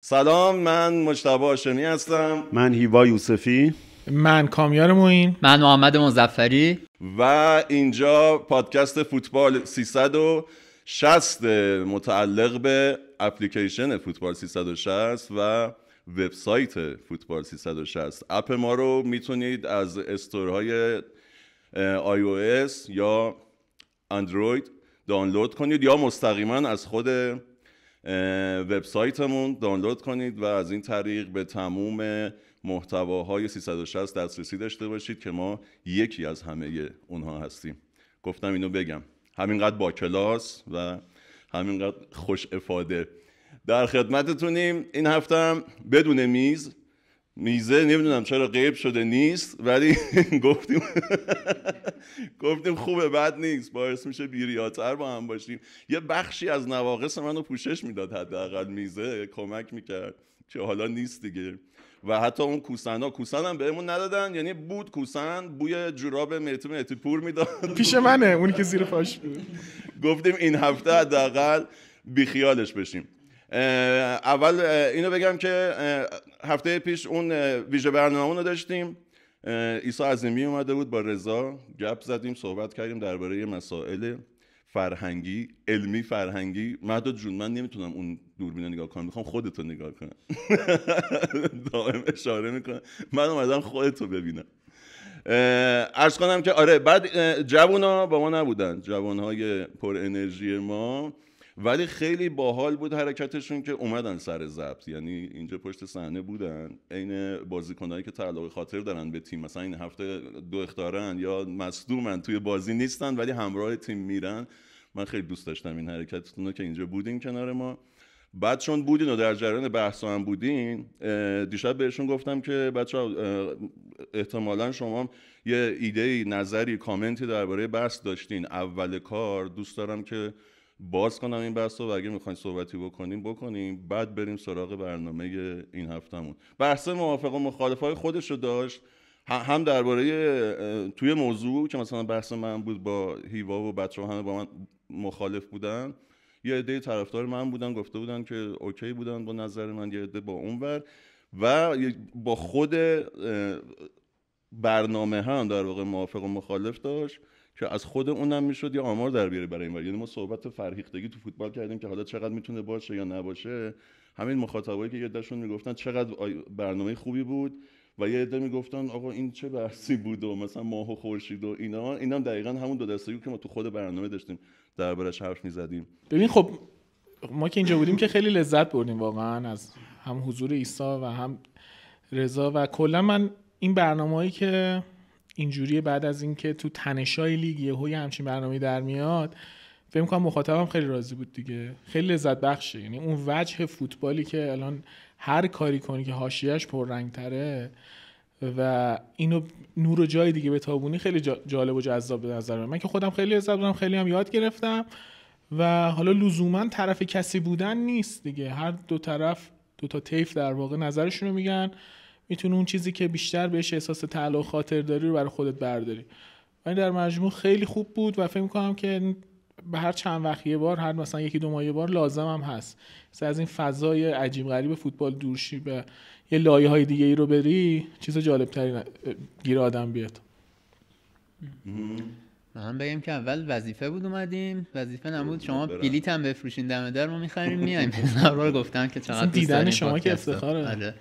سلام من مجتبی هاشمی هستم من هیوا یوسفی من کامیار موین من محمد مزفری و اینجا پادکست فوتبال 360 متعلق به اپلیکیشن فوتبال 360 و وبسایت فوتبال 360 اپ ما رو میتونید از استورهای آی او یا اندروید دانلود کنید یا مستقیما از خود وبسایتمون دانلود کنید و از این طریق به تموم محتواهای 360 دسترسی داشته باشید که ما یکی از همه اونها هستیم گفتم اینو بگم همینقدر با کلاس و همینقدر خوش افاده در خدمتتونیم این هفته هم بدون میز میزه نمیدونم چرا غیب شده نیست ولی گفتیم گفتیم خوبه بد نیست باعث میشه بیریاتر با هم باشیم یه بخشی از نواقص منو پوشش میداد حداقل میزه کمک میکرد که حالا نیست دیگه و حتی اون کوسن ها کوسن هم بهمون ندادن یعنی بود کوسن بوی جوراب مهتم اتیپور میداد پیش منه اونی که زیر پاش بود گفتیم این هفته حداقل بیخیالش بشیم اول اینو بگم که هفته پیش اون ویژه برنامه رو داشتیم ایسا عظیمی اومده بود با رضا گپ زدیم صحبت کردیم درباره مسائل فرهنگی علمی فرهنگی مهداد جون من نمیتونم اون دوربین رو نگاه کنم میخوام خودت رو نگاه کنم دائم اشاره میکنم من اومدم خودت رو ببینم ارز کنم که آره بعد ها با ما نبودن جوان های پر انرژی ما ولی خیلی باحال بود حرکتشون که اومدن سر ضبط یعنی اینجا پشت صحنه بودن عین بازیکنایی که تعلق خاطر دارن به تیم مثلا این هفته دو اختارن یا مصدومن توی بازی نیستن ولی همراه تیم میرن من خیلی دوست داشتم این حرکتتون رو که اینجا بودین کنار ما بعد چون بودین و در جریان بحث هم بودین دیشب بهشون گفتم که بچه احتمالا شما یه ایده نظری کامنتی درباره بحث داشتین اول کار دوست دارم که باز کنم این بحث رو و اگه میخواین صحبتی بکنیم بکنیم بعد بریم سراغ برنامه این هفتهمون بحث موافق و مخالف های خودش رو داشت هم درباره توی موضوع که مثلا بحث من بود با هیوا و بچه همه با من مخالف بودن یه عده طرفدار من بودن گفته بودن که اوکی بودن با نظر من یه عده با اونور و با خود برنامه هم در واقع موافق و مخالف داشت که از خود اونم میشد یا آمار در بیاره برای این ولی. یعنی ما صحبت فرهیختگی تو فوتبال کردیم که حالا چقدر میتونه باشه یا نباشه همین مخاطبایی که یه دشون میگفتن چقدر برنامه خوبی بود و یه عده میگفتن آقا این چه بحثی بود و مثلا ماه و خورشید و اینا اینم هم دقیقا همون دو دستگی که ما تو خود برنامه داشتیم دربارش حرف میزدیم ببین خب ما که اینجا بودیم که خیلی لذت بردیم واقعا از هم حضور عیسی و هم رضا و کلا من این برنامه‌ای که اینجوری بعد از اینکه تو تنشای لیگ یهو همچین برنامه در میاد فکر می‌کنم مخاطبم خیلی راضی بود دیگه خیلی لذت بخشه یعنی اون وجه فوتبالی که الان هر کاری کنی که پر پررنگتره و اینو نور و جای دیگه به تابونی خیلی جالب و جذاب به نظر من که خودم خیلی لذت بودم خیلی هم یاد گرفتم و حالا لزوما طرف کسی بودن نیست دیگه هر دو طرف دو تا طیف در واقع نظرشون رو میگن میتونه اون چیزی که بیشتر بهش احساس تعلق خاطر داری رو برای خودت برداری ولی در مجموع خیلی خوب بود و فکر میکنم که به هر چند وقت یه بار هر مثلا یکی دو ماه یه بار لازم هم هست از این فضای عجیب غریب فوتبال دورشی به یه لایه های دیگه ای رو بری چیز جالب تری گیر آدم بیاد هم بگیم که اول وظیفه بود اومدیم وظیفه نبود شما بلیت هم بفروشین دم در ما میخریم میایم رو گفتم که چقدر دیدن شما که افتخاره آره.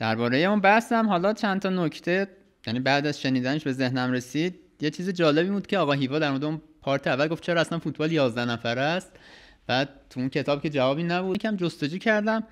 درباره اون بحثم حالا چند تا نکته یعنی بعد از شنیدنش به ذهنم رسید یه چیز جالبی بود که آقا هیوا در مورد اون پارت اول گفت چرا اصلا فوتبال 11 نفره است بعد تو اون کتاب که جوابی نبود یکم جستجو کردم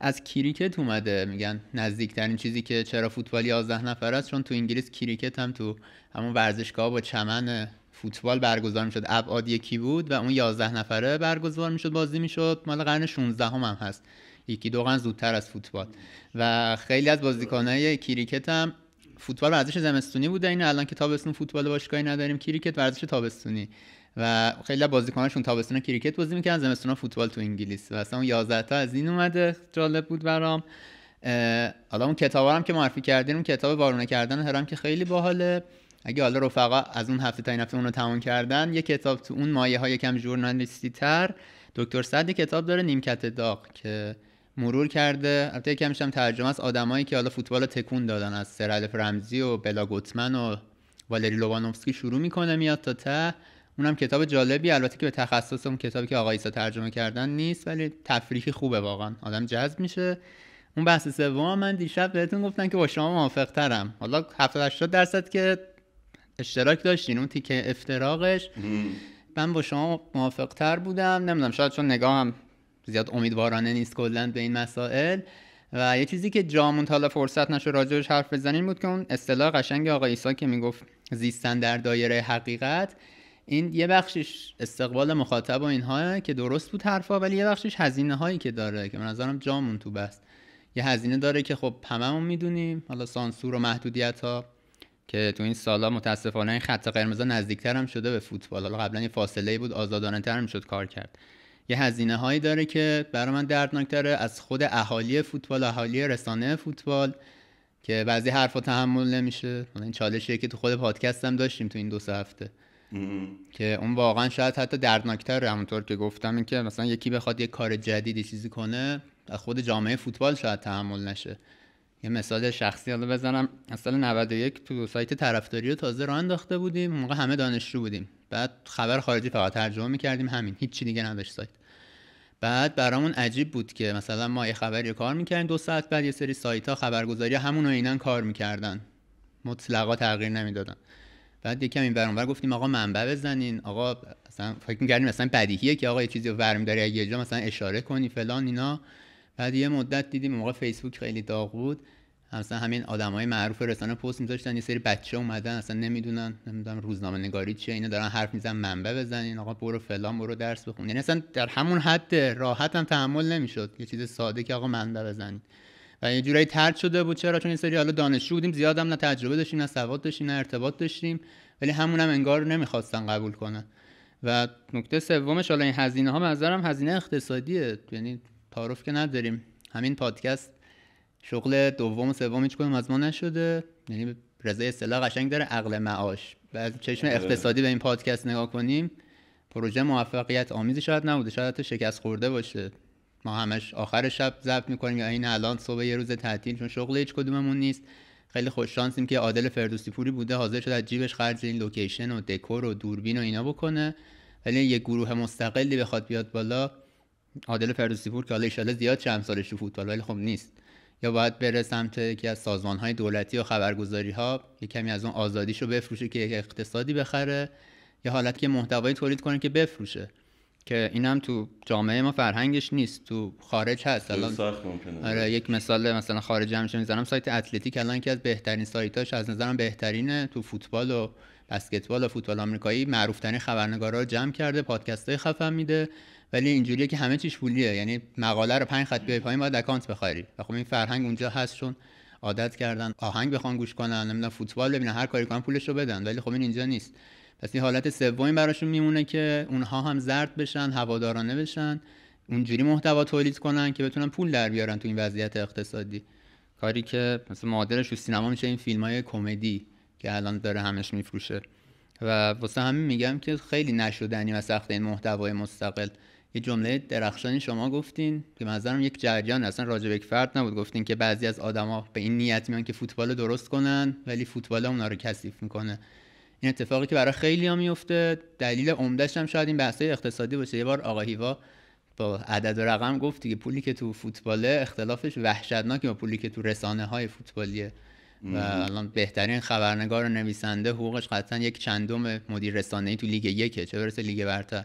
از کریکت اومده میگن نزدیکترین چیزی که چرا فوتبال 11 نفر است چون تو انگلیس کریکت هم تو همون ورزشگاه با چمن فوتبال برگزار میشد ابعاد یکی بود و اون 11 نفره برگزار میشد بازی میشد مال قرن 16 هم, هم هست یکی دو قرن زودتر از فوتبال و خیلی از بازیکنهای کریکت هم فوتبال ورزش زمستونی بوده این الان که تابستون فوتبال باشگاهی نداریم کریکت ورزش تابستونی و خیلی از بازیکناشون تابستون کریکت بازی میکنن زمستون فوتبال تو انگلیس و اصلا اون 11 تا از این اومده جالب بود برام حالا اون کتاب هم که معرفی کردین اون کتاب وارونه کردن هرم که خیلی باحاله اگه حالا رفقا از اون هفته تا این هفته اون رو تمام کردن یه کتاب تو اون مایه های کم ژورنالیستی تر دکتر صدی کتاب داره نیمکت داغ که مرور کرده البته یکم هم ترجمه از آدمایی که حالا فوتبال تکون دادن از سرالف رمزی و بلا گوتمن و والری لوانوفسکی شروع میکنه میاد تا ته اونم کتاب جالبی البته که به تخصص اون کتابی که آقای ترجمه کردن نیست ولی تفریحی خوبه واقعا آدم جذب میشه اون بحث سوم من دیشب بهتون گفتن که با شما موافق ترم حالا 70 80 درصد که اشتراک داشتین اون تیکه افتراقش من با شما موافق تر بودم نمیدونم شاید چون نگاهم زیاد امیدوارانه نیست کلا به این مسائل و یه چیزی که جامون حالا فرصت نشد راجعش حرف بزنیم بود که اون اصطلاح قشنگ آقای عیسی که میگفت زیستن در دایره حقیقت این یه بخشش استقبال مخاطب و اینها که درست بود حرفا ولی یه بخشش هزینه هایی که داره که من نظرم جامون تو بست یه هزینه داره که خب هممون میدونیم حالا سانسور و محدودیت ها که تو این سالا متاسفانه این خط قرمزا نزدیکتر هم شده به فوتبال حالا قبلا یه فاصله بود آزادانه تر شد کار کرد یه هزینه هایی داره که برای من دردناکتره از خود اهالی فوتبال اهالی رسانه فوتبال که بعضی حرفا تحمل نمیشه این چالشیه که تو خود پادکست هم داشتیم تو این دو سه هفته که اون واقعا شاید حتی دردناکتر همونطور که گفتم اینکه مثلا یکی بخواد یه کار جدیدی چیزی کنه از خود جامعه فوتبال شاید تحمل نشه یه مثال شخصی حالا بزنم از سال 91 تو سایت طرفداری رو تازه راه انداخته بودیم موقع همه دانشجو بودیم بعد خبر خارجی فقط ترجمه میکردیم همین هیچی دیگه نداشت سایت بعد برامون عجیب بود که مثلا ما یه خبری کار میکردیم دو ساعت بعد یه سری سایت ها خبرگزاری همون عینا کار میکردن مطلقا تغییر نمیدادن بعد یکم این برانور گفتیم آقا منبع بزنین آقا مثلا فکر می‌کردیم مثلا بدیهیه که آقا یه چیزی رو یه جا مثلا اشاره کنی فلان اینا بعد یه مدت دیدیم موقع فیسبوک خیلی داغ بود مثلا همین آدمای معروف رسانه پست میذاشتن یه سری بچه اومدن اصلا نمیدونن نمیدونم روزنامه نگاری چیه اینا دارن حرف میزنن منبع بزنین آقا برو فلان برو درس بخون یعنی اصلا در همون حد راحت هم تحمل نمیشد یه چیز ساده که آقا منبع بزنین و یه جورایی ترد شده بود چرا چون این سری حالا دانشجو بودیم زیاد هم نه تجربه داشتیم نه سواد داشتیم نه ارتباط داشتیم ولی همون هم انگار نمیخواستن قبول کنن و نکته سومش حالا این هزینه ها به هزینه اقتصادیه یعنی تعارف که نداریم همین پادکست شغل دوم و سوم هیچ کدوم از ما نشده یعنی رضای اصطلاح قشنگ داره عقل معاش و چشم آره. اقتصادی به این پادکست نگاه کنیم پروژه موفقیت آمیزی شاید نبوده شاید حتی شکست خورده باشه ما همش آخر شب ضبط میکنیم یا این الان صبح یه روز تعطیل چون شغل هیچ کدوممون نیست خیلی خوش شانسیم که عادل فردوسی پوری بوده حاضر شده از جیبش خرج این لوکیشن و دکور و دوربین و اینا بکنه ولی یه گروه مستقلی بخواد بیاد بالا عادل فردوسی پور که حالا زیاد چند سالش تو فوتبال ولی خب نیست یا باید بره سمت یکی از سازمان های دولتی و خبرگزاری ها یه کمی از اون آزادیش رو بفروشه که یک اقتصادی بخره یا حالت که محتوایی تولید کنه که بفروشه که این هم تو جامعه ما فرهنگش نیست تو خارج هست الان آره یک مثال مثلا خارج هم میزنم سایت اتلتیک الان که از بهترین سایتاش از نظرم بهترینه تو فوتبال و بسکتبال و فوتبال آمریکایی معروف ترین خبرنگارا رو جمع کرده پادکست های خفن میده ولی اینجوریه که همه چیش پولیه یعنی مقاله رو پنج خط بیای پایین باید اکانت بخری و خب این فرهنگ اونجا هست چون عادت کردن آهنگ بخوان گوش کنن نمیدونم فوتبال ببینن هر کاری کنن پولش رو بدن ولی خب این اینجا نیست پس این حالت سومی براشون میمونه که اونها هم زرد بشن هوادارانه بشن اونجوری محتوا تولید کنن که بتونن پول در بیارن تو این وضعیت اقتصادی کاری که مثلا معادلش تو سینما میشه این فیلم های کمدی که الان داره همش میفروشه و واسه همین میگم که خیلی نشدنی و سخت این محتوای مستقل یه جمله درخشانی شما گفتین که نظرم یک جریان اصلا راجع به فرد نبود گفتین که بعضی از آدما به این نیت میان که فوتبال درست کنن ولی فوتبال اونا رو کثیف میکنه این اتفاقی که برای خیلی ها میفته دلیل عمدهش هم شاید این بحث اقتصادی باشه یه بار آقا هیوا با عدد و رقم گفت که پولی که تو فوتباله اختلافش وحشتناکه با پولی که تو رسانه های فوتبالیه و الان بهترین خبرنگار و نویسنده حقوقش قطعا یک چندم مدیر رسانه‌ای تو لیگ یکه چه برسه لیگ برتر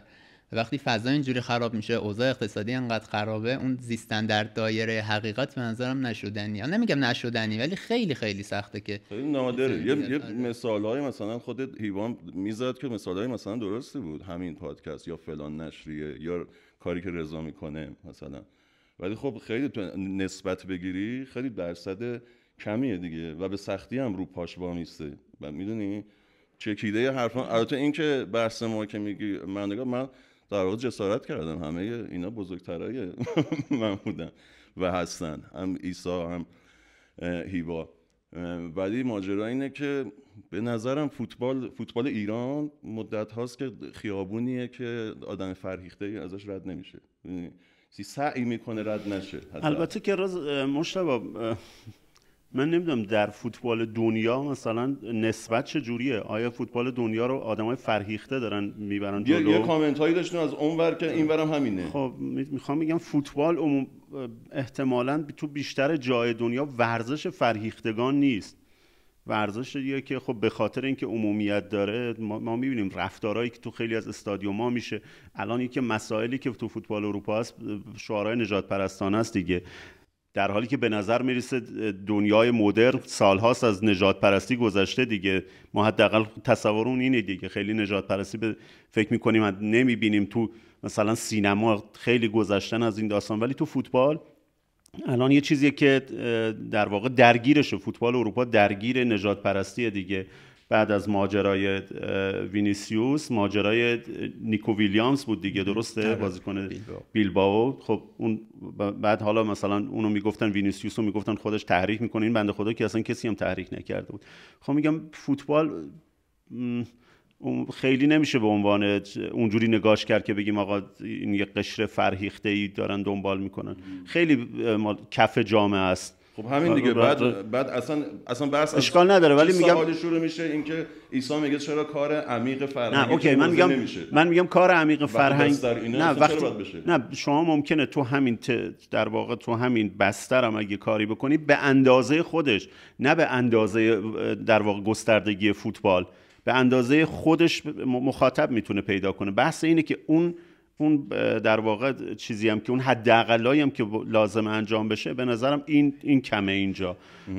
وقتی فضا اینجوری خراب میشه اوضاع اقتصادی انقدر خرابه اون زیستن در دایره حقیقت به نظرم نشدنی یا نمیگم نشدنی ولی خیلی خیلی سخته که خیلی نادره یه, یه آره. مثال های مثلا خود هیوان میزد که مثال های مثلا درستی بود همین پادکست یا فلان نشریه یا کاری که رضا میکنه مثلا ولی خب خیلی تو نسبت بگیری خیلی درصد کمیه دیگه و به سختی هم رو پاش با میسته میدونی چکیده حرفان البته اینکه بحث ما که میگی من من در واقع جسارت کردم، همه اینا بزرگترهای من بودن و هستن هم ایسا هم هیوا ولی ماجرا اینه که به نظرم فوتبال فوتبال ایران مدت هاست که خیابونیه که آدم فرهیخته ازش رد نمیشه یعنی سعی میکنه رد نشه البته که راز مشتبه من نمیدونم در فوتبال دنیا مثلا نسبت چه جوریه آیا فوتبال دنیا رو آدمای فرهیخته دارن میبرن جلو یه, یه کامنت هایی از اونور که اینورم همینه خب میخوام میگم فوتبال احتمالا تو بیشتر جای دنیا ورزش فرهیختگان نیست ورزشیه که خب به خاطر اینکه عمومیت داره ما, میبینیم رفتارهایی که تو خیلی از استادیوم میشه الان یکی مسائلی که تو فوتبال اروپا هست شعارهای نجات پرستانه است دیگه در حالی که به نظر میرسه دنیای مدرن سالهاست از نجات پرستی گذشته دیگه ما حداقل اون اینه دیگه خیلی نجات پرستی به فکر میکنیم نمیبینیم تو مثلا سینما خیلی گذشتن از این داستان ولی تو فوتبال الان یه چیزیه که در واقع درگیرشه فوتبال اروپا درگیر نجات پرستیه دیگه بعد از ماجرای وینیسیوس ماجرای نیکو ویلیامز بود دیگه درسته بله. بازیکن بیلباو خب اون بعد حالا مثلا اونو میگفتن وینیسیوس رو میگفتن خودش تحریک میکنه این بنده خدا که اصلا کسی هم تحریک نکرده بود خب میگم فوتبال خیلی نمیشه به عنوان اونجوری نگاش کرد که بگیم آقا این یه قشر فرهیخته ای دارن دنبال میکنن خیلی کف جامعه است خب همین آره، دیگه بعد بعد اصلا اصلا بحث اشکال نداره ولی میگم سوال شروع میشه اینکه عیسی میگه چرا کار عمیق فرهنگ نه اوکی من میگم نمیشه. من میگم کار عمیق فرهنگ نه وقتی نه شما ممکنه تو همین در واقع تو همین بستر هم اگه کاری بکنی به اندازه خودش نه به اندازه در واقع گستردگی فوتبال به اندازه خودش مخاطب میتونه پیدا کنه بحث اینه که اون اون در واقع چیزی هم که اون حد هم که لازم انجام بشه به نظرم این این کمه اینجا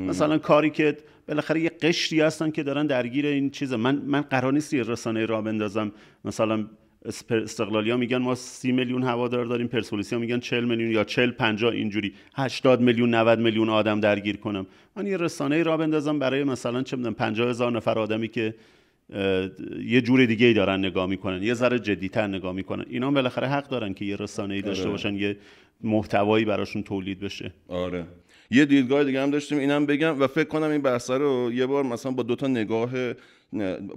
مثلا کاری که بالاخره یه قشری هستن که دارن درگیر این چیزه من من قرار نیست رسانه را بندازم مثلا استقلالی ها میگن ما سی میلیون هوادار داریم پرسپولیسی ها میگن 40 میلیون یا 40 50 اینجوری 80 میلیون 90 میلیون آدم درگیر کنم من یه رسانه را بندازم برای مثلا چه میدونم 50 هزار نفر آدمی که یه جور دیگه ای دارن نگاه میکنن یه ذره جدیتر نگاه میکنن اینا هم بالاخره حق دارن که یه رسانه ای داشته آره. باشن یه محتوایی براشون تولید بشه آره یه دیدگاه دیگه هم داشتیم اینم بگم و فکر کنم این بحث رو یه بار مثلا با دوتا نگاه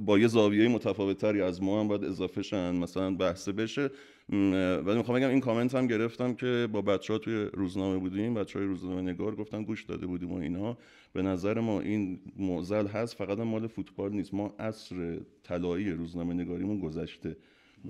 با یه زاویه متفاوتتری از ما هم باید اضافه شن مثلا بحث بشه ولی میخوام بگم این کامنت هم گرفتم که با بچه ها توی روزنامه بودیم بچه های روزنامه نگار گفتن گوش داده بودیم و اینها به نظر ما این معضل هست فقط مال فوتبال نیست ما عصر طلایی روزنامه نگاریمون گذشته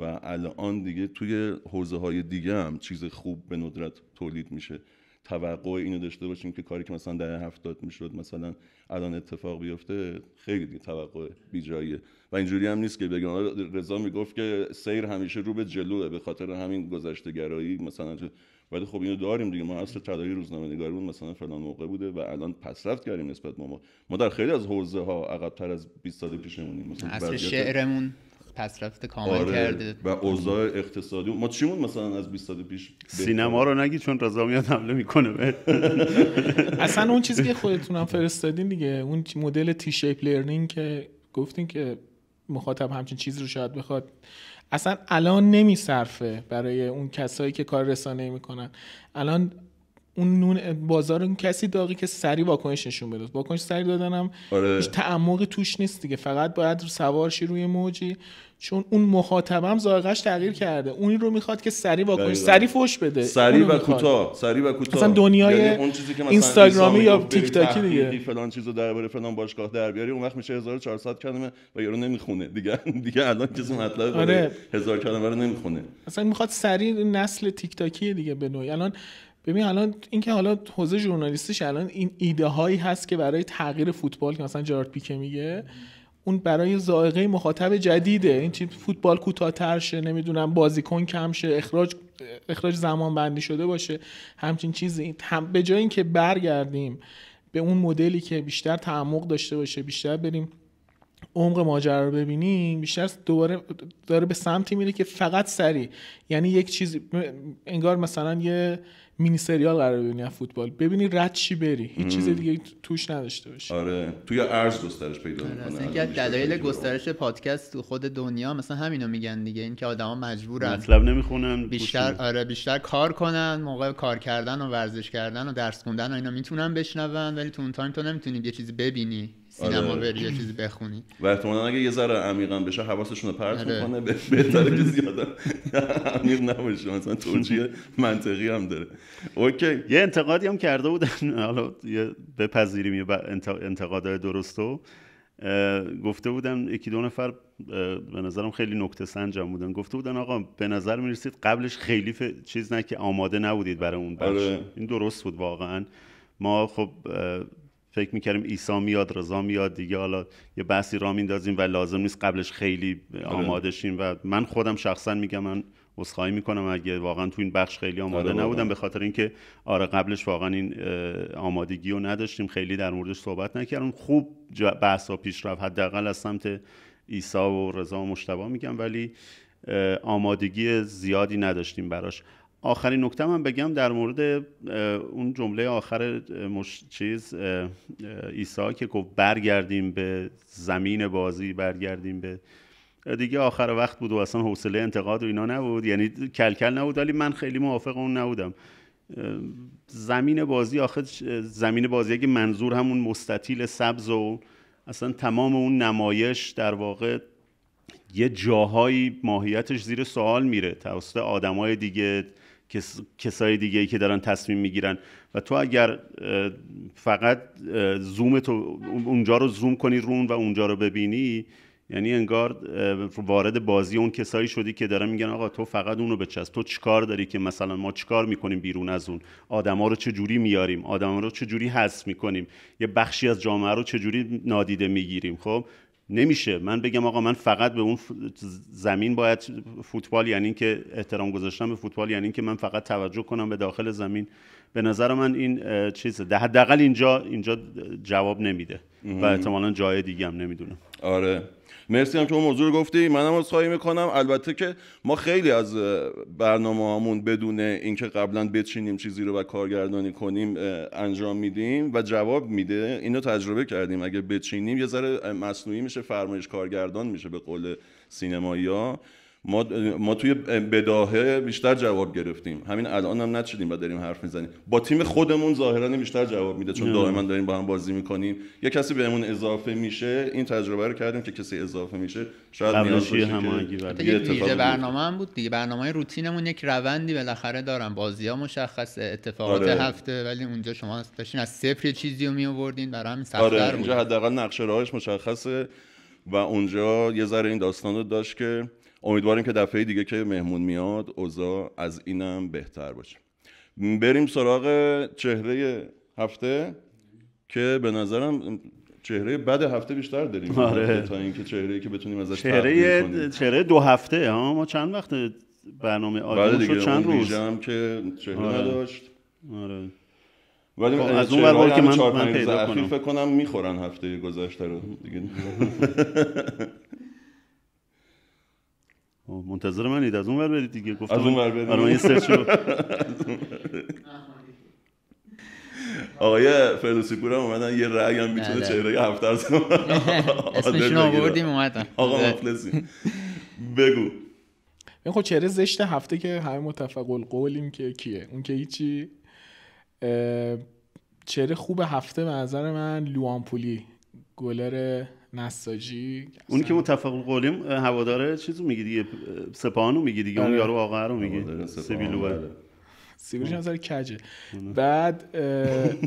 و الان دیگه توی حوزه های دیگه هم چیز خوب به ندرت تولید میشه توقع اینو داشته باشیم که کاری که مثلا در هفتاد میشد مثلا الان اتفاق بیفته خیلی دیگه توقع بیجاییه اینجوری هم نیست که بگم آره، رضا میگفت که سیر همیشه رو به جلوه به خاطر همین گذشته گرایی مثلا ولی خب اینو داریم دیگه ما اصل تداری روزنامه نگاریمون مثلا فلان موقع بوده و الان پسرفت کردیم نسبت ما ما در خیلی از حوزه ها تر از 20 سال پیشمونیم مثلا اصل شعرمون پسرفت کامل آره کرده و اوضاع اقتصادی ما چیمون مثلا از 20 سال پیش سینما رو نگی چون رضا میاد حمله میکنه به اصلا اون چیزی که خودتون فرستادین دیگه اون مدل تی شیپ لرنینگ که گفتین که مخاطب همچین چیزی رو شاید بخواد اصلا الان نمیصرفه برای اون کسایی که کار رسانه میکنن الان اون نون بازار اون کسی داغی که سری واکنش نشون بده واکنش سری دادنم آره. هیچ تعمق توش نیست دیگه فقط باید سوارشی روی موجی چون اون مخاطبم ذائقش تغییر کرده اونی رو میخواد که سری واکنش سری فوش بده سری و کوتاه سری و کوتاه اصلا دنیای یعنی چیزی که مثلا اینستاگرامی یا تیک تاکی دیگه فلان چیزو درباره فلان باشگاه در بیاری اون وقت میشه 1400 کلمه و یارو نمیخونه دیگه دیگه الان چیز مطلب آره. هزار کلمه رو نمیخونه اصلا میخواد سری نسل تیک تاکی دیگه به نوعی الان ببین الان اینکه حالا حوزه ژورنالیستیش الان این ایده هایی هست که برای تغییر فوتبال که مثلا جارد پیکه میگه اون برای زائقه مخاطب جدیده این چی فوتبال کوتاه‌تر شه نمیدونم بازیکن کم شه اخراج اخراج زمان بندی شده باشه همچین چیزی هم به جای اینکه برگردیم به اون مدلی که بیشتر تعمق داشته باشه بیشتر بریم عمق ماجرا رو ببینیم بیشتر دوباره داره به سمتی میره که فقط سری یعنی یک چیز انگار مثلا یه مینی سریال قرار بدونی فوتبال ببینی رد چی بری هیچ چیز دیگه توش نداشته باشی آره توی ارز گسترش پیدا آره، میکنه یکی دلایل گسترش پادکست تو خود دنیا مثلا همینو میگن دیگه اینکه آدما مجبورن مطلب نمیخونن بیشتر آره بیشتر کار کنن موقع کار کردن و ورزش کردن و درس خوندن و اینا میتونن بشنون ولی تو اون تایم تو نمیتونی یه چیزی ببینی سینما آره. بری یه چیزی بخونی و احتمالا اگه یه ذره عمیقا بشه حواسشون رو پرت آره. میکنه بهتره که زیاد عمیق نباشه مثلا توجیه منطقی هم داره اوکی یه انتقادی هم کرده بودن حالا بپذیریم یه انتقادهای درستو گفته بودن یکی دو نفر به نظرم خیلی نکته سنجم بودن گفته بودن آقا به نظر رسید قبلش خیلی ف... چیز نه که آماده نبودید برای اون بخش آره. این درست بود واقعا ما خب فکر میکردیم عیسی میاد رضا میاد دیگه حالا یه بحثی را میندازیم و لازم نیست قبلش خیلی آماده شیم و من خودم شخصا میگم من عذرخواهی میکنم اگه واقعا تو این بخش خیلی آماده آره، نبودم به خاطر اینکه آره قبلش واقعا این آمادگی رو نداشتیم خیلی در موردش صحبت نکردم خوب بحثا پیش رفت حداقل از سمت عیسی و رضا و مشتبه میگم ولی آمادگی زیادی نداشتیم براش آخرین نکته من بگم در مورد اون جمله آخر چیز ایسا که گفت برگردیم به زمین بازی برگردیم به دیگه آخر وقت بود و اصلا حوصله انتقاد و اینا نبود یعنی کلکل کل نبود ولی من خیلی موافق اون نبودم زمین بازی آخر زمین بازی که منظور همون مستطیل سبز و اصلا تمام اون نمایش در واقع یه جاهایی ماهیتش زیر سوال میره توسط آدمای دیگه کسای دیگه ای که دارن تصمیم میگیرن و تو اگر فقط زوم تو اونجا رو زوم کنی رون و اونجا رو ببینی یعنی انگار وارد بازی اون کسایی شدی که دارن میگن آقا تو فقط اونو بچست تو چیکار داری که مثلا ما چیکار میکنیم بیرون از اون آدما رو چه جوری میاریم آدما رو چه جوری حذف میکنیم یه بخشی از جامعه رو چه جوری نادیده میگیریم خب نمیشه من بگم آقا من فقط به اون زمین باید فوتبال یعنی که احترام گذاشتم به فوتبال یعنی که من فقط توجه کنم به داخل زمین به نظر من این چیزه ده حداقل اینجا اینجا جواب نمیده و احتمالا جای دیگه هم نمیدونم آره مرسی هم که اون موضوع رو گفتی منم از خواهی میکنم البته که ما خیلی از برنامه همون بدون اینکه قبلا بچینیم چیزی رو و کارگردانی کنیم انجام میدیم و جواب میده اینو تجربه کردیم اگه بچینیم یه ذره مصنوعی میشه فرمایش کارگردان میشه به قول سینمایی ما, ما توی بداهه بیشتر جواب گرفتیم همین الان هم نچیدیم و داریم حرف میزنیم با تیم خودمون ظاهرا بیشتر جواب میده چون دائما داریم با هم بازی میکنیم یه کسی بهمون اضافه میشه این تجربه رو کردیم که کسی اضافه میشه شاید نیاز باشه برنامه هم بود دیگه برنامه روتینمون یک روندی بالاخره دارم بازی ها مشخص اتفاقات آره. هفته ولی اونجا شما داشتین از صفر چیزی رو می برای همین سفر آره. اونجا حداقل نقشه راهش مشخصه و اونجا یه ذره این داستان رو داشت که امیدواریم که دفعه دیگه که مهمون میاد اوضاع از اینم بهتر باشه بریم سراغ چهره هفته که به نظرم چهره بعد هفته بیشتر داریم آره. تا اینکه چهره که بتونیم ازش چهره کنیم. چهره دو هفته ها ما چند وقت برنامه آیدون بله شد چند روز هم که چهره آره. نداشت آره. ولی خب، از اون ور که من, من پیدا کنم فکر کنم میخورن هفته گذشته رو دیگه خب، منتظر منید از اون ور برید دیگه گفتم از اون ور برید من یه سرچ آقای فردوسی پور اومدن یه رگ هم میتونه بله. چهره هفته از اسمشون آوردیم اومدن آقا بله. مفلسی بگو این خب چهره زشت هفته که همه متفق قولیم که کیه اون که هیچی چهره خوب هفته به نظر من لوانپولی گلر نساجی اون که متفق قولیم هواداره چیزو میگی دیگه سپانو میگی دیگه اون آره. یارو آقا رو میگی سیبیلو آره. سیبیلش نظر کجه آره. بعد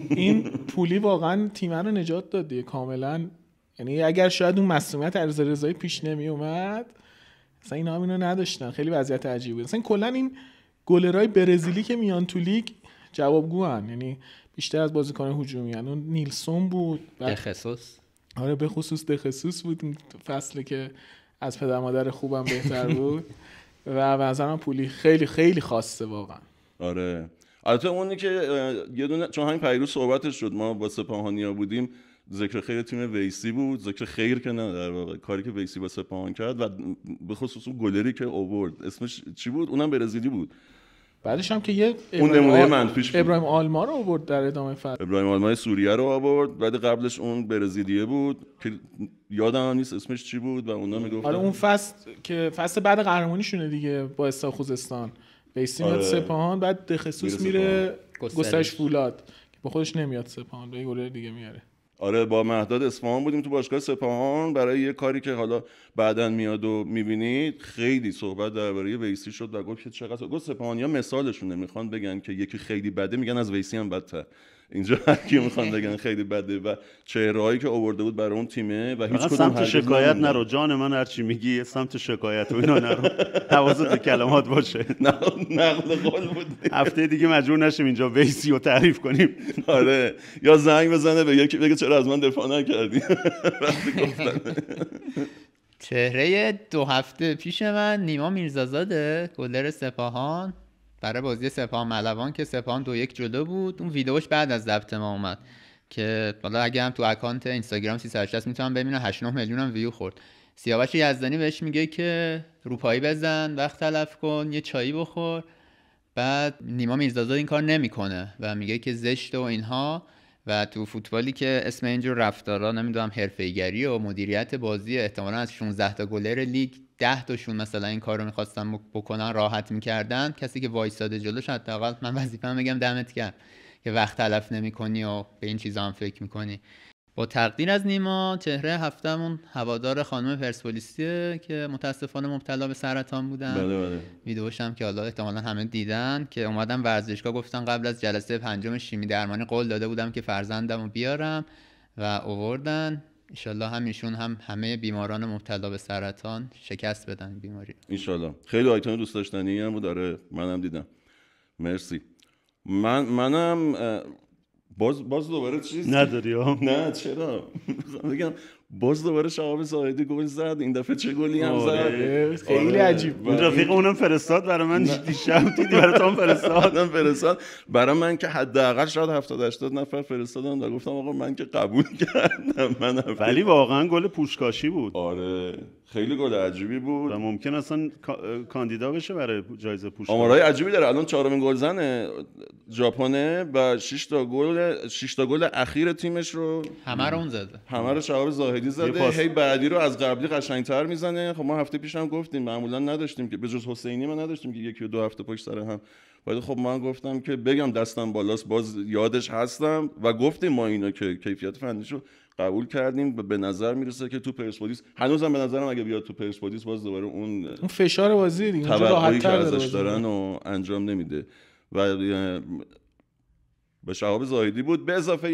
این پولی واقعا تیم رو نجات داد دیگه کاملا یعنی اگر شاید اون مسئولیت عرض رضایی پیش نمی اومد مثلا اینا اینو نداشتن خیلی وضعیت عجیبی بود مثلا کلا این گلرای برزیلی که میان تو لیگ جوابگو یعنی بیشتر از بازیکن هجومی یعنی اون نیلسون بود بعد... آره به خصوص دخصوص بود فصلی که از پدر مادر خوبم بهتر بود و به پولی خیلی خیلی خاصه واقعا آره البته اونی که یه دونه چون همین پیروز صحبتش شد ما با سپاهانیا بودیم ذکر خیر تیم ویسی بود ذکر خیر که نه در واقع کاری که ویسی با سپاهان کرد و به خصوص اون گلری که اوورد اسمش چی بود اونم برزیلی بود بعدش هم که یه اون نمونه آل... ابراهیم آلما رو آورد در ادامه فر ابراهیم آلما سوریه رو آورد بعد قبلش اون برزیلیه بود که یادم نیست اسمش چی بود و اونا میگفتن آره اون فصل که فصل بعد قهرمانیشونه دیگه با استا خوزستان بیسی میاد آره. سپاهان بعد دخصوص میره گسترش فولاد که با خودش نمیاد سپاهان به دیگه میاره آره با مهداد اصفهان بودیم تو باشگاه سپاهان برای یه کاری که حالا بعدا میاد و میبینید خیلی صحبت درباره ویسی شد و گفت که چقدر گفت سپاهانیا مثالشونه میخوان بگن که یکی خیلی بده میگن از ویسی هم بدتر اینجا هر میخوان بگن خیلی بده و چهرهایی که آورده بود برای اون تیمه و هیچ کدوم سمت شکایت نرو جان من هر چی میگی سمت شکایت و اینا نرو حواست کلمات باشه نقل قول بود هفته دیگه مجبور نشیم اینجا ویسی و تعریف کنیم آره یا زنگ بزنه به یکی بگه چرا از من دفاع نکردی چهره دو هفته پیش من نیما میرزازاده گلر سپاهان برای بازی سپاهان ملوان که سپاهان دو یک جلو بود اون ویدیوش بعد از ضبط ما اومد که حالا اگه هم تو اکانت اینستاگرام 360 میتونم ببینم 89 میلیون هم ویو خورد سیاوش یزدانی بهش میگه که روپایی بزن وقت تلف کن یه چایی بخور بعد نیما اجازه این کار نمیکنه و میگه که زشت و اینها و تو فوتبالی که اسم اینجور رفتارا نمیدونم گری و مدیریت بازی احتمالا از 16 تا گلر لیگ ده تاشون مثلا این کار رو میخواستن بکنن راحت میکردن کسی که وایستاده جلوش حداقل من وظیفه میگم دمت کرد که وقت تلف نمیکنی و به این چیزا هم فکر میکنی با تقدیر از نیما چهره هفتمون هوادار خانم پرسپولیسیه که متاسفانه مبتلا به سرطان بودن بله بله. که حالا احتمالا همه دیدن که اومدم ورزشگاه گفتن قبل از جلسه پنجم شیمی درمانی قول داده بودم که فرزندم رو بیارم و اووردن ایشالله هم ایشون هم همه بیماران مبتلا به سرطان شکست بدن بیماری ایشالله خیلی آیتان دوست داشتنی هم داره منم دیدم مرسی من منم باز باز دوباره چیز نداری نه چرا باز دوباره شهاب زاهدی گل زد این دفعه چه گلی هم آره. زد خیلی آره. عجیب بود رفیق اونم فرستاد برای من دیشب دیدی برای فرستاد فرستاد برای من که حداقل شاید 70 80 نفر فرستادن و گفتم آقا من که قبول کردم من ولی واقعا گل پوشکاشی بود آره خیلی گل عجیبی بود و ممکن اصلا کاندیدا بشه برای جایزه پوشش آمارای عجیبی داره الان چهارمین گلزن ژاپنه و 6 تا گل 6 تا گل اخیر تیمش رو همه رو اون زده همه رو شهاب زاهدی زده هی بعدی رو از قبلی قشنگتر میزنه خب ما هفته پیش هم گفتیم معمولا نداشتیم که بجز حسینی ما نداشتیم که یکی دو هفته پیش سر هم ولی خب من گفتم که بگم دستم بالاست باز یادش هستم و گفتیم ما اینو که کیفیت فنیشو قبول کردیم و به نظر میرسه که تو پرسپولیس هنوزم به نظرم اگه بیاد تو پرسپولیس باز دوباره اون اون فشار بازی دیگه راحت که ازش دارن و انجام نمیده و به شهاب زاهدی بود به اضافه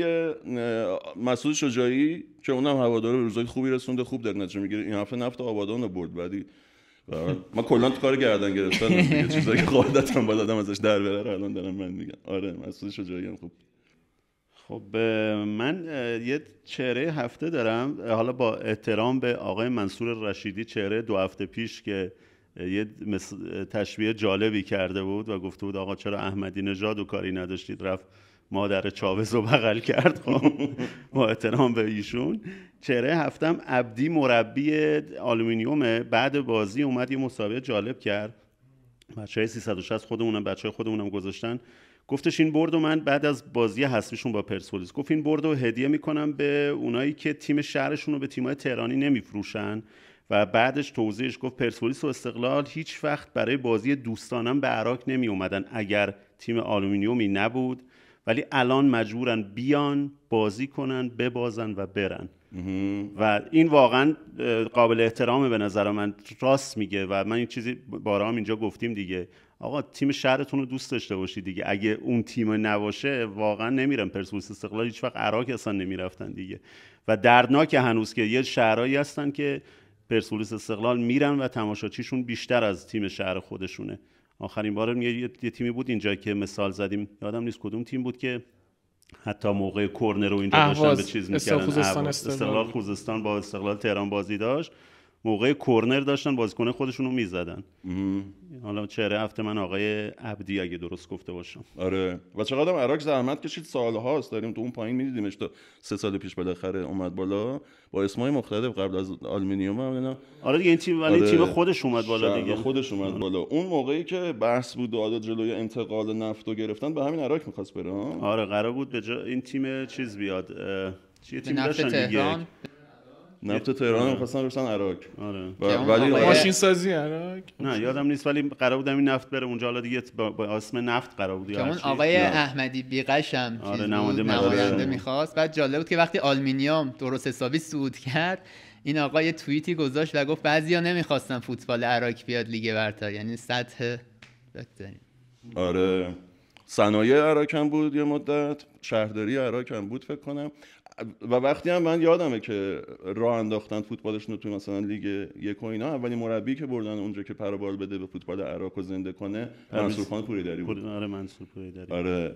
مسعود شجاعی که اونم هوادار روزای خوبی رسونده خوب در نتیجه میگیره این هفته نفت آبادان رو برد بعدی ما کلا تو کار گردن گرفتن چیزایی که قاعدتاً باید آدم ازش در بره الان دارم من میگم آره مسعود شجاعی هم خوب خب من یه چهره هفته دارم حالا با احترام به آقای منصور رشیدی چهره دو هفته پیش که یه تشبیه جالبی کرده بود و گفته بود آقا چرا احمدی نژاد و کاری نداشتید رفت مادر چاوز رو بغل کرد خب با احترام به ایشون چهره هفتم عبدی مربی آلومینیومه بعد بازی اومد یه مسابقه جالب کرد بچه های 360 خودمونم بچه های خودمونم گذاشتن گفتش این برد و من بعد از بازی حسمیشون با پرسپولیس گفت این برد رو هدیه میکنم به اونایی که تیم شهرشون رو به تیمای تهرانی نمیفروشن و بعدش توضیحش گفت پرسپولیس و استقلال هیچ وقت برای بازی دوستانم به عراق نمی اومدن اگر تیم آلومینیومی نبود ولی الان مجبورن بیان بازی کنن ببازن و برن و این واقعا قابل احترامه به نظر من راست میگه و من این چیزی بارام اینجا گفتیم دیگه آقا تیم شهرتون رو دوست داشته باشید دیگه اگه اون تیم نباشه واقعا نمیرن پرسپولیس استقلال هیچ وقت عراق اصلا نمیرفتن دیگه و دردناک هنوز که یه شهرهایی هستن که پرسپولیس استقلال میرن و تماشاچیشون بیشتر از تیم شهر خودشونه آخرین بار یه تیمی بود اینجا که مثال زدیم یادم نیست کدوم تیم بود که حتی موقع کرنر رو اینجا داشتن به چیز میکردن استقلال خوزستان با استقلال تهران بازی داشت موقع کورنر داشتن بازیکن خودشون رو میزدن حالا چهره هفته من آقای عبدی اگه درست گفته باشم آره و چقدر عراق زحمت کشید هاست داریم تو اون پایین میدیدیمش تا سه سال پیش بالاخره اومد بالا با اسمای مختلف قبل از آلومینیوم هم آره دیگه این تیم ولی آره تیم خودش اومد بالا دیگه خودش اومد آره. بالا اون موقعی که بحث بود و جلوی انتقال نفت و گرفتن به همین عراق میخواست بره آره قرار بود به جا این تیم چیز بیاد چیه تیم داشتن نفت تهران می‌خواستن آره. برسن عراق آره ولی ماشین سازی عراق نه یادم نیست ولی قرار بود این نفت بره اونجا حالا دیگه با اسم نفت قرار بود اون آقای احمدی بیقشم آره نماینده می‌خواست بعد جالب بود که وقتی آلومینیوم درست حسابی سود کرد این آقا یه توییتی گذاشت و گفت بعضیا نمیخواستن فوتبال عراق بیاد لیگ برتر یعنی سطح آره صنایع عراق هم بود یه مدت شهرداری عراق هم بود فکر کنم و وقتی هم من یادمه که راه انداختن فوتبالشون رو توی مثلا لیگ یک و اینا اولین مربی که بردن اونجا که پروبال بده به فوتبال عراق و زنده کنه منصور خان داری بود آره منصور پوریدری آره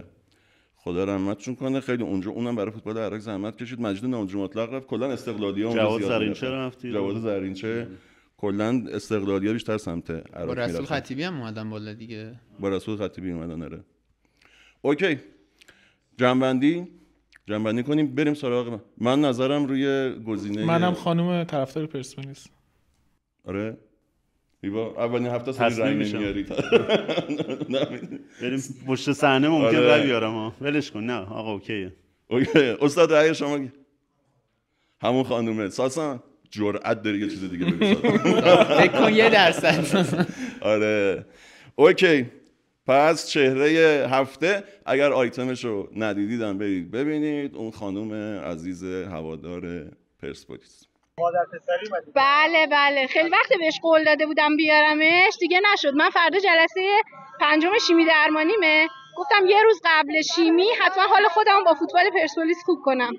خدا رحمتشون کنه خیلی اونجا اونم برای فوتبال عراق زحمت کشید مجید نامجو مطلق رفت کلا استقلالی ها جواد زرینچه رفتی جواد زرینچه کلا استقلالی ها بیشتر سمت عراق با رسول خطیبی هم اومدن بالا دیگه با رسول خطیبی اومدن آره. اوکی جنبندی جنبندی کنیم بریم سراغ من من نظرم روی گزینه منم خانم طرفدار پرسپولیس آره ایوا اولین هفته سری رنگ نمیاری بریم پشت صحنه ممکن رو آره. بیارم ها ولش کن نه آقا اوکیه اوکی استاد اگه شما همون خانومه ساسان جرأت داری یه چیز دیگه بگی فکر یه درصد آره اوکی پس چهره هفته اگر آیتمش رو ندیدیدم برید ببینید اون خانم عزیز هوادار پرسپولیس بله بله خیلی وقت بهش قول داده بودم بیارمش دیگه نشد من فردا جلسه پنجم شیمی درمانیمه گفتم یه روز قبل شیمی حتما حال خودم با فوتبال پرسپولیس خوب کنم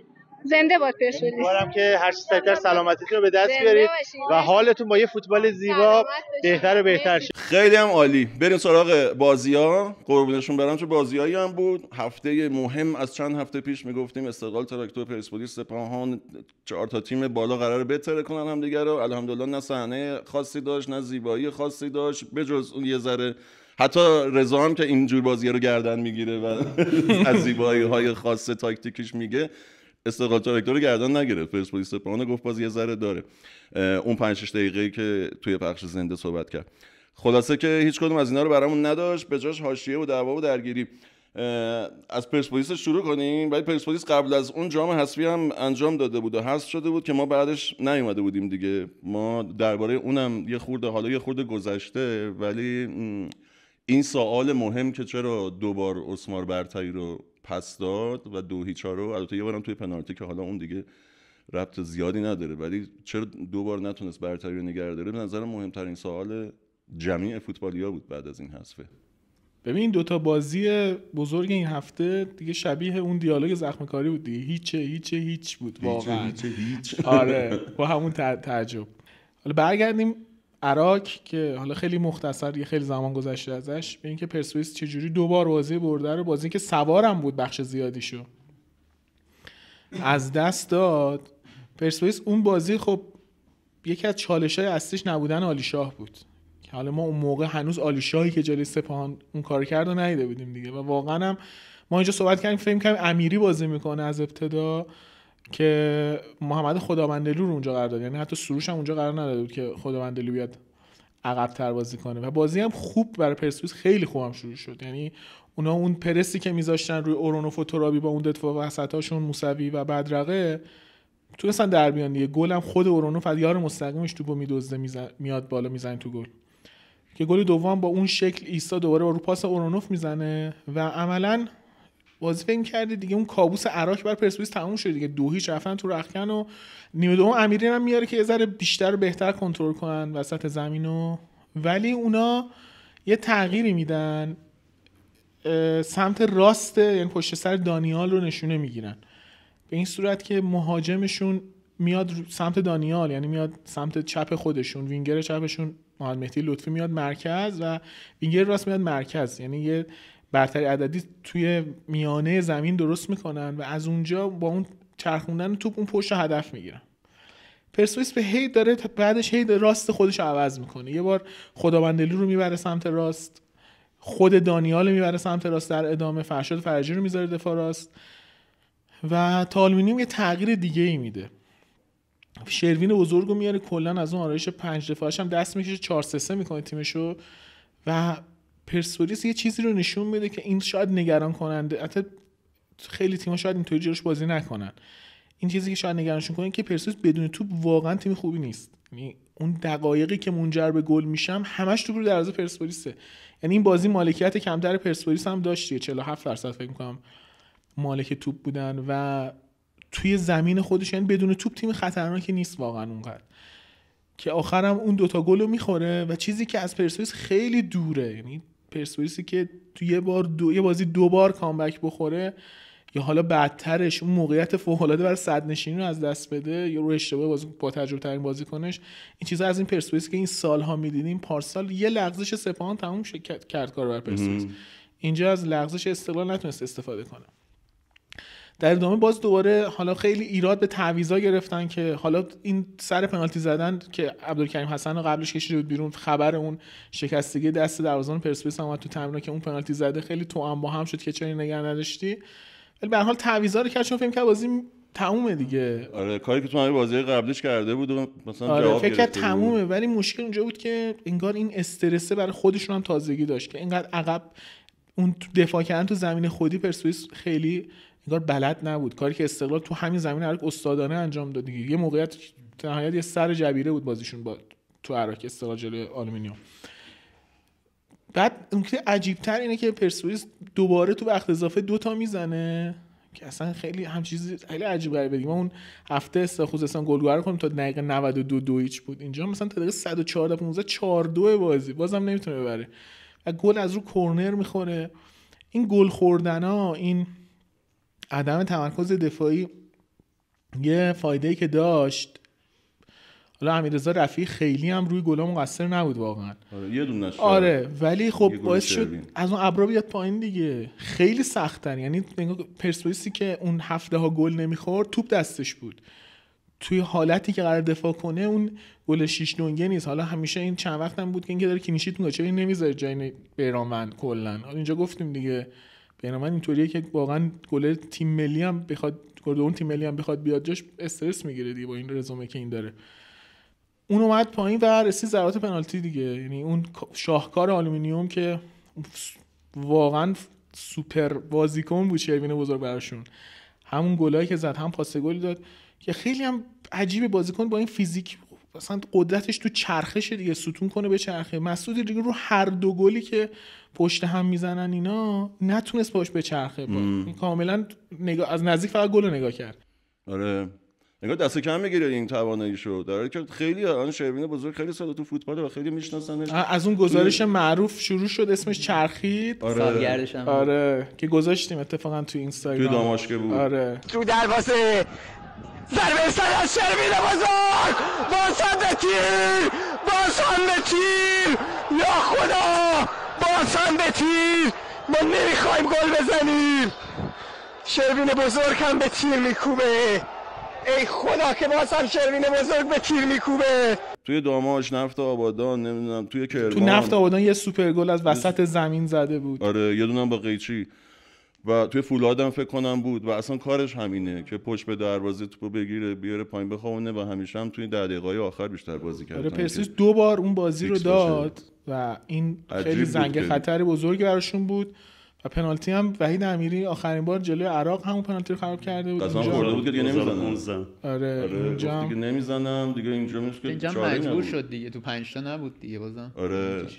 زنده باد پرسپولیس امیدوارم که هر چه سریعتر سلامتیتون رو به دست بیارید و حالتون با یه فوتبال زیبا بهتر و بهتر شه خیلی هم عالی بریم سراغ بازی ها قربونشون برم چه بازیایی هم بود هفته مهم از چند هفته پیش میگفتیم استقلال تراکتور پرسپولیس سپاهان چهار تا تیم بالا قرار بتره کنن همدیگه رو الحمدلله نه صحنه خاصی داشت نه زیبایی خاصی داشت بجز اون یه ذره حتی رضا هم که اینجور بازی رو گردن میگیره و از زیبایی های خاص تاکتیکیش میگه استقلال تارکتور گردن نگرفت پرسپولیس سپاهان گفت باز یه ذره داره اون 5 6 دقیقه‌ای که توی پخش زنده صحبت کرد خلاصه که هیچ کدوم از اینا رو برامون نداشت به جاش حاشیه و دعوا و درگیری از پرسپولیس شروع کنیم ولی پرسپولیس قبل از اون جام حسی هم انجام داده بود و حذف شده بود که ما بعدش نیومده بودیم دیگه ما درباره اونم یه خورده حالا یه خورده گذشته ولی این سوال مهم که چرا دوبار اسمار برتری رو پس داد و دو هیچ رو البته یه بارم توی پنالتی که حالا اون دیگه ربط زیادی نداره ولی چرا دو بار نتونست برتری رو نگه داره به نظرم مهمترین سوال جمعی فوتبالیا بود بعد از این حذفه ببین دوتا بازی بزرگ این هفته دیگه شبیه اون دیالوگ زخم کاری بود دیگه هیچه هیچه هیچ بود واقعا هیچ آره با همون تعجب حالا برگردیم عراق که حالا خیلی مختصر یه خیلی زمان گذشته ازش به اینکه پرسپولیس چجوری دو بار بازی برده رو بازی که سوارم بود بخش زیادیشو از دست داد پرسپولیس اون بازی خب یکی از چالش های اصلیش نبودن آلی شاه بود که حالا ما اون موقع هنوز آلی شاهی که جلوی سپاهان اون کار کرد و بودیم دیگه و واقعا هم ما اینجا صحبت کردیم فکر کنیم امیری بازی میکنه از ابتدا که محمد خداوندلو رو اونجا قرار داد یعنی حتی سروش هم اونجا قرار نداده بود که خداوندلو بیاد تر بازی کنه و بازی هم خوب برای پرسپولیس خیلی خوبم شروع شد یعنی اونا اون پرسی که میذاشتن روی اورونوف و ترابی با اون دفاع وسطاشون موسوی و بدرقه تو در بیان دیگه گل هم خود اورونوف از یار مستقیمش توپو میدزده میاد بالا میزنه تو گل که گل دوم با اون شکل ایستا دوباره با رو پاس اورونوف میزنه و عملا بازی فکر کرده دیگه اون کابوس عراق بر پرسپولیس تموم شد دیگه دو هیچ رفتن تو رخکن و نیمه دوم امیری هم میاره که یه ذره بیشتر و بهتر کنترل کنن وسط زمین و ولی اونا یه تغییری میدن سمت راست یعنی پشت سر دانیال رو نشونه میگیرن به این صورت که مهاجمشون میاد سمت دانیال یعنی میاد سمت چپ خودشون وینگر چپشون محمد مهدی لطفی میاد مرکز و وینگر راست میاد مرکز یعنی یه برتری عددی توی میانه زمین درست میکنن و از اونجا با اون چرخوندن توپ اون پشت هدف میگیرن پرسپولیس به هی داره بعدش هی راست خودش رو عوض میکنه یه بار خدابندلی رو میبره سمت راست خود دانیال رو میبره سمت راست در ادامه فرشاد فرجی رو میذاره دفاع راست و تالمینیم یه تغییر دیگه ای میده شروین بزرگ رو میاره کلا از اون آرایش پنج دفاعش هم دست میکشه چهار سه میکنه تیمشو و پرسپولیس یه چیزی رو نشون میده که این شاید نگران کننده حتی خیلی تیم‌ها شاید اینطوری جلوش بازی نکنن این چیزی که شاید نگرانشون کنه که پرسپولیس بدون توپ واقعا تیم خوبی نیست یعنی اون دقایقی که منجر به گل میشم همش تو رو از پرسپولیسه یعنی این بازی مالکیت کمتر پرسپولیس هم داشت 47 درصد فکر میکنم مالک توپ بودن و توی زمین خودش یعنی بدون توپ تیم خطرناکی نیست واقعا اونقدر که آخرم اون دوتا گل رو میخوره و چیزی که از پرسپولیس خیلی دوره یعنی پرسپولیسی که تو یه بار دو یه بازی دو بار کامبک بخوره یا حالا بدترش اون موقعیت فوق العاده برای صدنشینی رو از دست بده یا رو اشتباه بازی با تجربه ترین بازی کنش این چیزا از این پرسپولیس که این سالها میدیدیم پارسال یه لغزش سپاهان تموم شد کرد کار بر پرسپولیس اینجا از لغزش استقلال نتونست استفاده کنه در ادامه باز دوباره حالا خیلی ایراد به تعویضا گرفتن که حالا این سر پنالتی زدن که عبدالکریم حسن رو قبلش کشیده بود بیرون خبر اون شکستگی دست دروازه پرسپولیس هم تو تمرین که اون پنالتی زده خیلی توام با هم شد که چرا نگران نداشتی ولی به هر حال تعویضا رو کرد چون فکر که بازی تمومه دیگه آره کاری که تو بازی قبلش کرده بود مثلا آره، جواب فکر تمومه ولی مشکل اونجا بود که انگار این استرسه برای خودشون هم تازگی داشت که اینقدر عقب اون دفاع کردن تو زمین خودی پرسپولیس خیلی انگار بلد نبود کاری که استقلال تو همین زمین عراق استادانه انجام داد دیگه یه موقعیت نهایت یه سر جبیره بود بازیشون با تو عراق استقلال جلوی آلومینیوم بعد نکته عجیبتر اینه که پرسپولیس دوباره تو وقت اضافه دو تا میزنه که اصلا خیلی هم چیز خیلی عجیب غریبه دیگه اون هفته خوزستان گلگوار رو کنیم تا دقیقه 92 دو بود اینجا مثلا تا دقیقه 114 15 4 2 بازی بازم نمیتونه ببره و گل از رو کرنر میخوره این گل خوردنا این عدم تمرکز دفاعی یه فایده ای که داشت حالا امیررضا رفیق خیلی هم روی گلا مقصر نبود واقعا آره یه دونه آره ولی خب باعث شد از اون ابرا بیاد پایین دیگه خیلی سختن یعنی پرسپولیسی که اون هفته ها گل نمیخورد توپ دستش بود توی حالتی که قرار دفاع کنه اون گل شیش دونگه نیست حالا همیشه این چند وقت هم بود که اینکه داره کینیشیت میگه چرا این نمیذاره جای بیرانوند کلا اینجا گفتیم دیگه یعنی من اینطوریه که واقعا گلر تیم ملی هم بخواد اون تیم ملی هم بخواد بیاد جاش استرس میگیره دیگه با این رزومه که این داره اون اومد پایین و رسید ضربات پنالتی دیگه یعنی اون شاهکار آلومینیوم که واقعا سوپر بازیکن بود شروین بزرگ براشون همون گلایی که زد هم پاس گل داد که خیلی هم عجیب بازیکن با این فیزیک مثلا قدرتش تو چرخش دیگه ستون کنه به چرخه مسعود دیگه رو هر دو گلی که پشت هم میزنن اینا نتونست پاش به چرخه با. کاملا نگاه از نزدیک فقط گل نگاه کرد آره نگاه دست کم میگیره این توانایی در که خیلی آن شیرین بزرگ خیلی سال تو فوتبال و خیلی میشناسند. از اون گزارش بله. معروف شروع شد اسمش چرخید آره آره. که گذاشتیم اتفاقا تو اینستاگرام تو داماشکه بود آره تو دروازه ضربه سر از بزرگ بازان تیر به تیر یا خدا بازان به تیر ما نمیخوایم گل بزنیم شروین بزرگ هم به تیر میکوبه ای خدا که باز هم شروین بزرگ به تیر میکوبه توی داماش نفت آبادان نمیدونم توی کرمان تو نفت آبادان یه سوپر گل از وسط زمین زده بود آره یه دونم با قیچی و توی فولادم فکر کنم بود و اصلا کارش همینه که پشت به دروازه توپو بگیره بیاره پایین بخوابونه و همیشه هم توی در دقیقه آخر بیشتر بازی کرد. آره دو بار اون بازی رو داد و این خیلی زنگ خطر بزرگی براشون بود و پنالتی هم وحید امیری آخرین بار جلوی عراق همون پنالتی رو خراب کرده بود قسم خورده بود که دیگه نمیزنم آره, آره اینجا دیگه نمیزنم دیگه اینجا میشه که اینجا مجبور شد دیگه تو پنجتا تا نبود دیگه بازم آره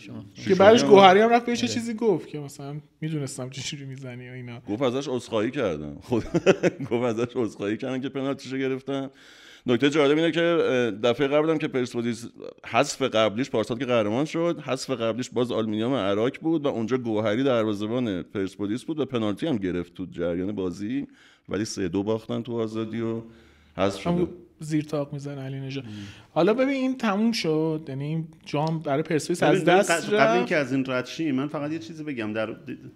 یعنی که بعدش گوهری هم رفت بهش آره. چیزی گفت که مثلا میدونستم چیزی میزنی و اینا گفت ازش عذرخواهی کردم خود خب، گفت ازش عذرخواهی کردم که پنالتیشو گرفتن نکته جالب اینه که دفعه قبلم که پرسپولیس حذف قبلیش پارسال که قهرمان شد حذف قبلیش باز آلومینیوم عراق بود و اونجا گوهری دروازه‌بان پرسپولیس بود و پنالتی هم گرفت تو جریان بازی ولی سه دو باختن تو آزادی و حذف شد زیر تاق میزن علی حالا ببین این تموم شد یعنی جام برای پرسپولیس از دست رفت قبل اینکه از این رد من فقط یه چیزی بگم در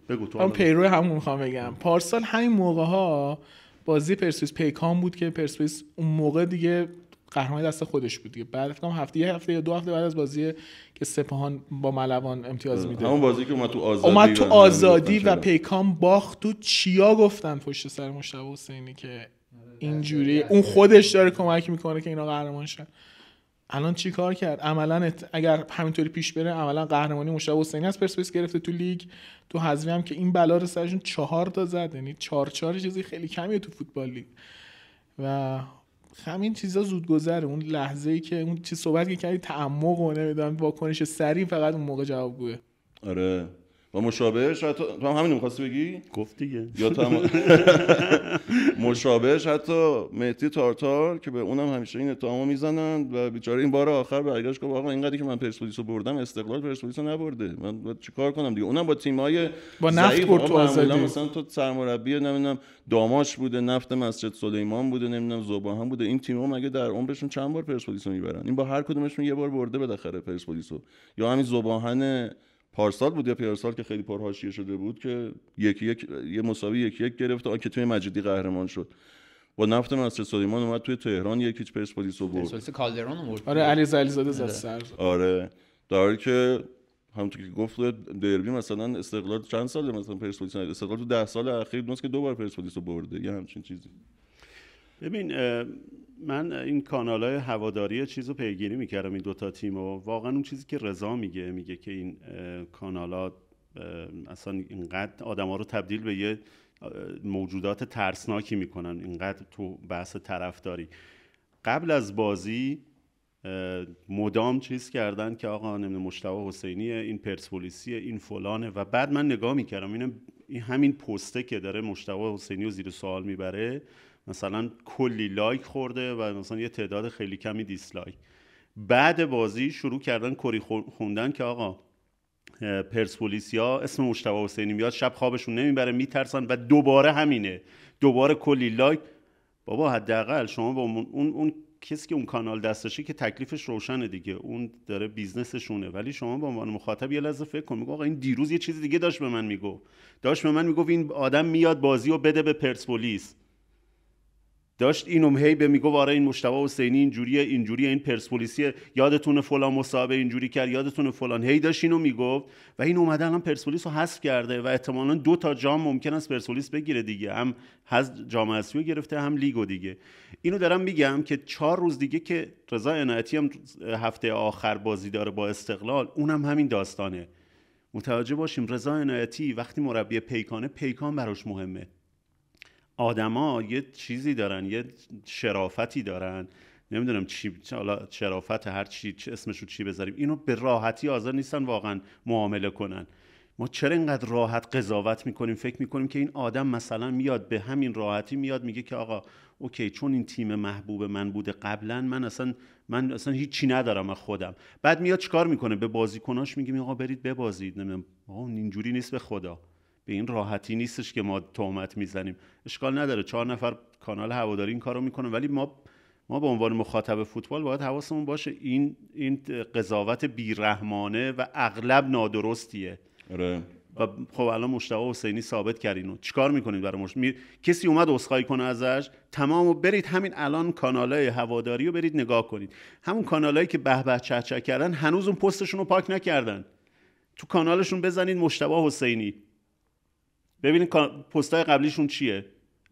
بگو تو پیرو همون میخوام بگم پارسال همین موقع ها بازی پرسپولیس پیکان بود که پرسپولیس اون موقع دیگه قهرمانی دست خودش بود دیگه بعد فکر هفته یه هفته یا دو هفته بعد از بازی که سپاهان با ملوان امتیاز میده همون بازی که اومد تو آزادی اومد تو آزادی و پیکان باخت تو چیا گفتن پشت سر مشتبه حسینی که آره، اینجوری اون خودش داره کمک میکنه که اینا قهرمان شن الان چی کار کرد عملا اگر همینطوری پیش بره عملا قهرمانی مشابه حسینی از پرسپولیس گرفته تو لیگ تو حذفی هم که این بلا رو سرشون چهار تا زد یعنی چهار چهار چیزی خیلی کمیه تو فوتبال لیگ و همین چیزا زود گذره اون لحظه ای که اون چی صحبت که کردی تعمق و نمیدونم واکنش سریع فقط اون موقع جوابگوه آره و مشابهش حتی تو هم همین می‌خواستی بگی گفت دیگه یا تو هم... مشابهش حتی مهدی تارتار که به اونم همیشه این اتهامو میزنن و بیچاره این بار آخر برگشت گفت آقا اینقدری که من پرسپولیسو بردم استقلال پرسپولیسو نبرده من باید چیکار کنم دیگه اونم با تیم‌های با نفت برد تو آزادی مثلا تو سرمربی نمیدونم داماش بوده نفت مسجد سلیمان بوده نمیدونم زباهم بوده این تیم‌ها مگه در عمرشون چند بار پرسپولیسو میبرن این با هر کدومشون یه بار برده بالاخره پرسپولیسو یا همین زباهن پارسال بود یا پیارسال که خیلی پرهاشیه شده بود که یکی یک یه مساوی یکی یک گرفت آن که توی مجدی قهرمان شد با نفت مصر سلیمان اومد توی تهران یک هیچ رو برد رو کالدرون برد آره علی زد آره. سر آره در که همونطور که گفت دربی مثلا استقلال چند ساله مثلا پرسپولیس استقلال تو ده سال اخیر نیست که دو بار پرسپولیس رو برده یه همچین چیزی ببین من این کانال های هواداری چیز رو پیگیری میکردم این دوتا تیم و واقعا اون چیزی که رضا میگه میگه که این کانال اصلا اینقدر آدم رو تبدیل به یه موجودات ترسناکی میکنن اینقدر تو بحث طرفداری قبل از بازی مدام چیز کردن که آقا نمیدونم مشتاق حسینیه این پرسپولیسیه این فلانه و بعد من نگاه میکردم این همین پسته که داره مشتاق حسینی رو زیر سوال میبره مثلا کلی لایک خورده و مثلا یه تعداد خیلی کمی دیسلایک بعد بازی شروع کردن کری خوندن که آقا ها اسم مشتبه حسینی میاد شب خوابشون نمیبره میترسن و دوباره همینه دوباره کلی لایک بابا حداقل شما با اون, اون کسی که اون کانال دستشه که تکلیفش روشنه دیگه اون داره بیزنسشونه ولی شما به عنوان مخاطب یه لحظه فکر کن میگو آقا این دیروز یه چیز دیگه داشت به من میگو داشت به من میگفت این آدم میاد بازی و بده به پرسپولیس داشت اینو هی به میگو واره این مشتبه حسینی اینجوریه اینجوریه این پرسپولیسیه یادتونه فلان مصاحبه اینجوری کرد یادتونه فلان هی داشت اینو میگفت و این اومده الان پرسپولیس رو حذف کرده و احتمالا دو تا جام ممکن است پرسپولیس بگیره دیگه هم حذف جام اسیو گرفته هم لیگو دیگه اینو دارم میگم که چهار روز دیگه که رضا عنایتی هم هفته آخر بازی داره با استقلال اونم همین داستانه متوجه باشیم رضا عنایتی وقتی مربی پیکانه پیکان براش مهمه آدما یه چیزی دارن یه شرافتی دارن نمیدونم چی حالا شرافت هر چی چه اسمش چی بذاریم اینو به راحتی آزار نیستن واقعا معامله کنن ما چرا اینقدر راحت قضاوت میکنیم فکر میکنیم که این آدم مثلا میاد به همین راحتی میاد میگه که آقا اوکی چون این تیم محبوب من بوده قبلا من اصلا من اصلا هیچی ندارم از خودم بعد میاد چیکار میکنه به بازیکناش میگه آقا برید ببازید نمیدونم آقا اینجوری نیست به خدا به این راحتی نیستش که ما تهمت میزنیم اشکال نداره چهار نفر کانال هواداری این کارو میکنن ولی ما ما به عنوان مخاطب فوتبال باید حواسمون باشه این این قضاوت بیرحمانه و اغلب نادرستیه اره. و خب الان مشتاق حسینی ثابت کرد اینو چیکار میکنید برای مش... کسی اومد اسخای کنه ازش تمامو برید همین الان کانالای هواداری رو برید نگاه کنید همون کانالایی که به به چه کردن هنوز اون پستشون رو پاک نکردن تو کانالشون بزنید مشتاق حسینی ببینید پستای قبلیشون چیه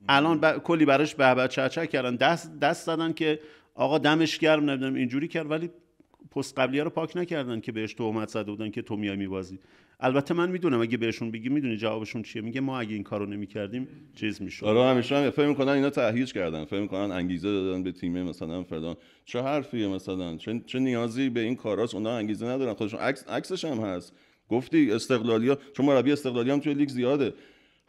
الان کلی براش به به چرچر کردن دست دست زدن که آقا دمش گرم نمیدونم اینجوری کرد ولی پست قبلی رو پاک نکردن که بهش تهمت زده بودن که تو میای میبازی البته من میدونم اگه بهشون بگی میدونی جوابشون چیه میگه ما اگه این کارو نمیکردیم چیز میشد آره همیشه هم فکر میکنن اینا تهییج کردن فکر میکنن انگیزه دادن به تیم مثلا فلان چه حرفیه مثلا چه, چه نیازی به این کاراست اونا انگیزه ندارن خودشون عکس عکسش هم هست گفتی استقلالیا چون مربی استقلالی هم توی لیگ زیاده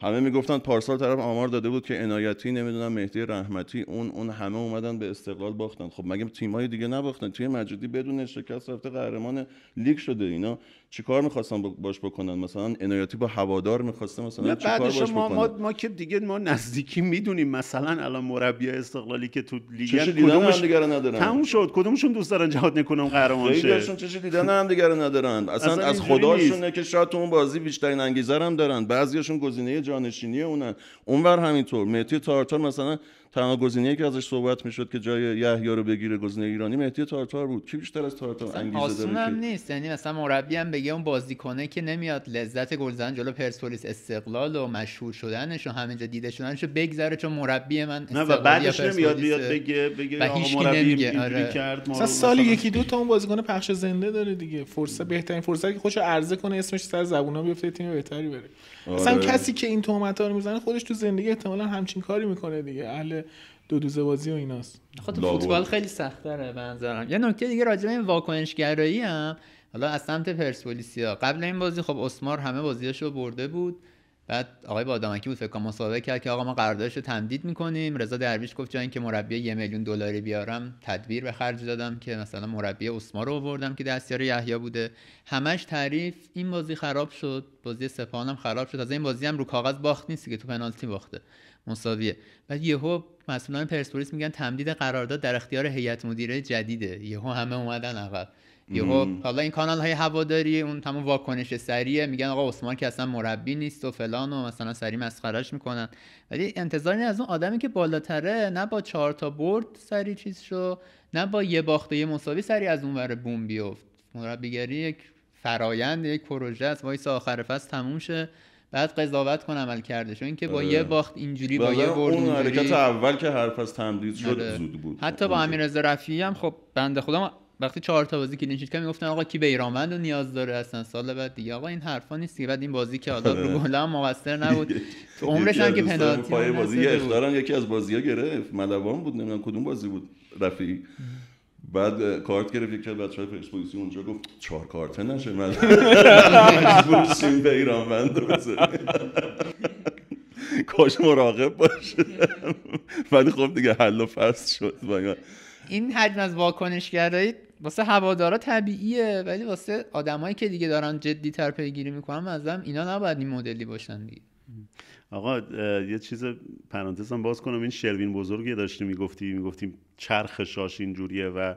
همه میگفتن پارسال طرف آمار داده بود که عنایتی نمیدونم مهدی رحمتی اون اون همه اومدن به استقلال باختن خب مگه تیمای دیگه نباختن تیم مجدی بدون شکست رفته قهرمان لیگ شده اینا کار میخواستن باش بکنن مثلا انایاتی با هوادار میخواسته مثلا چیکار ما, ما, ما که دیگه ما نزدیکی میدونیم مثلا الان مربی استقلالی که تو لیگ کدومش دیگه ندارن تموم شد کدومشون دوست دارن جهاد نکنم قهرمان شه خیلیشون چش دیدن هم دیگه ندارن اصلا, از خداشونه که شاید تو اون بازی بیشترین انگیزه هم دارن بعضیاشون گزینه جانشینی اونن اونور همینطور مهدی تارتار مثلا تنها گزینه‌ای که ازش صحبت میشد که جای یحیی رو بگیره گزینه ایرانی مهدی تارتار بود کی بیشتر از تارتار انگیزه داره هم نیست یعنی مثلا مربی هم بگه اون بازیکنه که نمیاد لذت گلزن جلو پرسپولیس استقلال و مشهور شدنش و همینجا دیده شدنش رو بگذره چون مربی من نه و بعدش نمیاد بیاد بگه بگه آقا مربی آره. کرد ما سال یکی دو تا اون بازیکن پخش زنده داره دیگه فرصت آره. بهترین فرصت که خودش عرضه کنه اسمش سر زبونا بیفته تیم بهتری بره آره. اصلا کسی که این تهمت‌ها رو میزنه خودش تو زندگی احتمالا همچین کاری میکنه دیگه اهل دو دوزه بازی و ایناست خود خب، فوتبال خیلی سخت داره یه نکته دیگه راجع به این گرایی هم حالا از سمت پرسپولیسیا قبل این بازی خب اسمار همه بازیاش رو برده بود بعد آقای بادامکی بود فکر کنم مسابقه کرد که آقا ما قراردادش رو تمدید میکنیم رضا درویش گفت جای که مربی یه میلیون دلاری بیارم تدبیر به خرج دادم که مثلا مربی عثمان رو آوردم که دستیار یحیی بوده همش تعریف این بازی خراب شد بازی سپاهان خراب شد از این بازی هم رو کاغذ باخت نیست که تو پنالتی باخته مساویه بعد یهو مسئولان پرسپولیس میگن تمدید قرارداد در اختیار هیئت مدیره جدیده یهو همه اومدن عقب یهو حالا این کانال های هواداری اون تمام واکنش سریه میگن آقا عثمان که اصلا مربی نیست و فلان و مثلا سری مسخرش میکنن ولی انتظار از اون آدمی که بالاتره نه با چهار تا برد سری چیز شو نه با یه باخت و یه مساوی سری از اون بوم بیفت مربیگری یک فرایند یک پروژه است وایس آخر فصل تموم شه بعد قضاوت کن عمل کرده چون اینکه با آره. یه باخت اینجوری با یه برد اون حرکت اول که حرف از تمدید شد آره. زود بود حتی با امیر رفیعی هم خب بنده خدا وقتی چهار تا بازی کلینشیت کردن میگفتن آقا کی به ایرانوند رو نیاز داره اصلا سال بعد دیگه آقا این حرفا نیست که بعد این بازی که حالا رو آره. گل هم مقصر نبود تو عمرش هم که پنالتی بازی یکی از بازی‌ها گرفت ملوان بود نمیدونم کدوم بازی بود رفیعی بعد کارت گرفت یک کرد بچه های پرسپولیسی اونجا گفت چهار کارته نشه من مجبور به ایران درسته کاش مراقب باشه ولی خب دیگه حل و فصل شد این حجم از واکنشگرایی واسه هوادارا طبیعیه ولی واسه آدمایی که دیگه دارن جدی تر پیگیری میکنن ازم اینا نباید این مدلی باشن دیگه آقا یه چیز پرانتزم باز کنم این شلوین بزرگی داشتی میگفتی میگفتیم چرخشاش اینجوریه و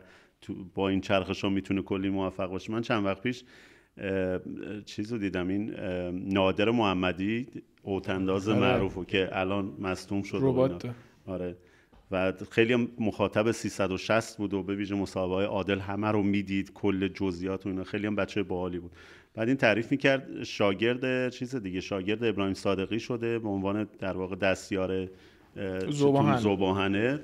با این چرخش میتونه کلی موفق باشه من چند وقت پیش چیز رو دیدم این نادر محمدی اوتنداز آره. رو که الان مستوم شد آره و خیلی مخاطب 360 بود و به ویژه مصاحبه عادل همه رو میدید کل جزیات و اینا خیلی هم بچه باحالی بود بعد این تعریف میکرد شاگرد چیز دیگه شاگرد ابراهیم صادقی شده به عنوان در واقع دستیار زباهن. زباهنه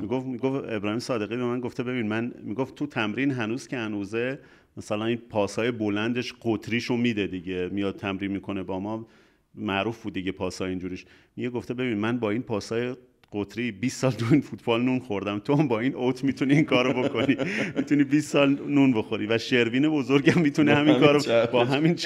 میگفت گفت ابراهیم صادقی به من گفته ببین من میگفت تو تمرین هنوز که هنوزه مثلا این پاسای بلندش قطریشو میده دیگه میاد تمرین میکنه با ما معروف بود دیگه پاسای اینجوریش میگه گفته ببین من با این پاسای بطری 20 سال تو این فوتبال نون خوردم تو هم با این اوت میتونی این کارو بکنی میتونی 20 سال نون بخوری و شروین بزرگم میتونه همین کارو با همین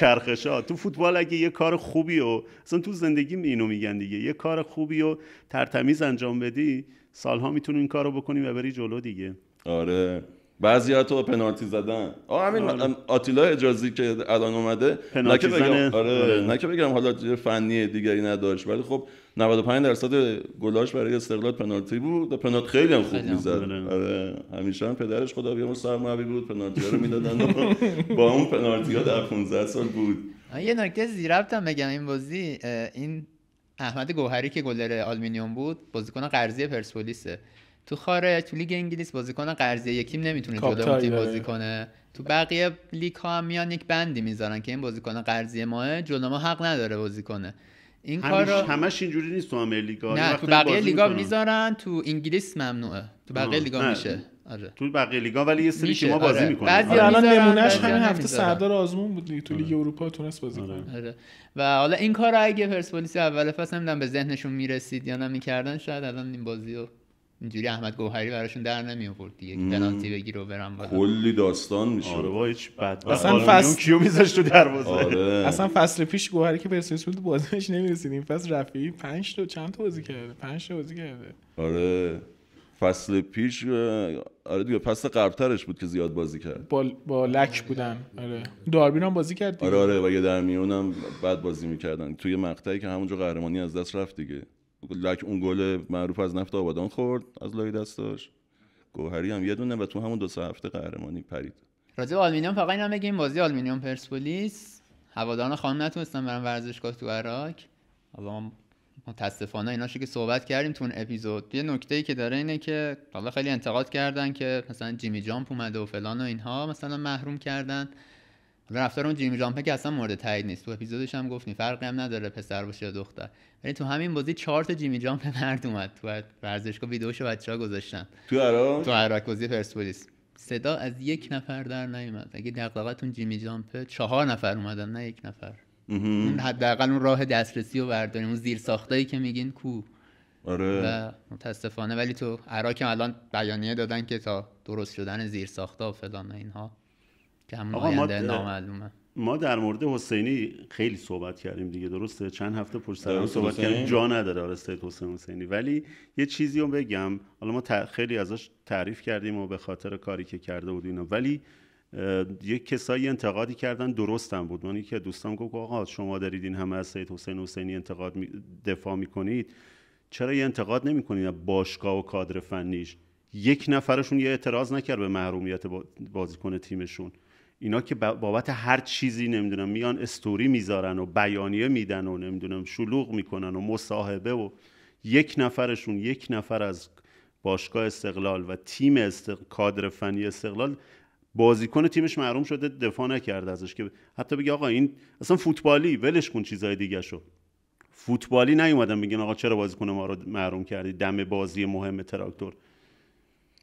ها تو فوتبال اگه یه کار خوبی و اصلا تو زندگی اینو میگن دیگه یه کار خوبی و ترتمیز انجام بدی سالها میتونی این کارو بکنی و بری جلو دیگه آره بعضی تو پنالتی زدن آه همین آره. آتیلا اجازی که الان اومده نه بگم آره, آره. بگم حالا فنی دیگری نداشت ولی خب 95 درصد گلاش برای استقلال پنالتی بود و پنالت خیلی هم خوب میزد آره. آره همیشه هم پدرش خدا بیامرز محبی بود پنالتی رو میدادن با اون پنالتی ها در 15 سال بود یه نکته هم بگم این بازی این احمد گوهری که گلر آلمینیوم بود بازیکن قرضی پرسپولیسه تو خارج تو لیگ انگلیس بازیکن قرضیه یکیم نمیتونه جدا بازی کنه تو بقیه لیگ ها هم میان یک بندی میذارن که این بازیکن قرضیه ماه جدا ما حق نداره بازی کنه این کار همش اینجوری نیست تو آمریکا نه تو بقیه لیگا میذارن تو انگلیس ممنوعه تو بقیه لیگا میشه آره. تو بقیه لیگا ولی یه سری شما بازی آره. بعضی آره. الان نمونهش همین هفته سردار آزمون بود تو لیگ آره. اروپا تونست بازی آره. کنه آره. و حالا این کار اگه پرسپولیس اول فصل نمیدونم به ذهنشون میرسید یا نمیکردن شاید الان این بازی رو اینجوری احمد گوهری براشون در نمی آورد دیگه پنالتی بگیر و برام بالا کلی داستان میشه آره وای هیچ بد آره. اصلا فصل کیو میذاشت تو دروازه آره. اصلا فصل پیش گوهری که پرسپولیس بود بازیش نمیرسید این فصل رفیعی 5 تا چند تا بازی کرده 5 تا بازی کرده آره فصل پیش آره دیگه فصل قربترش بود که زیاد بازی کرد با, با لک بودن آره داربین هم بازی کرد دیگه. آره آره و یه در میونم بعد بازی میکردن توی مقطعی که همونجا قهرمانی از دست رفت دیگه لک اون گل معروف از نفت آبادان خورد از لای دستاش گوهری هم یه دونه و تو همون دو سه هفته قهرمانی پرید راجع آلمینیوم فقط اینا بگیم بازی آلمینیوم پرسپولیس هواداران خانم نتونستن برن ورزشگاه تو عراق حالا متاسفانه ایناشو که صحبت کردیم تو اون اپیزود یه نکته ای که داره اینه که حالا خیلی انتقاد کردن که مثلا جیمی جامپ اومده و فلان و اینها مثلا محروم کردن رفتار اون جیمی جامپه که اصلا مورد تایید نیست تو اپیزودش هم گفتیم فرقی هم نداره پسر باشه یا دختر ولی تو همین بازی چهار تا جیمی جامپ مرد اومد تو ورزشگاه ویدیوشو بچه‌ها گذاشتن تو عراق تو عراق بازی پرسپولیس صدا از یک نفر در نیومد اگه اون جیمی جامپ چهار نفر اومدن نه یک نفر اون حداقل اون راه دسترسی رو برداریم اون زیر ساختایی که میگین کو آره و متاسفانه ولی تو عراق الان بیانیه دادن که تا درست شدن زیر ساختا و فلان اینها که هم آقا نامعلومه ما در مورد حسینی خیلی صحبت کردیم دیگه درسته چند هفته پشت سر صحبت کردیم جا نداره آره، سید حسین حسینی ولی یه چیزی رو بگم حالا ما خیلی ازش تعریف کردیم و به خاطر کاری که کرده بود اینا ولی یه کسایی انتقادی کردن درستم بود من که دوستم گفت آقا شما دارید این همه از سید حسین حسینی انتقاد می... دفاع میکنید چرا یه انتقاد نمیکنید باشگاه و کادر فنیش یک نفرشون یه اعتراض نکرد به محرومیت بازیکن تیمشون اینا که بابت هر چیزی نمیدونم میان استوری میذارن و بیانیه میدن و نمیدونم شلوغ میکنن و مصاحبه و یک نفرشون یک نفر از باشگاه استقلال و تیم استق... کادر فنی استقلال بازیکن تیمش معروم شده دفاع نکرده ازش که حتی بگه آقا این اصلا فوتبالی ولش کن چیزای دیگه شو فوتبالی نیومدن بگن آقا چرا بازیکن ما رو معروم کردی دم بازی مهم تراکتور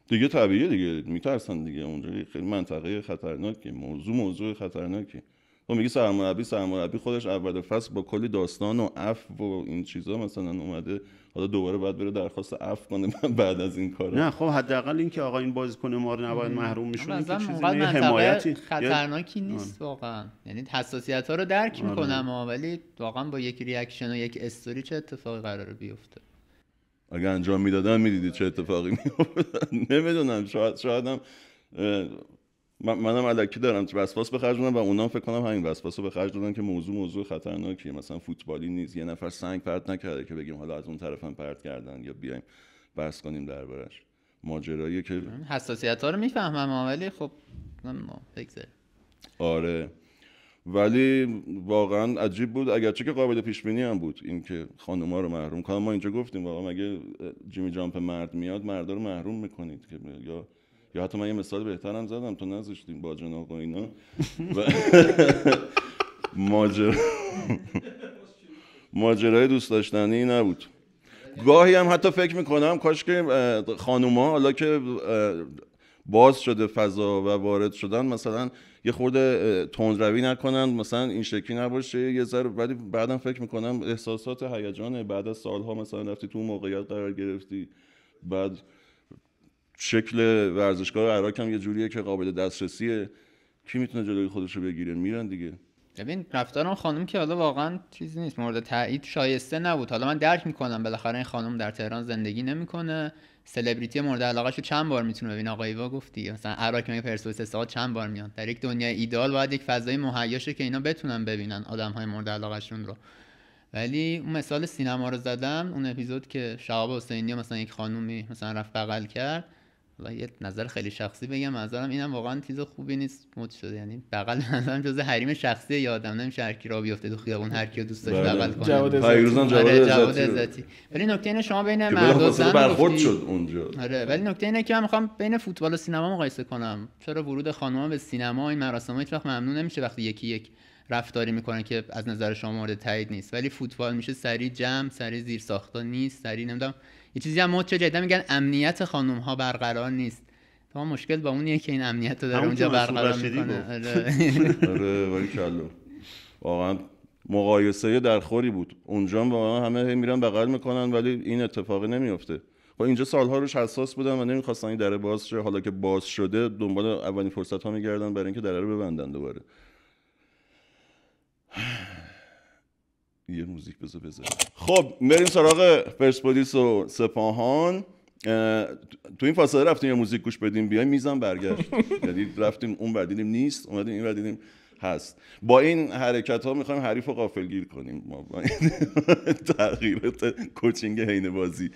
دیگه طبیعیه دیگه میترسن دیگه اونجا خیلی منطقه خطرناکی موضوع موضوع خطرناکی و میگی سرمربی سرمربی خودش اول فصل با کلی داستان و اف و این چیزا مثلا اومده حالا دوباره باید بره درخواست اف کنه بعد از این کار نه خب حداقل اینکه آقا این بازیکن ما رو نباید محروم میشونه که چیزی حمایتی خطرناکی نیست آره. واقعا یعنی حساسیت ها رو درک آره. میکنم ولی واقعا با یک ریاکشن و یک استوری چه اتفاقی قراره بیفته اگر انجام میدادن میدیدید چه اتفاقی میافتاد نمیدونم شاید شایدم من منم علکی دارم وسواس به خرج و اونا فکر کنم همین وسواس رو به دادن که موضوع موضوع خطرناکیه مثلا فوتبالی نیست یه نفر سنگ پرت نکرده که بگیم حالا از اون طرفم پرت کردن یا بیایم بحث کنیم دربارش ماجرایی که حساسیت ها رو میفهمم ولی خب ما آره ولی واقعا عجیب بود اگرچه که قابل پیش بینی هم بود اینکه خانوما رو محروم کنم ما اینجا گفتیم واقعا مگه جیمی جامپ مرد میاد مردا رو محروم میکنید که یا یا حتی من یه مثال بهترم زدم تو نذاشتیم با جناب و اینا ماجرای دوست داشتنی نبود گاهی هم حتی فکر میکنم کاش که خانوما حالا که باز شده فضا و وارد شدن مثلا یه خورده تندروی نکنن مثلا این شکلی نباشه یه ذره ولی بعدم فکر میکنم احساسات هیجان بعد از سالها مثلا رفتی تو موقعیت قرار گرفتی بعد شکل ورزشگاه عراق هم یه جوریه که قابل دسترسیه کی میتونه جلوی خودش رو بگیره میرن دیگه ببین رفتار اون خانم که حالا واقعا چیزی نیست مورد تایید شایسته نبود حالا من درک میکنم بالاخره این خانم در تهران زندگی نمیکنه سلبریتی مورد علاقه شو چند بار میتونه ببینه آقای ایوا گفتی مثلا عراق پرسپولیس سال چند بار میان در یک دنیای ایدال باید یک فضای مهیا که اینا بتونن ببینن آدم های مورد علاقه رو ولی اون مثال سینما رو زدم اون اپیزود که شهاب حسینی مثلا یک خانومی مثلا رفت بغل کرد حالا یه نظر خیلی شخصی بگم نظرم اینم واقعا چیز خوبی نیست مود شده یعنی بغل نظرم جز حریم شخصی یادم نمیشه هر کی را بیفته تو خیابون هر کی دوست داشت بله. بغل کنه جواد آره، جواد عزتی ولی نکته اینه شما بین مرد و زن برخورد شد اونجا آره ولی نکته اینه که من میخوام بین فوتبال و سینما مقایسه کنم چرا ورود ها به سینما این مراسم هیچ وقت ممنون نمیشه وقتی یکی یک رفتاری میکنن که از نظر شما مورد تایید نیست ولی فوتبال میشه سری جم سری زیر ساختا نیست سری نمیدونم یه چیزی هم میگن امنیت خانم ها برقرار نیست تو مشکل با اونیه که این امنیت رو داره اونجا برقرار میکنه آره, آره، واقعا مقایسه در خوری بود اونجا واقعا همه میرن بغل میکنن ولی این اتفاقی نمیفته خب اینجا سالها روش حساس بودن و نمیخواستن این دره باز شه حالا که باز شده دنبال اولین فرصت ها میگردن برای اینکه دره رو ببندن دوباره یه موزیک بذار خب بریم سراغ پرسپولیس و سپاهان تو این فاصله رفتیم یه موزیک گوش بدیم بیای میزم برگشت یعنی رفتیم اون دیدیم نیست اومدیم این دیدیم هست با این حرکت ها میخوایم حریف رو کنیم ما با تغییرات کوچینگ حین بازی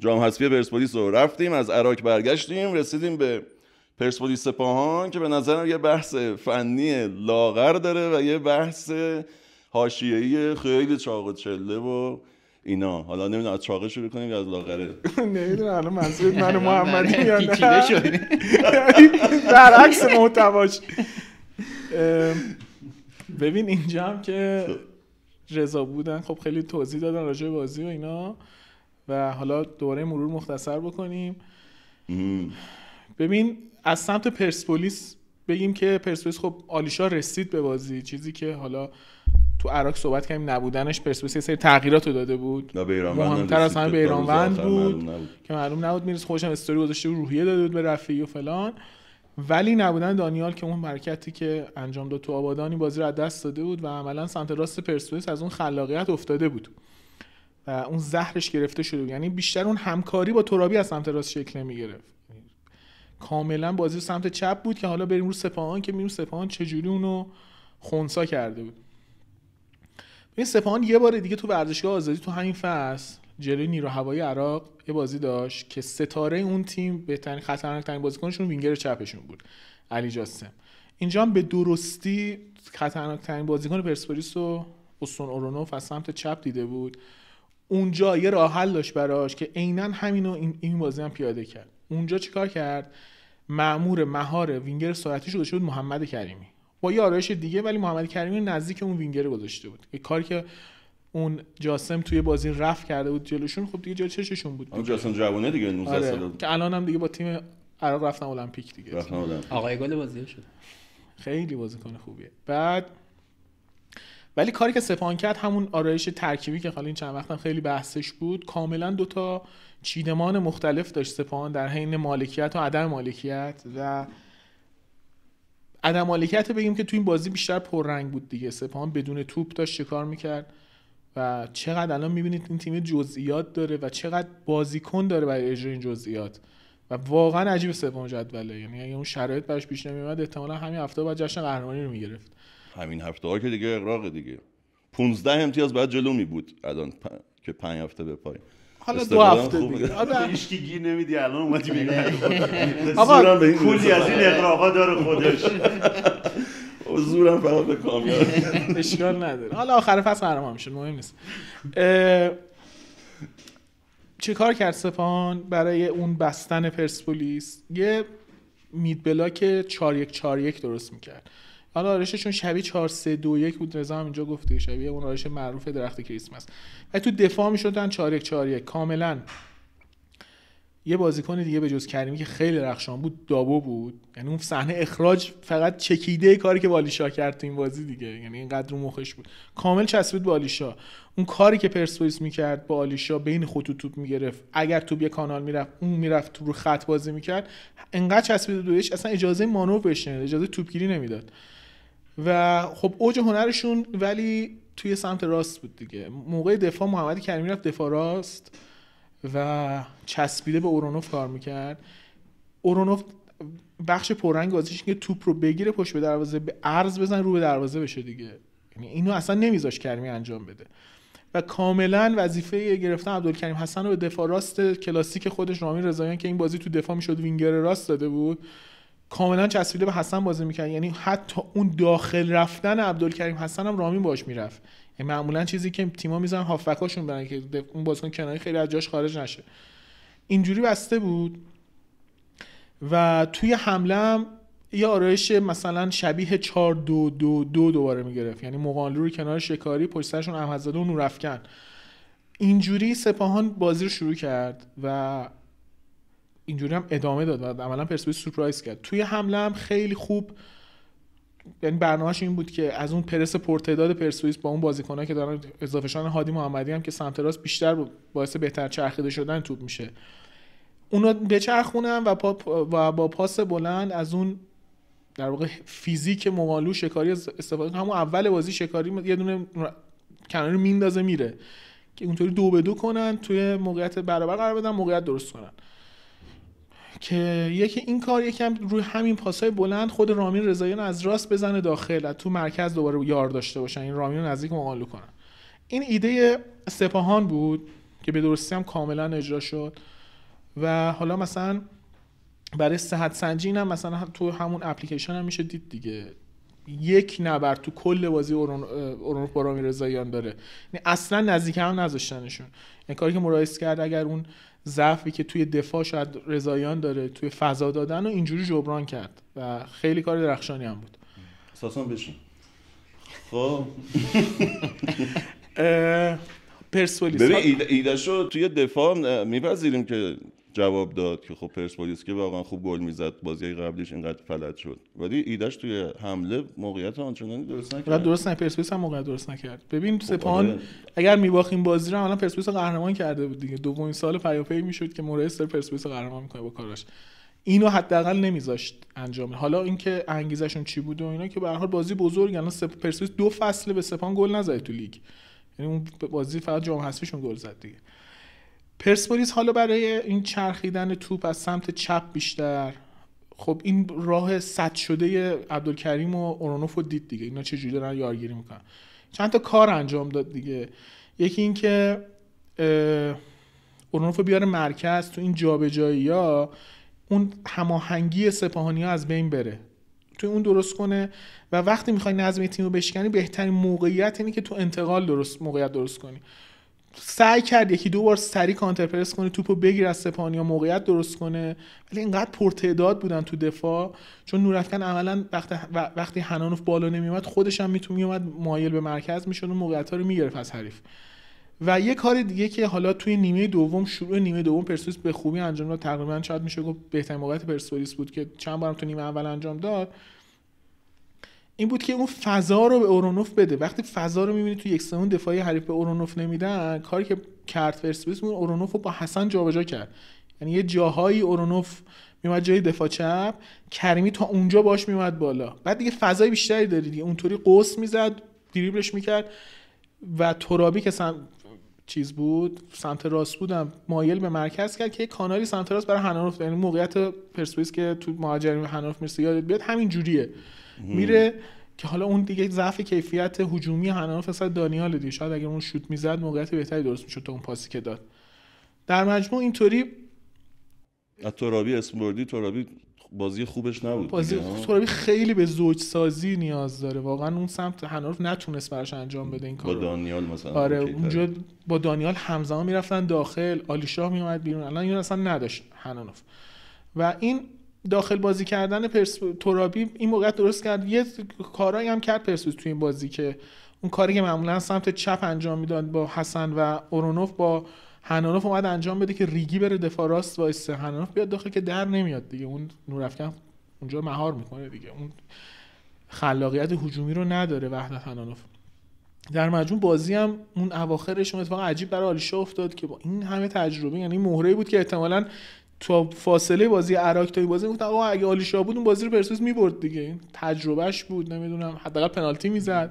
جام حسفی پرسپولیس رو رفتیم از عراق برگشتیم رسیدیم به پرسپولیس سپاهان که به نظرم یه بحث فنی لاغر داره و یه بحث حاشیه‌ای خیلی چاق و چله و اینا حالا نمیدونم از چاقه شروع کنیم یا از لاغره نمیدونم الان منظور من محمدی یا نه در عکس محتواش ببین اینجا هم که رضا بودن خب خیلی توضیح دادن راجع بازی و اینا و حالا دوره مرور مختصر بکنیم ببین از سمت پرسپولیس بگیم که پرسپولیس خب آلیشا رسید به بازی چیزی که حالا تو عراق صحبت کردیم نبودنش پرسپولیس یه سری تغییرات رو داده بود مهمتر از همه بود که معلوم نبود میرس خوشم هم استوری گذاشته و روحیه داده بود به رفیق و فلان ولی نبودن دانیال که اون مرکتی که انجام داد تو آبادانی بازی رو از دست داده بود و عملا سمت راست پرسپولیس از اون خلاقیت افتاده بود و اون زهرش گرفته شده بود یعنی بیشتر اون همکاری با ترابی از سمت راست شکل نمی گرفت. کاملا بازی سمت چپ بود که حالا بریم رو سپاهان که میریم سپاهان چجوری اونو خونسا کرده بود این سپاهان یه بار دیگه تو ورزشگاه آزادی تو همین فصل جلوی نیرو هوایی عراق یه بازی داشت که ستاره اون تیم بهترین خطرناکترین بازیکنشون وینگر چپشون بود علی جاسم اینجا هم به درستی خطرناکترین بازیکن پرسپولیس و استون اورونوف از سمت چپ دیده بود اونجا یه راه حل داشت براش که عینا همینو این بازی هم پیاده کرد اونجا چیکار کرد معمور مهار وینگر سرعتیش شده بود محمد کریمی با یه آرایش دیگه ولی محمد کریمی نزدیک اون وینگر گذاشته بود یه کاری که اون جاسم توی بازی رفت کرده بود جلوشون خب دیگه جا چششون بود اون جاسم جوونه دیگه 19 آره. که الان هم دیگه با تیم عراق رفتن المپیک دیگه آقای گل بازی شد خیلی بازیکن خوبیه بعد ولی کاری که سپان کرد همون آرایش ترکیبی که حالا این چند وقتم خیلی بحثش بود کاملا دوتا چیدمان مختلف داشت سپان در حین مالکیت و عدم مالکیت و عدم مالکیت بگیم که تو این بازی بیشتر پررنگ بود دیگه سپاهان بدون توپ داشت چیکار میکرد و چقدر الان میبینید این تیم جزئیات داره و چقدر بازیکن داره برای اجرای این جزئیات و واقعا عجیب سپاهان جدوله یعنی اگه اون شرایط براش پیش نمیومد احتمالا همین هفته بعد جشن قهرمانی رو میگرفت همین هفته ها که دیگه اقراق دیگه 15 امتیاز بعد جلو می بود الان که 5 هفته به پای حالا دو هفته دیگه آره هیچ گیر نمیدی الان اومدی آره. میگی آقا کلی از این اقراقا داره خودش حضورم خب، فقط به کامیار اشکال نداره حالا آخر فصل قهرمان میشه مهم نیست چه کار کرد سپان برای اون بستن پرسپولیس یه مید بلاک 4141 درست میکرد حالا چون شبیه 4 3 2 1 بود رضا هم اینجا گفته شبیه اون آرش معروف درخت کریسمس و تو دفاع میشدن 4 1 4 1 کاملا یه بازیکن دیگه به جز کریمی که خیلی رخشان بود دابو بود یعنی اون صحنه اخراج فقط چکیده کاری که والیشا کرد تو این بازی دیگه یعنی اینقدر رو مخش بود کامل چسبید به آلیشا اون کاری که پرسپولیس میکرد با آلیشا بین خطوط توپ میگرفت اگر توپ یه کانال میرفت اون میرفت تو رو خط بازی میکرد انقدر چسبید دویش اصلا اجازه مانور بهش اجازه توپگیری نمیداد و خب اوج هنرشون ولی توی سمت راست بود دیگه موقع دفاع محمد کریمی رفت دفاع راست و چسبیده به اورونوف کار میکرد اورونوف بخش پررنگ بازیش که توپ رو بگیره پشت به دروازه به عرض بزن رو به دروازه بشه دیگه یعنی اینو اصلا نمیذاش کریمی انجام بده و کاملا وظیفه گرفتن عبدالکریم حسن رو به دفاع راست کلاسیک خودش رامین رضاییان که این بازی تو دفاع میشد وینگر راست داده بود کاملا چسبیده به حسن بازی میکرد یعنی حتی اون داخل رفتن عبدالکریم حسن هم رامین باش میرفت یعنی معمولا چیزی که تیما میزنن هافکاشون برن که اون بازیکن کناری خیلی از جاش خارج نشه اینجوری بسته بود و توی حمله هم یه آرایش مثلا شبیه 4 دو دو دو دوباره میگرفت یعنی مقانلو رو کنار شکاری پشت سرشون احمدزاده و نورافکن اینجوری سپاهان بازی رو شروع کرد و اینجوری هم ادامه داد و عملا پرسپولیس سورپرایز کرد توی حمله هم خیلی خوب یعنی هاش این بود که از اون پرس تعداد پرسپولیس با اون بازیکنایی که دارن اضافه شدن هادی محمدی هم که سمت راست بیشتر باعث بهتر چرخیده شدن توپ میشه اونا بچرخونن و, پا و با پاس بلند از اون در واقع فیزیک موالو شکاری استفاده همون اول بازی شکاری یه دونه کناری میندازه میره که اونطوری دو به دو کنن توی موقعیت برابر قرار بدن موقعیت درست کنن که یکی این کار یکم روی همین پاسای بلند خود رامین رضاییان از راست بزنه داخل از تو مرکز دوباره یار داشته باشن این رامین رو نزدیک مقالو کنن این ایده سپاهان بود که به درستی هم کاملا اجرا شد و حالا مثلا برای صحت سنجی هم مثلا تو همون اپلیکیشن هم میشه دید دیگه یک نبر تو کل بازی اورون اورون رضاییان داره یعنی اصلا نزدیک هم نذاشتنشون این یعنی کاری که مرایس کرد اگر اون ضعفی که توی دفاع شاید رضایان داره توی فضا دادن و اینجوری جبران کرد و خیلی کار درخشانی هم بود ساسان بشین خب پرسپولیس ببین ایده توی دفاع میپذیریم که جواب داد که خب پرسپولیس که واقعا خوب گل میزد بازی قبلیش اینقدر فلج شد ولی ایدش توی حمله موقعیت آنچنانی درست نکرد درست نه پرسپولیس هم موقعیت درست نکرد ببین خب، سپان آره. اگر میباخیم بازی رو الان پرسپولیس قهرمان کرده بود دیگه دومین سال پیوپی میشد که مورد سر پرسپولیس قهرمان میکنه با کاراش اینو حداقل نمیذاشت انجام حالا اینکه انگیزشون چی بود و اینا که به هر حال بازی بزرگ الان پرسپولیس دو فصل به سپان گل نزد تو لیگ یعنی اون بازی فقط جام حذفیشون گل زد دیگه پرسپولیس حالا برای این چرخیدن توپ از سمت چپ بیشتر خب این راه صد شده عبدالکریم و اورونوف رو دید دیگه اینا جوری دارن یارگیری میکنن چند تا کار انجام داد دیگه یکی اینکه اورونوف رو بیاره مرکز تو این جابجایی ها اون هماهنگی سپاهانی ها از بین بره تو اون درست کنه و وقتی میخوای نظم تیم رو بشکنی بهترین موقعیت اینه که تو انتقال درست موقعیت درست کنی سعی کرد یکی دو بار سری کانتر پرس کنه توپو بگیر از سپانیا موقعیت درست کنه ولی اینقدر پرتعداد بودن تو دفاع چون نورافکن عملا وقتی وقتی هنانوف بالا نمیومد خودش هم میتون میومد مایل به مرکز میشد و موقعیت ها رو میگرفت از حریف و یه کار دیگه که حالا توی نیمه دوم شروع نیمه دوم پرسپولیس به خوبی انجام داد تقریبا شاید میشه گفت بهترین موقعیت پرسپولیس بود که چند بارم تو نیمه اول انجام داد این بود که اون فضا رو به اورونوف بده وقتی فضا رو میبینی تو یک سمون دفاعی حریف به اورونوف نمیدن کاری که کرد پرسپولیس اون اورونوف رو با حسن جابجا کرد یعنی یه جاهایی اورونوف میومد جای دفاع چپ کریمی تا اونجا باش میومد بالا بعد دیگه فضای بیشتری داری دیگه اونطوری قوس میزد دریبلش میکرد و ترابی که سم... چیز بود سمت راست بودم مایل به مرکز کرد که کانالی سمت راست برای هنانوف یعنی موقعیت پرسپولیس که تو مهاجرین هنانوف میرسه یادت بیاد همین جوریه میره که حالا اون دیگه ضعف کیفیت هجومی هنان فساد دانیال دیگه شاید اگر اون شوت میزد موقعیت بهتری درست میشد تا اون پاسی که داد در مجموع اینطوری ترابی اسم بردی ترابی بازی خوبش نبود بازی ترابی خیلی به زوج سازی نیاز داره واقعا اون سمت هنوف نتونست براش انجام بده این کارو با دانیال مثلا آره اونجا با دانیال همزمان میرفتن داخل آلیشاه میومد بیرون الان این اصلا نداشت هنانوف و این داخل بازی کردن پرس... ترابی این موقع درست کرد یه کارایی هم کرد پرسپولیس تو این بازی که اون کاری که معمولا سمت چپ انجام میداد با حسن و اورونوف با هنانوف اومد انجام بده که ریگی بره دفاع راست است هنانوف بیاد داخل که در نمیاد دیگه اون نورافکن اونجا مهار میکنه دیگه اون خلاقیت هجومی رو نداره وحدت هنانوف در مجموع بازی هم اون اواخرش اتفاق عجیب برای آلیشا افتاد که با این همه تجربه یعنی مهره بود که احتمالاً تو فاصله بازی عراق تا این بازی میگفتن آقا اگه آلی بود اون بازی رو پرسپولیس میبرد دیگه تجربهش بود نمیدونم حداقل پنالتی میزد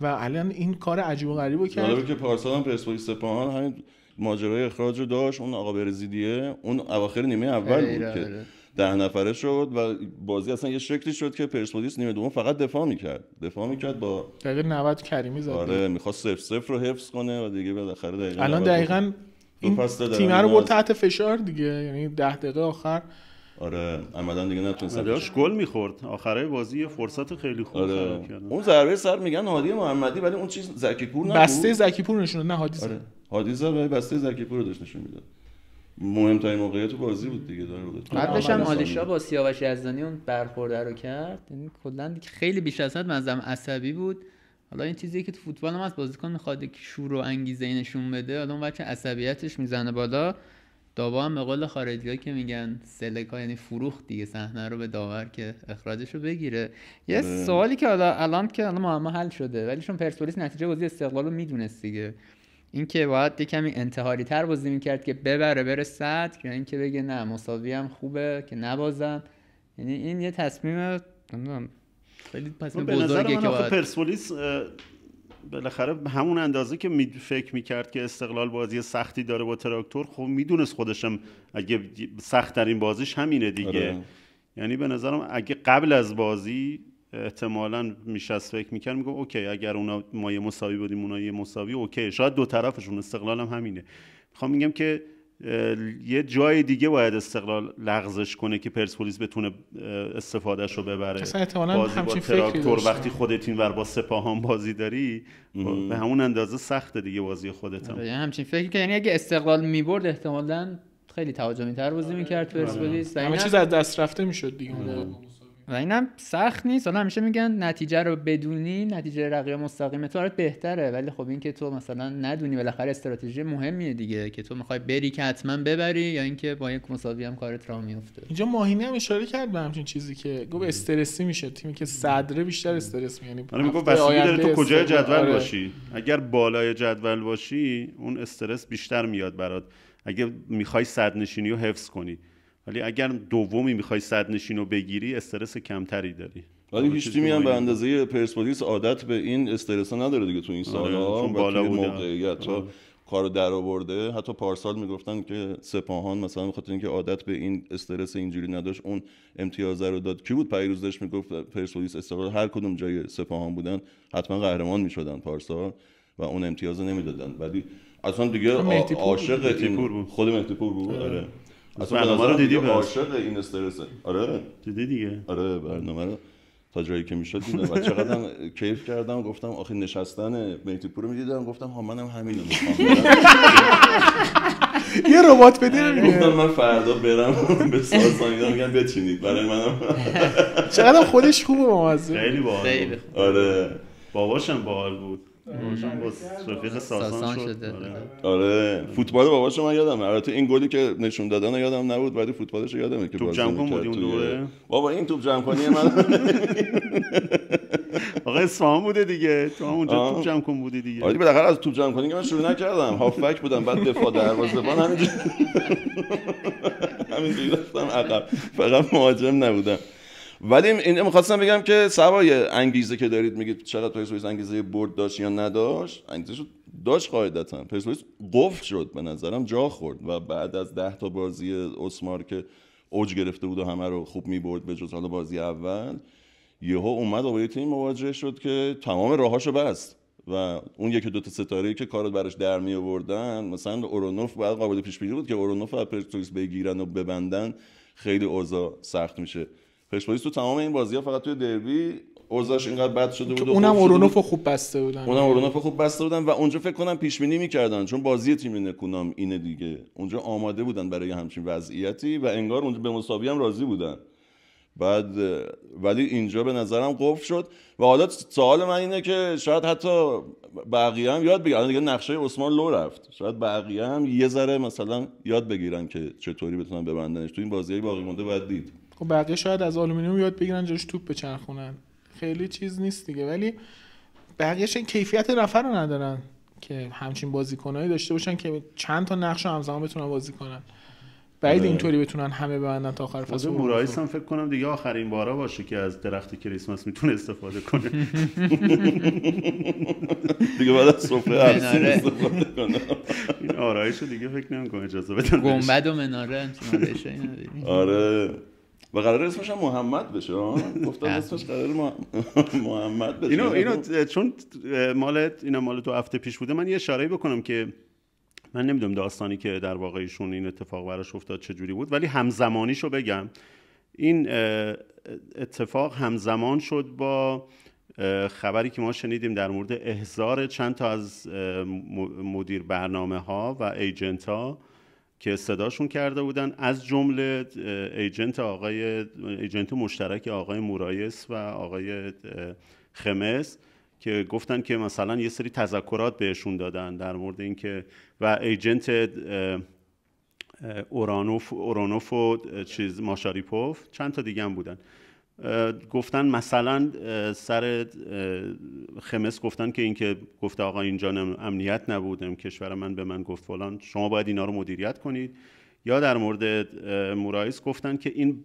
و الان این کار عجیب و کرد که پارسال هم پرسپولیس سپاهان همین ماجرای اخراج رو داشت اون آقا برزیدیه اون اواخر نیمه اول بود که ده نفره شد و بازی اصلا یه شکلی شد که پرسپولیس نیمه دوم فقط دفاع میکرد دفاع میکرد با دقیقه 90 کریمی زد آره میخواست 0 0 رو حفظ کنه و دیگه بالاخره دقیقه الان دقیقاً این تیم رو برد تحت فشار دیگه یعنی ده دقیقه آخر آره عمدا دیگه نتونست آره، داش گل میخورد آخرای بازی یه فرصت خیلی خوب آره. اون ضربه سر میگن هادی محمدی ولی اون چیز زکی پور نبود بسته زکی پور نشون نه هادی آره. هادی زد ولی بسته زکی پور داشت نشون میداد مهمترین موقعیت تو بازی بود دیگه داره بود بعدش هم آلیشا با سیاوش یزدانی اون برخورده رو کرد یعنی کلا خیلی بیش از حد منظم عصبی بود حالا این چیزی که تو فوتبال هم از بازیکن میخواد که شور و انگیزه نشون بده حالا اون بچه عصبیتش میزنه بالا داوا هم به قول خارجی که میگن سلکا یعنی فروخت دیگه صحنه رو به داور که اخراجش رو بگیره یه آره. سوالی که حالا الان که الان معما حل شده ولی چون پرسپولیس نتیجه بازی استقلال رو میدونست دیگه اینکه باید یه کمی انتحاری تر بازی میکرد که ببره بره صد یا اینکه بگه نه مساوی هم خوبه که نبازم یعنی این یه تصمیم ولی پس خب، به نظر من باعت... پرسپولیس بالاخره همون اندازه که می فکر میکرد که استقلال بازی سختی داره با تراکتور خب میدونست خودشم اگه سخت بازیش همینه دیگه آره. یعنی به نظرم اگه قبل از بازی احتمالا میشست فکر میکرد میگو اوکی اگر اونا ما یه مساوی بودیم اونا یه مساوی اوکی شاید دو طرفشون استقلال هم همینه میخوام خب، میگم که یه جای دیگه باید استقلال لغزش کنه که پرسپولیس بتونه استفادهش رو ببره بازی با تراکتور وقتی خودت اینور با سپاهان بازی داری خب، به همون اندازه سخته دیگه بازی خودت هم آره، همچین فکر که یعنی اگه استقلال میبرد احتمالاً خیلی تهاجمی تر بازی میکرد آره. پرسپولیس آره. همه چیز از دست رفته میشد دیگه و اینم سخت نیست حالا همیشه میگن نتیجه رو بدونی نتیجه رقیب مستقیم تو بهتره ولی خب این اینکه تو مثلا ندونی بالاخره استراتژی مهمیه دیگه که تو میخوای بری که حتما ببری یا اینکه با یک مساوی هم کارت راه میفته اینجا ماهینی هم اشاره کرد به همچین چیزی که گفت آره. استرسی میشه تیمی که صدره بیشتر استرس می یعنی آره میگفت تو کجای جدول باشی اگر بالای جدول باشی اون استرس بیشتر میاد برات اگه میخوای صد نشینی رو حفظ کنی ولی اگر دومی میخوای صد نشین رو بگیری استرس کمتری داری ولی هیچ تیمی به اندازه پرسپولیس عادت به این استرس نداره دیگه تو این سالها آره، بالا موقعیت تو آره. کارو در حتی پارسال میگفتن که سپاهان مثلا بخاطر اینکه عادت به این استرس اینجوری نداشت اون امتیاز رو داد کی بود پیروز داشت میگفت پرسپولیس استقلال هر کدوم جای سپاهان بودن حتما قهرمان میشدن پارسال و اون امتیاز نمیدادن ولی اصلا دیگه عاشق تیم خود مهدی بود آره. اصلا برنامه رو دیدی عاشق این استرسه آره دیدی دیگه آره برنامه رو تا جایی که میشد دیدم و چقدر کیف کردم گفتم آخه نشستن مهدی پور میدیدم گفتم ها منم همین رو یه ربات بده گفتم من فردا برم به سازمان میگم بچینید برای منم چقدر خودش خوبه مازی خیلی باحال آره باباشم باحال بود شده آره, آره. فوتبال بابا شما یادم البته این گلی که نشون دادن یادم نبود ولی فوتبالش یادمه که توپ جمع کن بودی اون دوره بابا این توپ جمع کنی من آقا اصفهان بوده دیگه تو اونجا توپ جمع کن بودی دیگه آره بالاخره از توپ جمع که من شروع نکردم هافک بودم بعد دفاع دروازه‌بان همینجوری همینجوری رفتم عقب فقط مهاجم نبودم ولی این میخواستم بگم که سوای انگیزه که دارید میگید چقدر پرسپولیس انگیزه برد داشت یا نداشت انگیزه داشت قاعدتا پرسپولیس قفل شد به نظرم جا خورد و بعد از ده تا بازی اسمار که اوج گرفته بود و همه رو خوب میبرد به جز حالا بازی اول یهو اومد با تیم مواجه شد که تمام راهاشو بست و اون یکی دو تا ستاره که کارو براش در می آوردن مثلا اورونوف بعد قابل پیش بود که اورونوف از پرسپولیس بگیرن و ببندن خیلی اوضاع سخت میشه پرسپولیس تو تمام این بازی ها فقط توی دربی اوزاش اینقدر بد شده بود اونم خب اورونوف خوب بسته بودن اونم اورونوف خوب بسته بودن و اونجا فکر کنم پیش بینی میکردن چون بازی تیم نکونام اینه دیگه اونجا آماده بودن برای همچین وضعیتی و انگار اونجا به مساوی هم راضی بودن بعد ولی اینجا به نظرم قفل شد و حالا سوال من اینه که شاید حتی بقیه هم یاد بگیرن دیگه نقشه عثمان لو رفت شاید بقیه هم یه ذره مثلا یاد بگیرن که چطوری بتونن ببندنش تو این بازی باقی مونده بعد دید خب بقیه شاید از آلومینیوم یاد بگیرن جاش توپ بچرخونن خیلی چیز نیست دیگه ولی بقیهش این کیفیت نفر رو ندارن که همچین بازیکنایی داشته باشن که چند تا نقش رو همزمان بتونن بازی کنن بعید آره. اینطوری بتونن همه ببندن تا آخر خب، فصل مورایس هم فکر کنم دیگه آخرین بارا باشه که از درخت کریسمس میتونه استفاده کنه دیگه بعد از سفره استفاده کنه این آرایشو دیگه فکر نمی‌کنم اجازه بدن گنبد و مناره آره و قرار اسمش هم محمد بشه گفتم اسمش قرار محمد بشه اینو یعنی اینو خب- چون مال اینا مال تو هفته پیش بوده من یه اشاره بکنم که من نمیدونم داستانی که در واقع ایشون این اتفاق براش افتاد چه جوری بود ولی همزمانیشو بگم این اتفاق همزمان شد با خبری که ما شنیدیم در مورد احضار چند تا از مدیر برنامه ها و ایجنت ها که صداشون کرده بودن از جمله ایجنت آقای ایجنت مشترک آقای مورایس و آقای خمس که گفتن که مثلا یه سری تذکرات بهشون دادن در مورد اینکه و ایجنت اورانوف اورانوف و چیز ماشاریپوف چند تا دیگه هم بودن گفتن مثلا سر خمس گفتن که اینکه گفته آقا اینجا امنیت نبودم کشور من به من گفت فلان شما باید اینا رو مدیریت کنید یا در مورد مورایس گفتن که این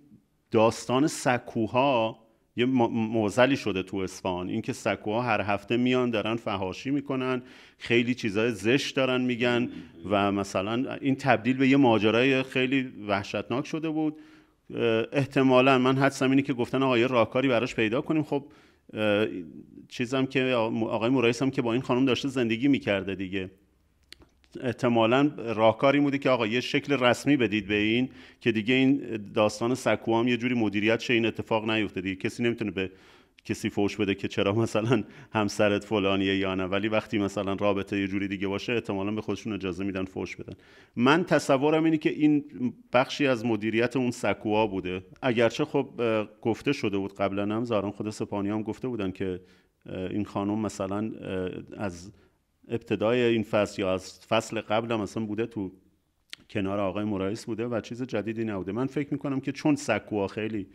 داستان سکوها یه موزلی شده تو اسفان اینکه سکوها هر هفته میان دارن فهاشی میکنن خیلی چیزای زشت دارن میگن و مثلا این تبدیل به یه ماجرای خیلی وحشتناک شده بود احتمالا من حدسم اینه که گفتن آقا یه راهکاری براش پیدا کنیم خب چیزم که آقای مورایس هم که با این خانم داشته زندگی میکرده دیگه احتمالا راهکاری بوده که آقا یه شکل رسمی بدید به این که دیگه این داستان سکوام یه جوری مدیریت شه این اتفاق نیفته دیگه کسی نمیتونه به کسی فوش بده که چرا مثلا همسرت فلانیه یا نه ولی وقتی مثلا رابطه یه جوری دیگه باشه احتمالا به خودشون اجازه میدن فوش بدن من تصورم اینه که این بخشی از مدیریت اون سکوها بوده اگرچه خب گفته شده بود قبلا هم زاران خود سپانی هم گفته بودن که این خانم مثلا از ابتدای این فصل یا از فصل قبل هم بوده تو کنار آقای مرایس بوده و چیز جدیدی نبوده من فکر میکنم که چون سکوها خیلی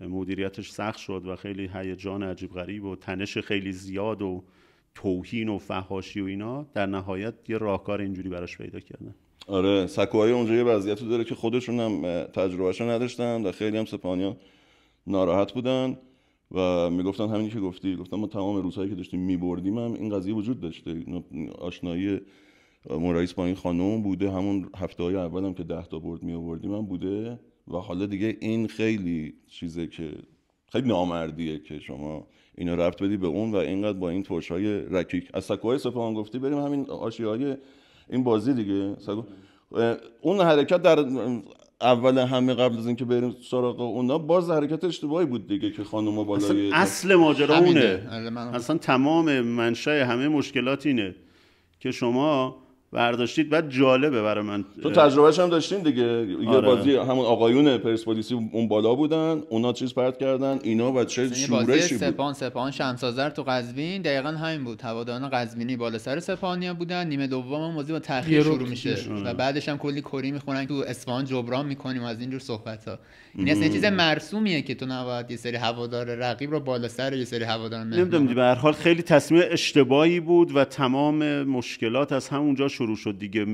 مدیریتش سخت شد و خیلی هیجان عجیب غریب و تنش خیلی زیاد و توهین و فهاشی و اینا در نهایت یه راهکار اینجوری براش پیدا کردن آره سکوهای اونجا یه وضعیتی داره که خودشون هم تجربهش نداشتن و خیلی هم سپانیان ناراحت بودن و میگفتن همینی که گفتی گفتم ما تمام روزهایی که داشتیم میبردیم هم این قضیه وجود داشته آشنایی مورایس با این خانم بوده همون هفته های اول هم که ده تا برد می آوردیم هم بوده و حالا دیگه این خیلی چیزه که خیلی نامردیه که شما اینو رفت بدی به اون و اینقدر با این ترش های رکیک از سکوهای سپاهان گفتی بریم همین آشیه های این بازی دیگه سکو... اون حرکت در اول همه قبل از اینکه بریم سراغ اونا باز حرکت اشتباهی بود دیگه که خانوما بالای اصلا اصل ماجرا اونه آره، اصلا تمام منشأ همه مشکلات اینه که شما برداشتید بعد جالبه برای من تو تجربهش هم داشتین دیگه یه آره. بازی همون آقایون پرسپولیسی اون بالا بودن اونا چیز پرت کردن اینا و چه شورشی یعنی بود سپان سپان شمسازر تو قزوین دقیقا همین بود هواداران قزوینی بالا سر سپانیا بودن نیمه دوم هم بازی با تأخیر شروع میشه و بعدش هم کلی کری میخورن تو اصفهان جبران میکنیم از اینجور صحبت ها این یعنی اصلا چیز مرسومیه که تو نباید یه سری هوادار رقیب رو بالا سر یه سری هوادار نمیدونم به هر حال خیلی تصمیم اشتباهی بود و تمام مشکلات از همونجا شروع شد دیگه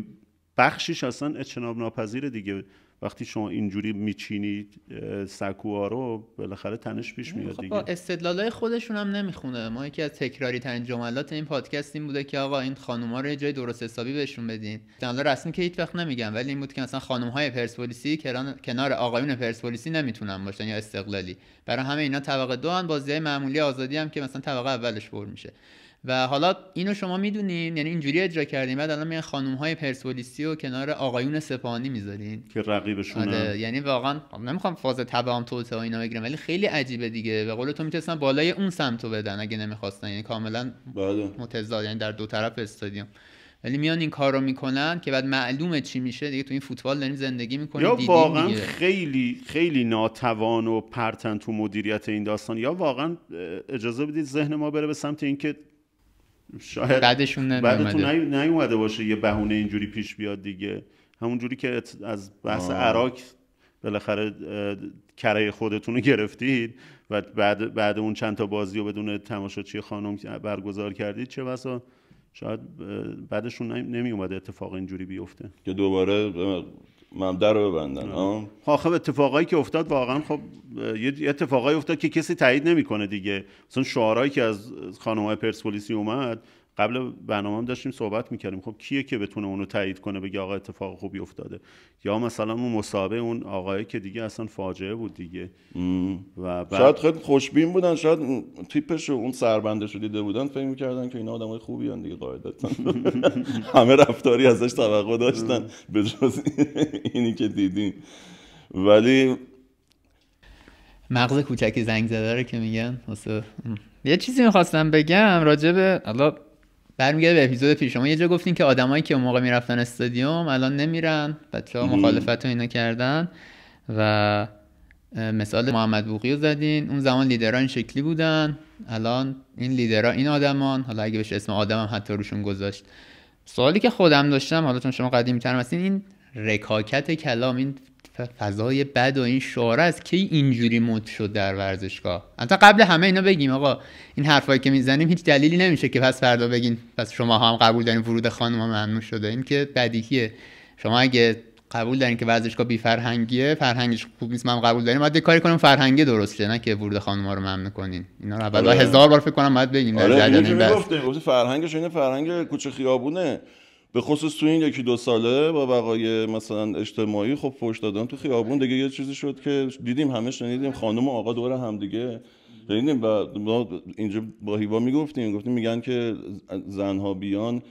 بخشش اصلا اجتناب ناپذیره دیگه وقتی شما اینجوری میچینید سکوها رو بالاخره تنش پیش میاد خب، دیگه با های خودشون هم نمیخونه ما یکی از تکراری ترین جملات این پادکست این بوده که آقا این ها رو یه جای درست حسابی بهشون بدین مثلا رسمی که هیچ وقت نمیگم ولی این بود که اصلا خانم های پرسپولیسی کنار آقایون پرسپولیسی نمیتونن باشن یا استقلالی برای همه اینا طبقه دو بازی معمولی آزادی هم که مثلا طبقه اولش پر میشه و حالا اینو شما میدونین یعنی اینجوری اجرا کردیم بعد الان میان خانم های پرسپولیسی و کنار آقایون سپاهانی میذارین که رقیبشونه آره، یعنی واقعا نمیخوام فاز تبعام تو و اینا بگیرم ولی خیلی عجیبه دیگه به قول تو میتونستن بالای اون سمتو بدن اگه نمیخواستن یعنی کاملا بله. متضاد یعنی در دو طرف استادیوم ولی میان این کار رو میکنن که بعد معلومه چی میشه دیگه تو این فوتبال داریم زندگی میکنه. یا واقعا دیگه. خیلی خیلی ناتوان و پرتن تو مدیریت این داستان یا واقعا اجازه بدید ذهن ما بره به سمت اینکه شاید بعدشون بعدتون نیومده باشه یه بهونه اینجوری پیش بیاد دیگه همونجوری که از بحث عراق بالاخره کره خودتون رو گرفتید و بعد بعد اون چند تا بازی رو بدون تماشاچی خانم برگزار کردید چه بسا شاید بعدشون نمی اومده اتفاق اینجوری بیفته که دوباره در رو ببندن ها خب اتفاقایی که افتاد واقعا خب یه اتفاقایی افتاد که کسی تایید نمیکنه دیگه مثلا شعارهایی که از های پرسپولیسی اومد قبل برنامه هم داشتیم صحبت میکردیم خب کیه که بتونه اونو تایید کنه بگه آقا اتفاق خوبی افتاده یا مثلا اون مصابه اون آقایی که دیگه اصلا فاجعه بود دیگه و بعد... شاید خیلی خوشبین بودن شاید تیپش و اون سربندش رو دیده بودن فکر میکردن که اینا های خوبی هن دیگه قاعدتا همه رفتاری ازش توقع داشتن به جز اینی که دیدیم ولی مغز کوچکی زنگ زده رو که میگن یه چیزی میخواستم بگم راجع برمیگرده به اپیزود پیش شما یه جا گفتین که آدمایی که اون موقع میرفتن استادیوم الان نمیرن بچه ها مخالفت رو اینا کردن و مثال محمد بوقی رو زدین اون زمان لیدرها این شکلی بودن الان این لیدرها این آدمان حالا اگه بهش اسم آدمم حتی روشون گذاشت سوالی که خودم داشتم حالا چون شما قدیمی ترم هستین این رکاکت کلام این فضای بد و این شعار از که اینجوری مد شد در ورزشگاه انتا قبل همه اینا بگیم آقا این حرفایی که میزنیم هیچ دلیلی نمیشه که پس فردا بگین پس شما هم قبول دارین ورود خانم ها ممنوع شده این که بدیهیه شما اگه قبول دارین که ورزشگاه بی فرهنگیه فرهنگش خوب نیست من قبول داریم باید کاری کنیم فرهنگی درست نه که ورود خانم ها رو ممنوع کنین اینا رو اول آره. هزار بار فکر کنم باید بگیم آره، در آره. فرهنگش اینه فرهنگ کوچه خیابونه به خصوص تو این یکی دو ساله با بقای مثلا اجتماعی خب فوش دادن تو خیابون دیگه یه چیزی شد که دیدیم همه شنیدیم خانم و آقا دور هم دیگه دیدیم و ما اینجا با هیوا میگفتیم گفتیم میگن که زنها بیان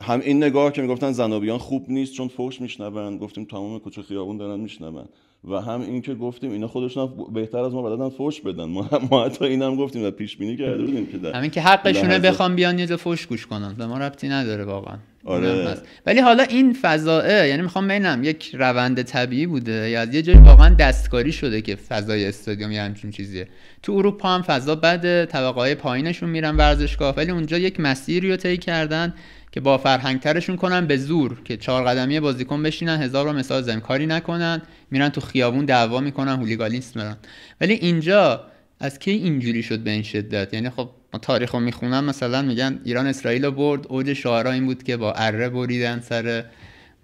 هم این نگاه که میگفتن زنابیان خوب نیست چون فوش میشنون گفتیم تمام کوچه خیابون دارن میشنون و هم که گفتیم اینا خودشون بهتر از ما بلدن فوش بدن ما, ما حتی اینم گفتیم و پیش بینی کرده بودیم که همین که حقشونه بخوام بیان یه فوش گوش کنن به ما ربطی نداره واقعا آره. ولی حالا این فضا یعنی میخوام ببینم یک روند طبیعی بوده یا از یه جایی واقعا دستکاری شده که فضای استادیوم یه همچین چیزیه تو اروپا هم فضا بده طبقه پایینشون میرن ورزشگاه ولی اونجا یک مسیری رو طی کردن که با ترشون کنن به زور که چهار قدمی بازیکن بشینن هزار رو مثال زمکاری کاری نکنن میرن تو خیابون دعوا میکنن هولیگالیست میرن ولی اینجا از کی اینجوری شد به این شدت یعنی خب ما تاریخ رو میخونم مثلا میگن ایران اسرائیل رو برد اوج شعارا این بود که با اره بریدن سر آره،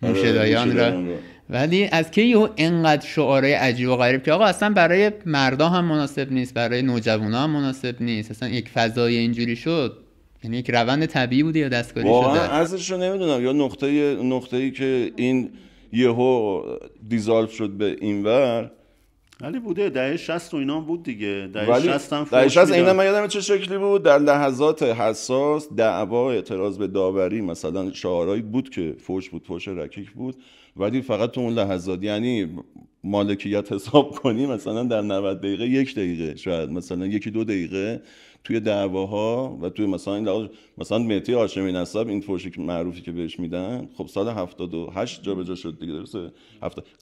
موشدایان را ولی از کی یهو انقدر شعارهای عجیب و غریب که آقا اصلا برای مردا هم مناسب نیست برای نوجوانا هم مناسب نیست اصلا یک فضای اینجوری شد یعنی یک روند طبیعی بوده یا دستکاری شده واقعا ازش رو نمیدونم یا نقطه نقطه ای که این یهو دیزالف شد به اینور ولی بوده دهه 60 و اینا بود دیگه دهه 60 هم دهه 60 اینا من یادم چه شکلی بود در لحظات حساس دعوا اعتراض به داوری مثلا شعارهایی بود که فوش بود فوش رکیک بود ولی فقط تو اون لحظات یعنی مالکیت حساب کنی مثلا در 90 دقیقه یک دقیقه شاید مثلا یکی دو دقیقه توی دعواها و توی مثلا این لحظه مثلا مهدی هاشمی نسب این فرشی معروفی که بهش میدن خب سال 78 جابجا شد دیگه درسته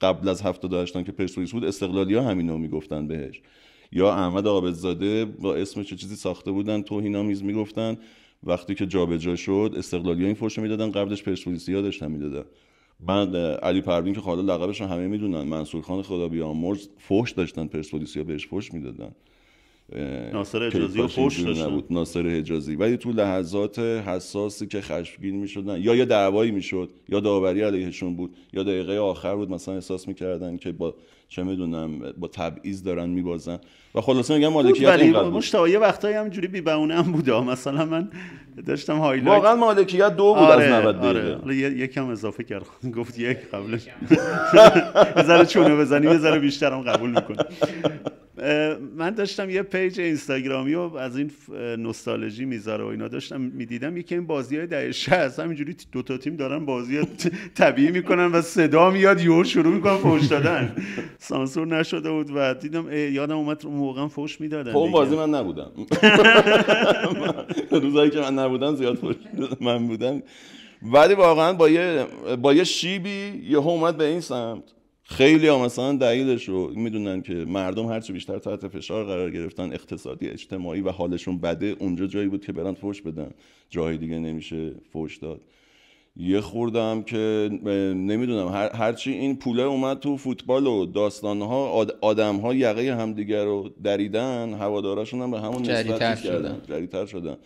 قبل از 78 که پرسپولیس بود استقلالی ها همینو میگفتن بهش یا احمد آبزاده با اسم چه چیزی ساخته بودن توهینآمیز میگفتن وقتی که جابجا شد استقلالی ها این فرش میدادن قبلش پرسپولیسی ها داشتن میدادن من علی پروین که حالا لقبش همه میدونن منصور خان خدا بیامرز فحش داشتن پرسپولیسیا بهش فحش میدادن ناصر حجازی رو پشت نبود ناصر حجازی ولی تو لحظات حساسی که خشمگین میشدن یا یه دعوایی میشد یا داوری علیهشون بود یا دقیقه آخر بود مثلا احساس میکردن که با چه میدونم با تبعیض دارن میبازن و خلاصه میگم مالکیت ولی مشتاق یه وقتایی هم جوری بی بهونه هم بوده مثلا من داشتم هایلایت واقعا مالکیت دو بود آره، از آره. 90 دقیقه آره. یکم اضافه کرد گفت یک قبلش بزن چونه بزنی بزن بیشترم قبول میکنه من داشتم یه پیج اینستاگرامی و از این نوستالژی میذاره و اینا داشتم میدیدم یکی این بازی های دهه 60 همینجوری دو تا تیم دارن بازی طبیعی میکنن و صدا میاد یهو شروع میکنن فوش دادن سانسور نشده بود و دیدم یادم اومد موقعا فوش میدادن خب، اون بازی من نبودم روزایی که من نبودم زیاد فوش من بودم ولی واقعا با یه با یه شیبی یه اومد به این سمت خیلی ها مثلا دلیلش رو میدونن که مردم هرچی بیشتر تحت فشار قرار گرفتن اقتصادی اجتماعی و حالشون بده اونجا جایی بود که برن فوش بدن جایی دیگه نمیشه فوش داد یه خوردم که نمیدونم هر هرچی این پوله اومد تو فوتبال و داستانها آد آدم ها یقه همدیگر رو دریدن هواداراشون هم به همون نسبت کردن جریتر شدن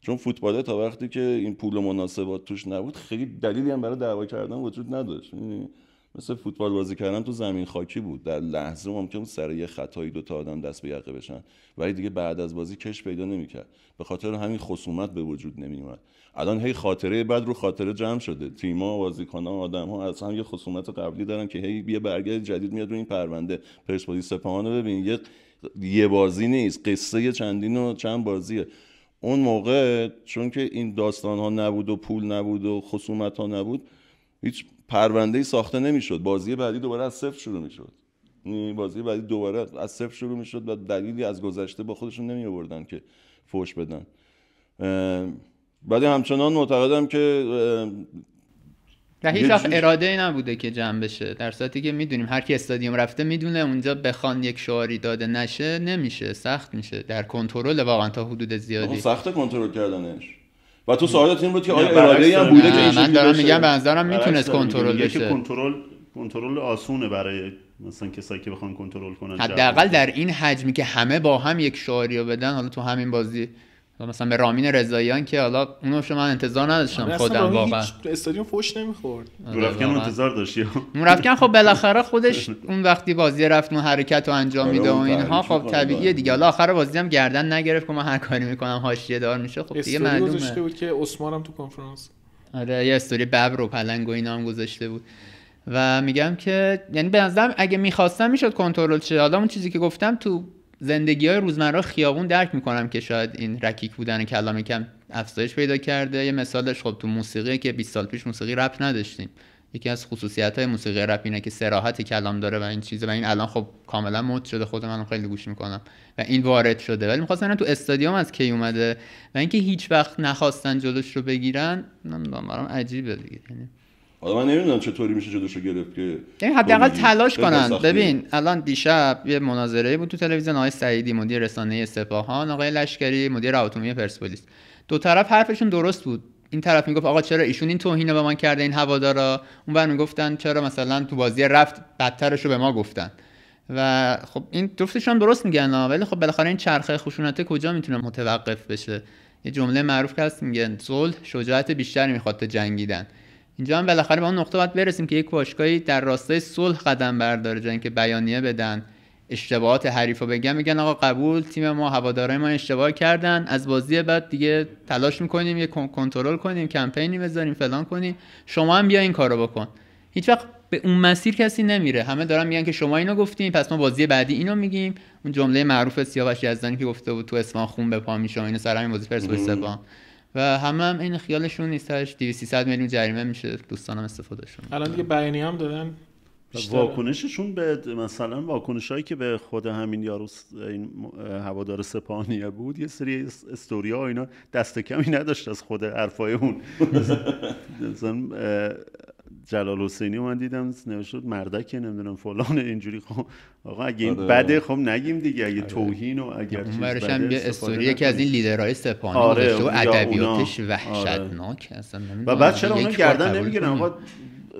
چون فوتباله تا وقتی که این پول مناسبات توش نبود خیلی دلیلی هم برای دعوا کردن وجود نداشت یعنی مثل فوتبال بازی کردن تو زمین خاکی بود در لحظه ممکن سر یه خطایی دو تا آدم دست به یقه بشن ولی دیگه بعد از بازی کش پیدا نمیکرد به خاطر همین خصومت به وجود نمیومد الان هی خاطره بعد رو خاطره جمع شده تیما بازیکن‌ها آدم‌ها از هم یه خصومت قبلی دارن که هی یه برگرد جدید میاد رو این پرونده پرسپولیس سپاهان رو ببین یه یه بازی نیست قصه چندین و چند بازیه اون موقع چون که این داستان ها نبود و پول نبود و خصومت ها نبود هیچ پرونده ساخته نمیشد بازی بعدی دوباره از صفر شروع میشد یعنی بازی بعدی دوباره از صفر شروع میشد و دلیلی از گذشته با خودشون نمی آوردن که فوش بدن بعد همچنان معتقدم که و هیچ وقت اراده نبوده که جمع بشه در صورتی که میدونیم هر کی استادیوم رفته میدونه اونجا بخوان یک شعاری داده نشه نمیشه سخت میشه در کنترل واقعا تا حدود زیادی سخت کنترل کردنش و تو سوالت این بود که آیا اراده هم بوده که من دارم میگم به نظرم میتونست کنترل بشه کنترل کنترل آسونه برای مثلا کسایی که بخوان کنترل کنن حداقل در این حجمی که همه با هم یک شعاری رو بدن حالا تو همین بازی مثلا به رامین رضاییان که حالا اونو من انتظار نداشتم آره، خودم واقعا استادیوم فوش نمیخورد مورفکن آره، انتظار داشتی مورفکن خب بالاخره خودش اون وقتی بازی رفت اون حرکت رو انجام میده و آره، اینها خب طبیعیه دیگه حالا آخر بازی هم گردن نگرفت که من هر کاری میکنم حاشیه دار میشه خب دیگه معلومه گذاشته بود که عثمان هم تو کنفرانس آره یه استوری ببر و پلنگ و اینا گذاشته بود و میگم که یعنی به نظرم اگه میخواستم میشد کنترل شه حالا اون چیزی که گفتم تو زندگی های روزمره خیابون درک میکنم که شاید این رکیک بودن کلام کم افزایش پیدا کرده یه مثالش خب تو موسیقی که 20 سال پیش موسیقی رپ نداشتیم یکی از خصوصیت های موسیقی رپ اینه که سراحت کلام داره و این چیزه و این الان خب کاملا مد شده خود منو خیلی گوش میکنم و این وارد شده ولی میخواستن تو استادیوم از کی اومده و اینکه هیچ وقت نخواستن جلوش رو بگیرن نمیدونم برام عجیبه دیگه یعنی حالا من نمیدونم چطوری میشه جلوشو گرفت که یعنی حداقل تلاش کنن ببین الان دیشب یه مناظره بود تو تلویزیون آقای سعیدی مدیر رسانه سپاهان آقای لشکری مدیر اتمی پرسپولیس دو طرف حرفشون درست بود این طرف میگفت آقا چرا ایشون این توهین رو به من کرده این هوادارا اون بر میگفتن چرا مثلا تو بازی رفت بدترش رو به ما گفتن و خب این جفتشون درست میگن ولی خب بالاخره این چرخه خشونت کجا میتونه متوقف بشه یه جمله معروف که هست میگن صلح شجاعت بیشتری میخواد تا جنگیدن اینجا هم بالاخره به با اون نقطه باید برسیم که یک باشگاهی در راستای صلح قدم برداره جان که بیانیه بدن اشتباهات رو بگن میگن آقا قبول تیم ما هوادارای ما اشتباه کردن از بازی بعد دیگه تلاش میکنیم یه کنترل کنیم کمپینی بذاریم فلان کنیم شما هم بیا این کارو بکن هیچ وقت به اون مسیر کسی نمیره همه دارن میگن که شما اینو گفتیم پس ما بازی بعدی اینو میگیم اون جمله معروف سیاوش یزدانی که گفته بود تو اسمان خون به پا میشه اینو سر همین بازی پرسپولیس و همه هم این خیالشون نیستش 200 میلیون جریمه میشه دوستانم استفادهشون الان دیگه بیانیه هم دادن واکنششون به مثلا واکنش هایی که به خود همین یارو این هوادار سپاهانیه بود یه سری استوریا اینا دست کمی نداشت از خود حرفای اون جلال حسینی من دیدم نوشته مردک نمیدونم فلان اینجوری خب آقا اگه این آره. بده خب نگیم دیگه اگه آره. توهین و اگر آره. چیز بده یه استوری که از این لیدرهای سپاهی آره و ادبیاتش وحشتناک آره. و بعد چرا اونو گردن نمیگیرن آقا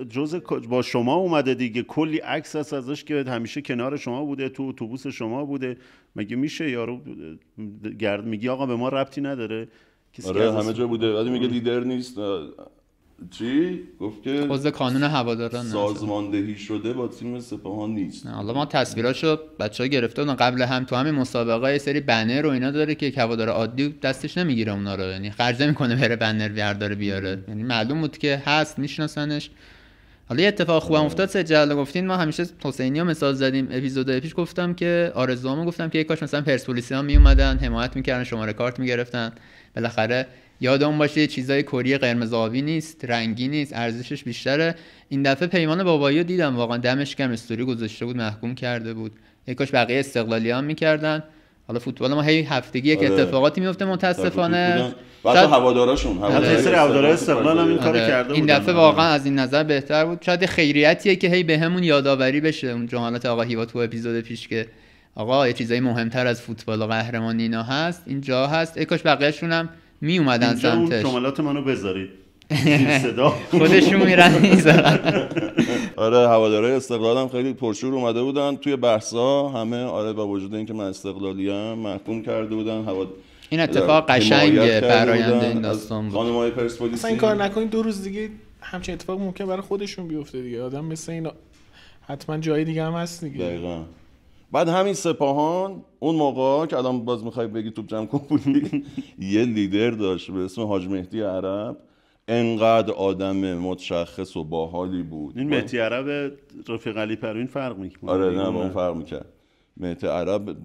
جز با شما اومده دیگه کلی عکس هست ازش که همیشه کنار شما بوده تو اتوبوس شما بوده مگه میشه یارو گرد میگی آقا به ما ربطی نداره آره همه جا بوده ولی میگه لیدر نیست چی گفت که عضو کانون هواداران سازماندهی شده با تیم سپاهان نیست نه حالا ما تصویراشو بچه‌ها گرفته بودن قبل هم تو همین مسابقه یه سری بنر و اینا داره که هوادار عادی دستش نمیگیره اونا رو یعنی خرج میکنه بره بنر برداره بیاره یعنی معلوم بود که هست میشناسنش حالا یه اتفاق خوبم افتاد سه جلال گفتین ما همیشه حسینی ها مثال زدیم اپیزود پیش گفتم که آرزوامو گفتم که یک کاش مثلا پرسپولیسی ها می اومدن حمایت میکردن شماره کارت میگرفتن بالاخره یادمون باشه یه چیزای کری قرمز آبی نیست رنگی نیست ارزشش بیشتره این دفعه پیمان بابایی رو دیدم واقعا دمش گرم استوری گذاشته بود محکوم کرده بود یکاش بقیه استقلالیان میکردن حالا فوتبال ما هی هفتگی یک آره. اتفاقاتی میفته متاسفانه بعد شاید... هواداراشون آره، هوادار استقلال هم این کارو آره. کرده این دفعه آره. واقعا از این نظر بهتر بود شاید خیریتیه که هی بهمون به یادآوری بشه اون جملات آقا هیوا تو اپیزود پیش که آقا یه چیزای مهمتر از فوتبال و قهرمانی اینا هست اینجا هست ای کاش بقیه‌شون هم می اومدن سمتش جملات منو بذارید خودشون میرن میذارن آره هواداره استقلال هم خیلی پرشور اومده بودن توی بحثا همه آره با وجود اینکه من استقلالی محکوم کرده بودن هوا این اتفاق قشنگه برای این داستان بود پرسپولیس این کار نکنید دو روز دیگه همچین اتفاق ممکن برای خودشون بیفته دیگه آدم مثل این حتما جای دیگه هم هست دیگه دقیقاً بعد همین سپاهان اون موقع که الان باز میخوای بگی توپ جمع کن بودی یه لیدر داشت به اسم حاج مهدی عرب انقدر آدم متشخص و باحالی بود این مهدی عرب رفیق علی پروین فرق میکنه آره نه اون فرق میکنه مهدی عرب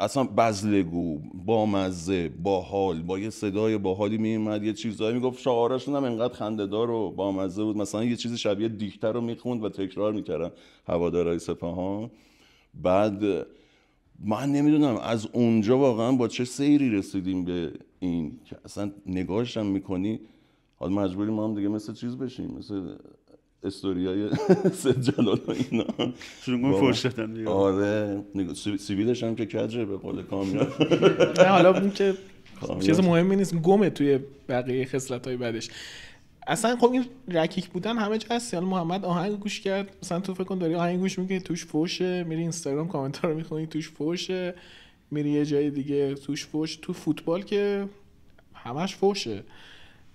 اصلا بزلگو با مزه باحال با یه صدای باحالی میومد یه چیزایی میگفت شعارشون هم انقدر خندهدار و با مزه بود مثلا یه چیزی شبیه دیکتر رو میخوند و تکرار میکردن هوادارهای سپاهان بعد من نمیدونم از اونجا واقعا با چه سیری رسیدیم به این که اصلا نگاهشم میکنی حالا مجبوری ما هم دیگه مثل چیز بشیم مثل استوری های سید جلال و اینا شروع فرشت دیگه آره سیبیلش هم که کجه به قول کامیان نه حالا اون چیز مهمی نیست گمه توی بقیه خسلت های بعدش اصلا خب این رکیک بودن همه جا هست یعنی محمد آهنگ گوش کرد مثلا تو فکر کن داری آهنگ گوش میکنی توش فوشه میری اینستاگرام کامنت رو میخونی توش فوشه میری یه جای دیگه توش فوش تو فوتبال که همش فوشه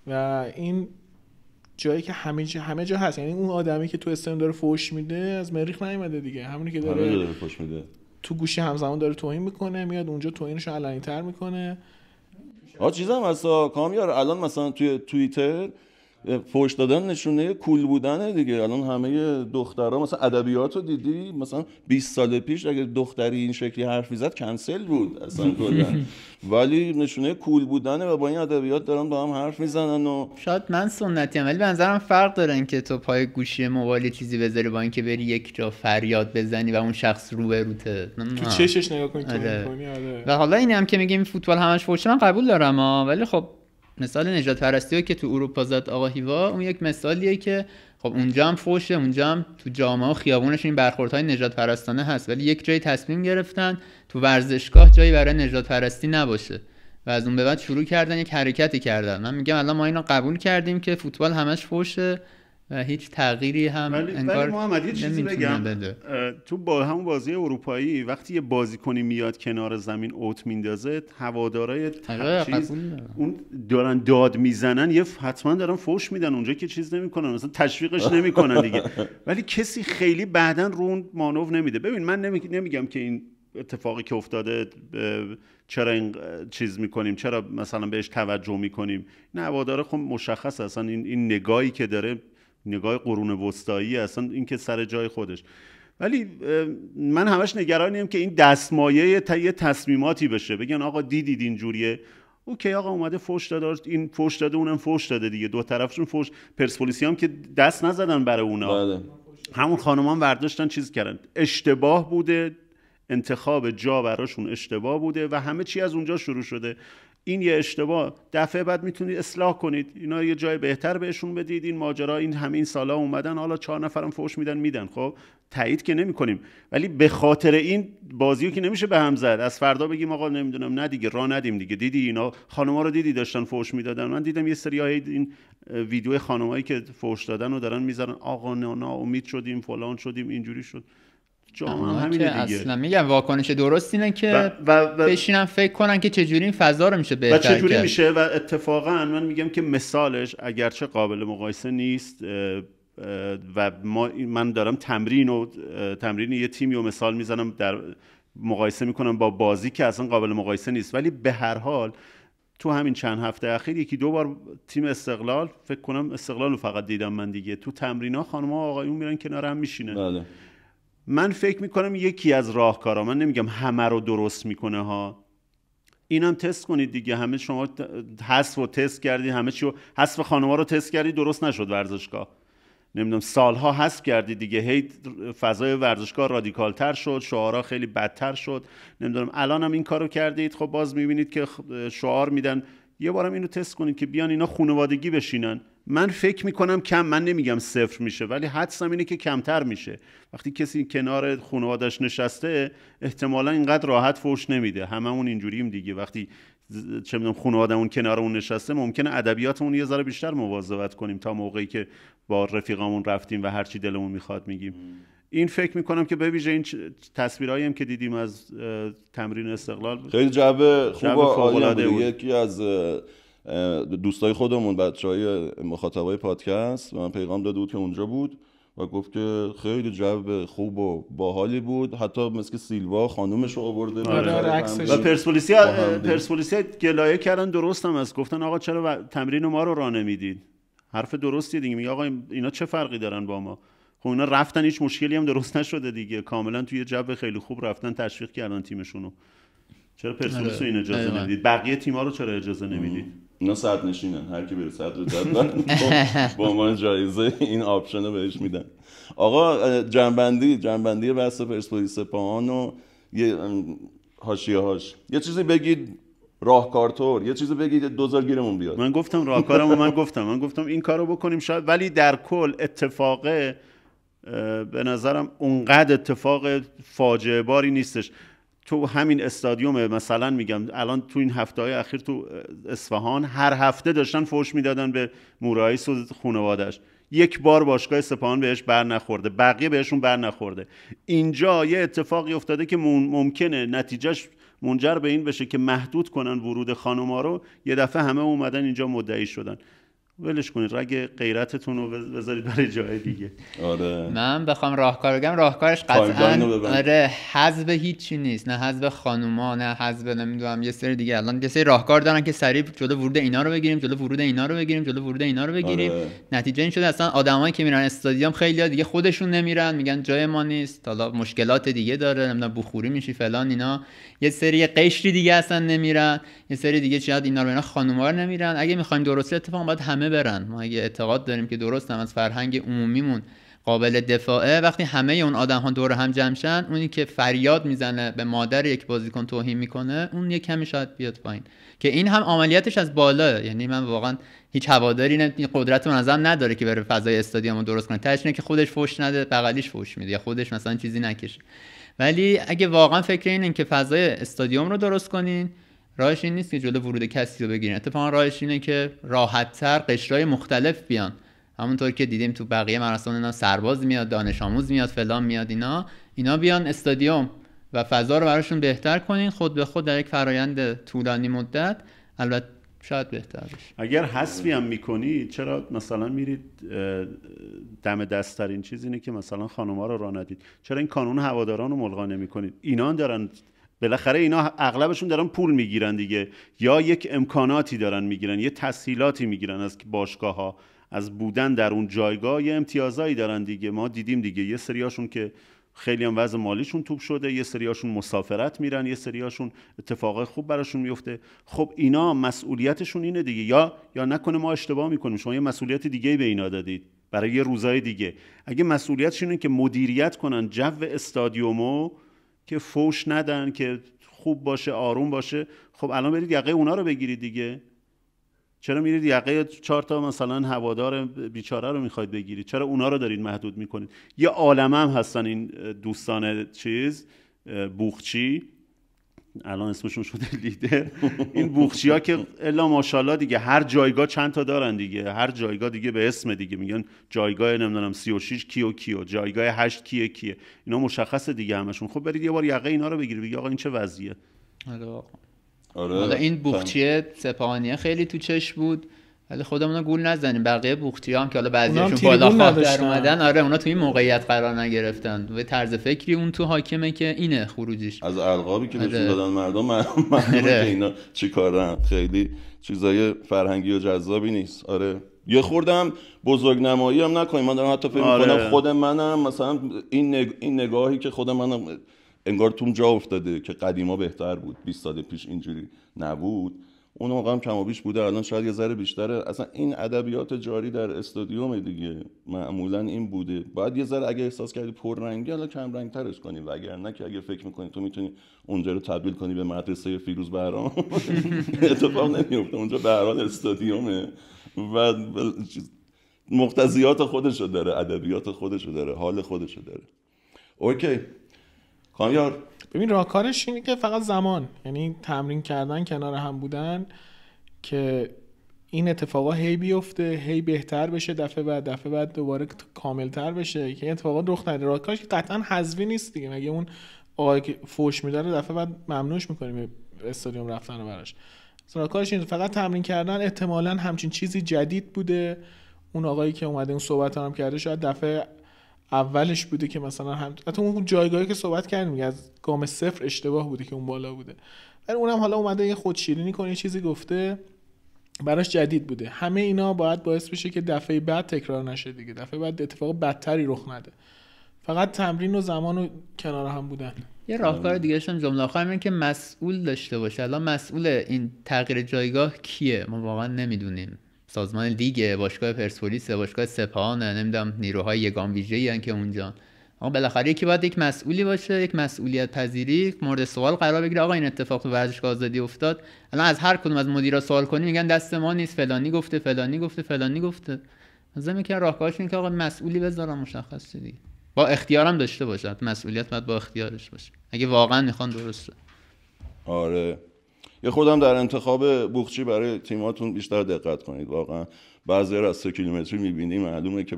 و این جایی که همه جا, همه جا هست یعنی اون آدمی که تو استم داره فوش میده از مریخ نیومده دیگه همونی که داره, داره فوش میده تو گوشی همزمان داره توهین میکنه میاد اونجا توهینش تر میکنه آ چیزم کام کامیار الان مثلا توی توییتر فوش دادن نشونه کول بودنه دیگه الان همه دخترها مثلا ادبیات رو دیدی مثلا 20 سال پیش اگه دختری این شکلی حرف میزد کنسل بود اصلا کلا ولی نشونه کول بودنه و با این ادبیات دارن با هم حرف میزنن و شاید من سنتی ام ولی به نظرم فرق دارن که تو پای گوشی موبایل چیزی بذاری با اینکه بری یک جا فریاد بزنی و اون شخص رو به روته تو چشش نگاه کنی آره. آره. و حالا این هم که میگیم فوتبال همش فوشه من قبول دارم ها ولی خب مثال نجات پرستی که تو اروپا زد آقا هیوا اون یک مثالیه که خب اونجا هم فوشه اونجا هم تو جامعه و خیابونش این برخوردهای نجات پرستانه هست ولی یک جایی تصمیم گرفتن تو ورزشگاه جایی برای نجات پرستی نباشه و از اون به بعد شروع کردن یک حرکتی کردن من میگم الان ما اینو قبول کردیم که فوتبال همش فوشه و هیچ تغییری هم ولی انگار ولی محمد یه چیزی بگم بده. تو با همون بازی اروپایی وقتی یه بازیکنی میاد کنار زمین اوت میندازه هوادارای آره، چیز اون دارن داد میزنن یه حتما دارن فوش میدن اونجا که چیز نمیکنن مثلا تشویقش نمیکنن دیگه ولی کسی خیلی بعدا رو اون مانو نمیده ببین من نمی... نمیگم که این اتفاقی که افتاده چرا این چیز میکنیم چرا مثلا بهش توجه میکنیم نه هواداره خب مشخص اصلا این, این نگاهی که داره نگاه قرون وسطایی اصلا اینکه سر جای خودش ولی من همش نگرانیم که این دستمایه یه تصمیماتی بشه بگن آقا دیدید اینجوریه اوکی آقا اومده فوش داد این فوش داده اونم فوش داده دیگه دو طرفشون فوش پرسپولیسی هم که دست نزدن برای اونا بله. همون خانمان برداشتن چیز کردن اشتباه بوده انتخاب جا براشون اشتباه بوده و همه چی از اونجا شروع شده این یه اشتباه دفعه بعد میتونید اصلاح کنید اینا یه جای بهتر بهشون بدید این ماجرا این همین سالا اومدن حالا چهار نفرم فوش میدن میدن خب تایید که نمی کنیم ولی به خاطر این بازیو که نمیشه به هم زد از فردا بگیم آقا نمیدونم نه دیگه را ندیم دیگه دیدی اینا خانما رو دیدی داشتن فوش میدادن من دیدم یه سری این ویدیو خانمایی که فوش دادن رو دارن میذارن آقا نه امید شدیم فلان شدیم اینجوری شد جامعه همین دیگه اصلا میگم واکنش درست اینه که و, بشینن فکر کنن که چجوری این فضا رو میشه بهتر و چجوری میشه و اتفاقا من میگم که مثالش اگرچه قابل مقایسه نیست و ما من دارم تمرین و تمرین یه تیمی و مثال میزنم در مقایسه میکنم با بازی که اصلا قابل مقایسه نیست ولی به هر حال تو همین چند هفته اخیر یکی دو بار تیم استقلال فکر کنم استقلال رو فقط دیدم من دیگه تو تمرین ها خانم ها آقایون میرن کنار هم میشینن بله. من فکر میکنم یکی از راهکارا من نمیگم همه رو درست میکنه ها اینم تست کنید دیگه همه شما حذف و تست کردی همه چی رو حذف خانوما رو تست کردی درست نشد ورزشگاه نمیدونم سالها حذف کردی دیگه هی فضای ورزشگاه تر شد شعارا خیلی بدتر شد نمیدونم الان هم این کارو کردید خب باز میبینید که شعار میدن یه بارم اینو تست کنید که بیان اینا خونوادگی بشینن من فکر میکنم کم من نمیگم صفر میشه ولی حدسم اینه که کمتر میشه وقتی کسی کنار خانوادش نشسته احتمالا اینقدر راحت فوش نمیده هممون اینجوریم دیگه وقتی چه میدونم کنار اون نشسته ممکنه ادبیاتمون یه ذره بیشتر مواظبت کنیم تا موقعی که با رفیقامون رفتیم و هرچی دلمون میخواد میگیم این فکر میکنم که ببیشه این تصویرهایی هم که دیدیم از تمرین استقلال خیلی جعبه خوب یکی از دوستای خودمون بچه های مخاطبای پادکست من پیغام داده بود که اونجا بود و گفت که خیلی جو خوب و باحالی بود حتی مثل سیلوا خانومش رو آورده آره. آره، و پرسپولیسی پرسپولیسی گلایه کردن درست هم از گفتن آقا چرا تمرین ما رو راه نمیدید حرف درستی دیگه میگه آقا اینا چه فرقی دارن با ما خب اینا رفتن هیچ مشکلی هم درست نشده دیگه کاملا توی جو خیلی خوب رفتن تشویق کردن تیمشونو چرا پرسپولیس رو آره. این اجازه نمیدید بقیه تیم‌ها رو چرا اجازه نمیدید اینا صد نشینن هر کی بره صدر داد با عنوان جایزه این آپشن رو بهش میدن آقا جنبندی جنبندی بحث پرسپولیس سپاهان و یه حاشیه هاش یه چیزی بگید طور، یه چیزی بگید دوزار گیرمون بیاد من گفتم راهکارم من گفتم من گفتم این کارو بکنیم شاید ولی در کل اتفاقه به نظرم اونقدر اتفاق فاجعه باری نیستش تو همین استادیوم مثلا میگم الان تو این هفته های اخیر تو اصفهان هر هفته داشتن فوش میدادن به مورایس و خانوادش یک بار باشگاه سپاهان بهش بر نخورده بقیه بهشون بر نخورده اینجا یه اتفاقی افتاده که ممکنه نتیجهش منجر به این بشه که محدود کنن ورود خانوما رو یه دفعه همه اومدن اینجا مدعی شدن ولش کنید رگ غیرتتون رو بذارید برای جای دیگه آره من بخوام راهکار بگم راهکارش قطعا آره حذف هیچی نیست نه حزب خانوما نه حزب نمیدونم یه سری دیگه الان یه سری راهکار دارن که سریع جلو ورود اینا رو بگیریم جلو ورود اینا رو بگیریم جلو ورود اینا رو بگیریم آره. نتیجه این شده اصلا آدمایی که میرن استادیوم خیلی ها دیگه خودشون نمیرن میگن جای ما نیست حالا مشکلات دیگه داره نمیدونم بخوری میشی فلان اینا یه سری قشری دیگه اصلا نمیرن یه سری دیگه شاید اینا رو اینا خانوما رو نمیرن اگه میخوایم درسته اتفاق باید همه برن ما اگه اعتقاد داریم که درست هم از فرهنگ عمومیمون قابل دفاعه وقتی همه اون آدم ها دور هم جمشن اونی که فریاد میزنه به مادر یک بازیکن توهین میکنه اون یه کمی شاید بیاد پایین که این هم عملیاتش از بالا یعنی من واقعا هیچ هواداری نه قدرت من ازم نداره که بره فضای استادیوم رو درست کنه تاش که خودش فوش نده بغلیش فوش میده یا خودش مثلا چیزی نکشه ولی اگه واقعا فکر این که فضای استادیوم رو درست کنین راهش این نیست که جلو ورود کسی رو بگیرین اتفاقا راهش اینه که راحتتر قشرهای مختلف بیان همونطور که دیدیم تو بقیه مراسم اینا سرباز میاد دانش آموز میاد فلان میاد اینا اینا بیان استادیوم و فضا رو براشون بهتر کنین خود به خود در یک فرایند طولانی مدت البته شاید بهتر بشه اگر حسبی هم میکنی چرا مثلا میرید دم دست چیز اینه که مثلا خانوما رو را ندید چرا این کانون هواداران رو ملغا نمیکنید اینا دارن بالاخره اینا اغلبشون دارن پول میگیرن دیگه یا یک امکاناتی دارن میگیرن یه تسهیلاتی میگیرن از باشگاه ها از بودن در اون جایگاه یه امتیازایی دارن دیگه ما دیدیم دیگه یه سریاشون که خیلی هم وضع مالیشون توپ شده یه سریاشون مسافرت میرن یه سریاشون اتفاقای خوب براشون میفته خب اینا مسئولیتشون اینه دیگه یا یا نکنه ما اشتباه میکنیم شما یه مسئولیت دیگه به اینا دادید برای یه روزای دیگه اگه مسئولیتشون اینه که مدیریت کنن جو استادیومو که فوش ندن که خوب باشه آروم باشه خب الان برید یقه اونا رو بگیرید دیگه چرا میرید یقه چهار تا مثلا هوادار بیچاره رو میخواید بگیرید چرا اونا رو دارید محدود میکنید یه عالمه هم هستن این دوستان چیز بوخچی الان اسمشون شده لیدر این بوخچی ها که الا ماشاءالله دیگه هر جایگاه چند تا دارن دیگه هر جایگاه دیگه به اسم دیگه میگن جایگاه نمیدونم 36 کیو کیو جایگاه 8 کیه کیه اینا مشخصه دیگه همشون خب برید یه بار یقه اینا رو بگیرید بگی آقا این چه وضعیه آره, آره. این بوخچیه سپاهانیه خیلی تو چش بود ولی خودمون گول نزنیم بقیه بوختی هم که حالا بعضیشون بالا در اومدن آره اونا تو این موقعیت قرار نگرفتن و طرز فکری اون تو حاکمه که اینه خروجیش از القابی که بهشون آره. دادن مردم معلومه آره. که اینا کارن خیلی چیزای فرهنگی و جذابی نیست آره یه خوردم بزرگ نمایی هم نکنیم من دارم حتی فکر آره. خود منم مثلا این, این نگاهی که خود منم انگار توم جا افتاده که قدیما بهتر بود 20 سال پیش اینجوری نبود اون موقع هم کم و بیش بوده الان شاید یه ذره بیشتره اصلا این ادبیات جاری در استادیوم دیگه معمولا این بوده باید یه ذره اگه احساس کردی پررنگی حالا کم رنگ ترش کنی نه که اگه فکر میکنی تو میتونی اونجا رو تبدیل کنی به مدرسه فیروز بهرام اتفاق نمیفته اونجا به هر استادیومه و مقتضیات خودشو داره ادبیات خودشو داره حال خودشو داره اوکی ببین راهکارش اینه که فقط زمان یعنی تمرین کردن کنار هم بودن که این اتفاقا هی بیفته هی بهتر بشه دفعه بعد دفعه بعد دوباره کاملتر بشه که این اتفاقا رخ نده راهکارش قطعا حذفی نیست دیگه مگه اون آقای که فوش میداره دفعه بعد ممنوعش میکنیم استادیوم رفتن رو براش راهکارش اینه فقط تمرین کردن احتمالا همچین چیزی جدید بوده اون آقایی که اومده اون صحبت هم کرده شاید دفعه اولش بوده که مثلا هم اون جایگاهی که صحبت کردیم از گام صفر اشتباه بوده که اون بالا بوده ولی اونم حالا اومده یه خودشیرینی کنه یه چیزی گفته براش جدید بوده همه اینا باید باعث بشه که دفعه بعد تکرار نشه دیگه دفعه بعد اتفاق بدتری رخ نده فقط تمرین و زمان و کنار هم بودن یه راهکار دیگه هم جمله آخر اینه که مسئول داشته باشه الان مسئول این تغییر جایگاه کیه ما واقعا نمیدونیم سازمان لیگ باشگاه پرسپولیس باشگاه سپاهان نمیدونم نیروهای یگان ویژه‌ای که اونجا آقا بالاخره یکی باید یک مسئولی باشه یک مسئولیت پذیری مورد سوال قرار بگیره آقا این اتفاق تو ورزشگاه آزادی افتاد الان از هر کدوم از مدیرا سوال کنی میگن دست ما نیست فلانی گفته فلانی گفته فلانی گفته لازم که راهکارش اینه که آقا مسئولی بذارم مشخص دیگه با اختیارم داشته باشد مسئولیت باید با اختیارش باشه اگه واقعا میخوان درست آره یه خودم در انتخاب بوخچی برای تیماتون بیشتر دقت کنید واقعا بعضی از سه کیلومتری میبینی معلومه که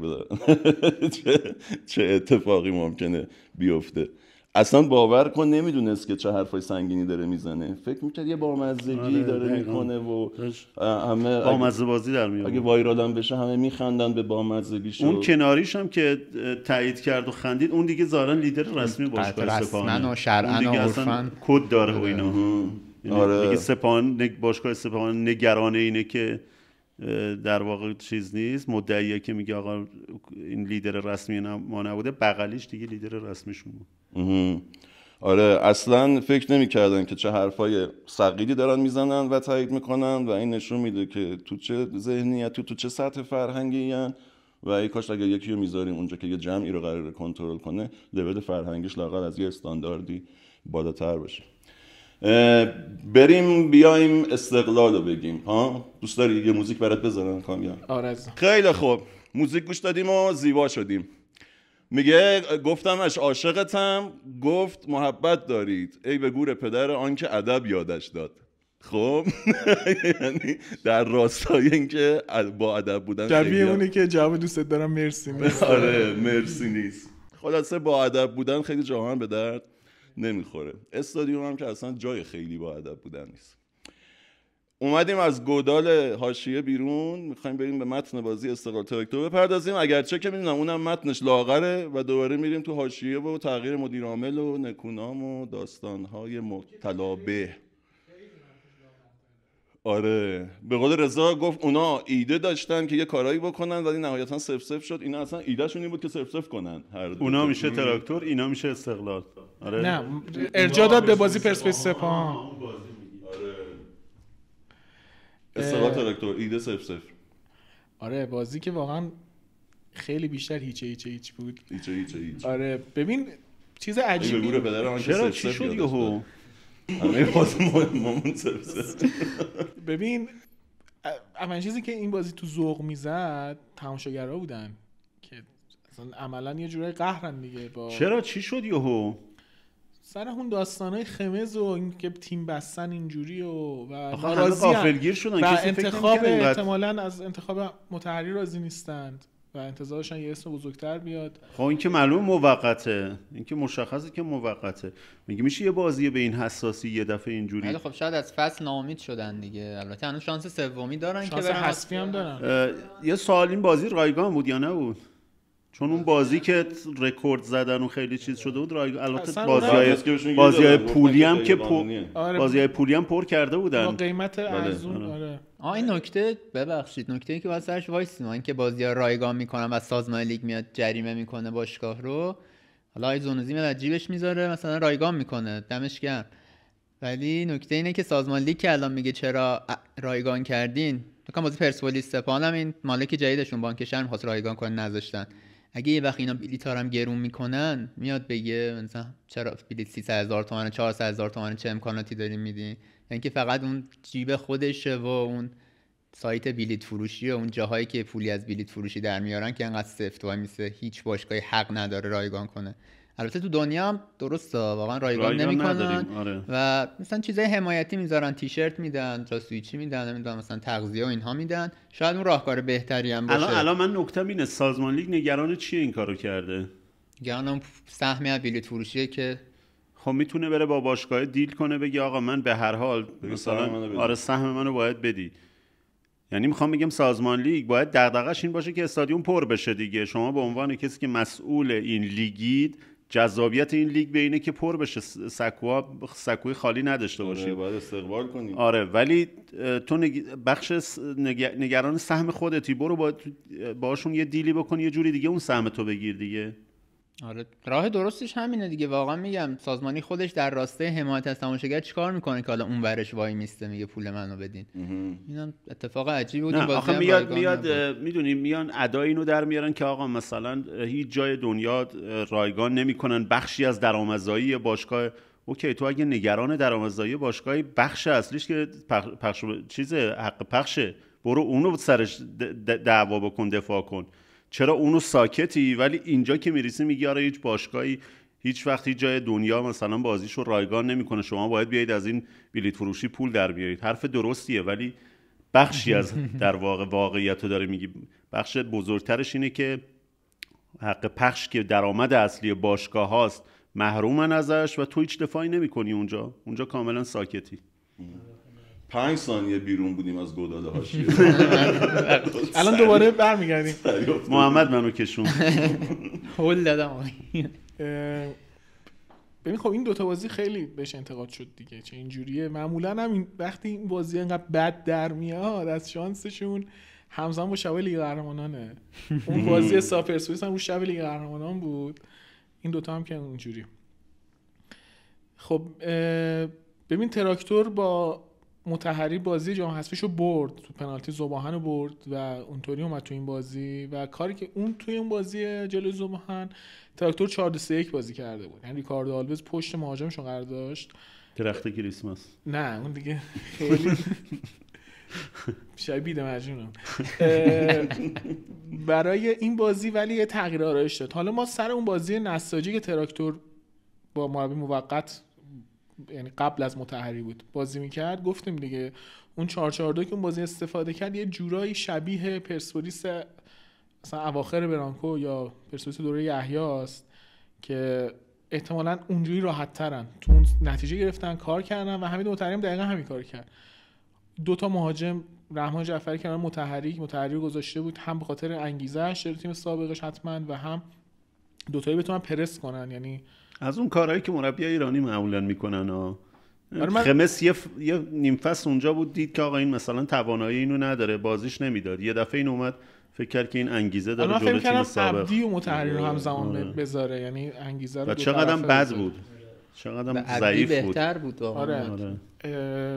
چه،, چه اتفاقی ممکنه بیفته اصلا باور کن نمیدونست که چه حرفای سنگینی داره میزنه فکر میکرد یه بامزگی آره، داره میکنه و همه بامزه بازی در میاره اگه وایرادن بشه همه میخندن به بامزگیش اون کناریش هم که تایید کرد و خندید اون دیگه زارن لیدر رسمی باشگاه سپاهانه رسما و شرعن و عرفن کد داره و آره. اینا یعنی آره. سپان نگ باشگاه سپان نگران اینه که در واقع چیز نیست مدعیه که میگه آقا این لیدر رسمی ما نبوده بغلیش دیگه لیدر رسمیشون بود آره اصلا فکر نمیکردن که چه حرفای سقیلی دارن میزنن و تایید میکنن و این نشون میده که تو چه ذهنیت تو, تو چه سطح فرهنگی هن و ای کاش اگر یکی رو میذاریم اونجا که یه جمعی رو قرار کنترل کنه لول فرهنگیش لاغر از یه استانداردی بالاتر باشه بریم بیایم استقلال رو بگیم ها دوست داری یه موزیک برات بذارم کامیان آره خیلی خوب موزیک گوش دادیم و زیبا شدیم میگه گفتمش عاشقتم گفت محبت دارید ای به گور پدر آنکه ادب یادش داد خب یعنی در راستای اینکه با ادب بودن جوی اونی که جواب دوست دارم مرسی نیست آره مرسی نیست خلاصه با ادب بودن خیلی جهان به درد نمیخوره استادیوم هم که اصلا جای خیلی با ادب بودن نیست اومدیم از گودال هاشیه بیرون میخوایم بریم به متن بازی استقلال تلکتو بپردازیم اگرچه که میدونم اونم متنش لاغره و دوباره میریم تو هاشیه و تغییر مدیر عامل و نکونام و داستانهای مطلابه آره به قول رضا گفت اونا ایده داشتن که یه کارایی بکنن ولی نهایتا سف سف شد اینا اصلا ایدهشون این بود که سف سف کنن اونا میشه تراکتور اینا میشه استقلال آره نه ارجاع داد به بازی پرسپولیس سپاهان آره. استقلال تراکتور ایده صفر سف آره بازی که واقعا خیلی بیشتر هیچه هیچه هیچ بود هیچه هیچ آره ببین چیز عجیبی چرا چی شد یهو همه بازی مامون ببین اولین چیزی که این بازی تو ذوق میزد تماشاگرا بودن که اصلا عملا یه جورای قهرن دیگه با چرا چی شد یهو سر اون داستانای خمز و اینکه تیم بستن اینجوری و و ناراضی شدن و انتخاب احتمالا از انتخاب متحری راضی نیستند و انتظارشان یه اسم بزرگتر بیاد خب این که معلوم موقته این که مشخصه که موقته میگه میشه یه بازی به این حساسی یه دفعه اینجوری ولی خب شاید از فصل ناامید شدن دیگه البته هنوز شانس سومی دارن شانس که حسفی هم دارن یه سوال این بازی رایگان بود یا نبود چون اون بازی که رکورد زدن و خیلی چیز شده بود رایگان البته بازی بازی پولی هم که آره. بازی پولی هم پر کرده بودن با قیمت بله. ارزون آره, آره. این نکته ببخشید نکته ای که واسه سرش وایسی اینکه که بازی رایگان میکنن و سازمان لیگ میاد جریمه میکنه باشگاه رو حالا ایزونوزی میاد جیبش میذاره مثلا رایگان میکنه دمش گرم ولی نکته اینه که سازمان لیگ که الان میگه چرا رایگان کردین فکر بازی پرسپولیس سپاهان هم این مالک جدیدشون بانک شهر میخواست رایگان کنه نذاشتن اگه یه وقت اینا بلیط هم گرون میکنن میاد بگه مثلا چرا بلیط 300 هزار تومن 400 هزار چه امکاناتی داریم میدین یعنی که فقط اون جیب خودشه و اون سایت بلیط فروشی و اون جاهایی که پولی از بلیط فروشی در میارن که انقدر سفت و میسه هیچ باشگاهی حق نداره رایگان کنه البته تو دنیا هم درسته واقعا رایگان نمیکنن آره. و مثلا چیزای حمایتی میذارن تیشرت میدن سویچی میدن نمیدونم مثلا تغذیه و اینها میدن شاید اون راهکار بهتری هم باشه الان الان من نکته اینه سازمان لیگ نگران چیه این کارو کرده نگران سهمی از بلیت فروشیه که خب میتونه بره با باشگاه دیل کنه بگه آقا من به هر حال مثلا آره سهم منو باید بدی یعنی میخوام بگم سازمان لیگ باید دغدغش این باشه که استادیوم پر بشه دیگه شما به عنوان کسی که مسئول این لیگید جذابیت این لیگ به اینه که پر بشه سکوها سکوی خالی نداشته باشی آره باید استقبال کنی آره ولی تو بخش نگران سهم خودتی برو با باشون یه دیلی بکن یه جوری دیگه اون سهم تو بگیر دیگه آره راه درستش همینه دیگه واقعا میگم سازمانی خودش در راسته حمایت از تماشاگر چیکار میکنه که حالا اون ورش وای میسته میگه پول منو بدین اینم اتفاق عجیبی بود آخه میاد میاد میان ادا اینو در میارن که آقا مثلا هیچ جای دنیا رایگان نمیکنن بخشی از درآمدزایی باشگاه اوکی تو اگه نگران درآمدزایی باشگاهی بخش اصلیش که پخش, چیز حق پخشه برو اونو سرش دعوا بکن دفاع کن چرا اونو ساکتی ولی اینجا که میریسی میگی آره هیچ باشگاهی هیچ وقت جای دنیا مثلا بازیش رو رایگان نمیکنه شما باید بیایید از این بلیت فروشی پول در بیارید حرف درستیه ولی بخشی از در واقع واقعیت رو داره میگی بخش بزرگترش اینه که حق پخش که درآمد اصلی باشگاه هاست محرومن ازش و تو هیچ دفاعی نمیکنی اونجا اونجا کاملا ساکتی پنج ثانیه بیرون بودیم از گداده هاشی الان دوباره برمیگردیم محمد منو کشون هول دادم ببین خب این دوتا بازی خیلی بهش انتقاد شد دیگه چه اینجوریه معمولا هم وقتی این بازی انقدر بد در میاد از شانسشون همزمان با شب لیگه قهرمانانه اون بازی ساپر سوئیس هم اون شب لیگه قهرمانان بود این دوتا هم که اونجوری خب ببین تراکتور با متحری بازی جام حذفیشو برد تو پنالتی زباهن برد و اونطوری اومد تو این بازی و کاری که اون توی اون بازی جلوی زباهن تراکتور 4 3 بازی کرده بود یعنی ریکاردو آلوز پشت مهاجمشون قرار داشت درخت کریسمس نه اون دیگه خیلی شاید بیده برای این بازی ولی یه تغییر آرایش داد حالا ما سر اون بازی نساجی که تراکتور با مربی موقت یعنی قبل از متحری بود بازی میکرد گفتیم دیگه اون 442 که اون بازی استفاده کرد یه جورایی شبیه پرسپولیس مثلا اواخر برانکو یا پرسپولیس دوره احیاست که احتمالا اونجوری راحت ترن تو اون نتیجه گرفتن کار کردن و همین متحریم دقیقا همین کار کرد دوتا تا مهاجم رحمان جعفری کنار متحری متحری گذاشته بود هم به خاطر انگیزه تیم سابقش حتما و هم دوتایی بتونن پرس کنن یعنی از اون کارهایی که مربی ایرانی معمولا میکنن ها آره من... خمس یه, ف... نیم فصل اونجا بود دید که آقا این مثلا توانایی اینو نداره بازیش نمیداد یه دفعه این اومد فکر کرد که این انگیزه داره آره، جلوی تیم سابق و متحری رو همزمان آره. بذاره یعنی انگیزه رو و چقدر بد بود چقدر ضعیف بود بهتر بود آره. آره.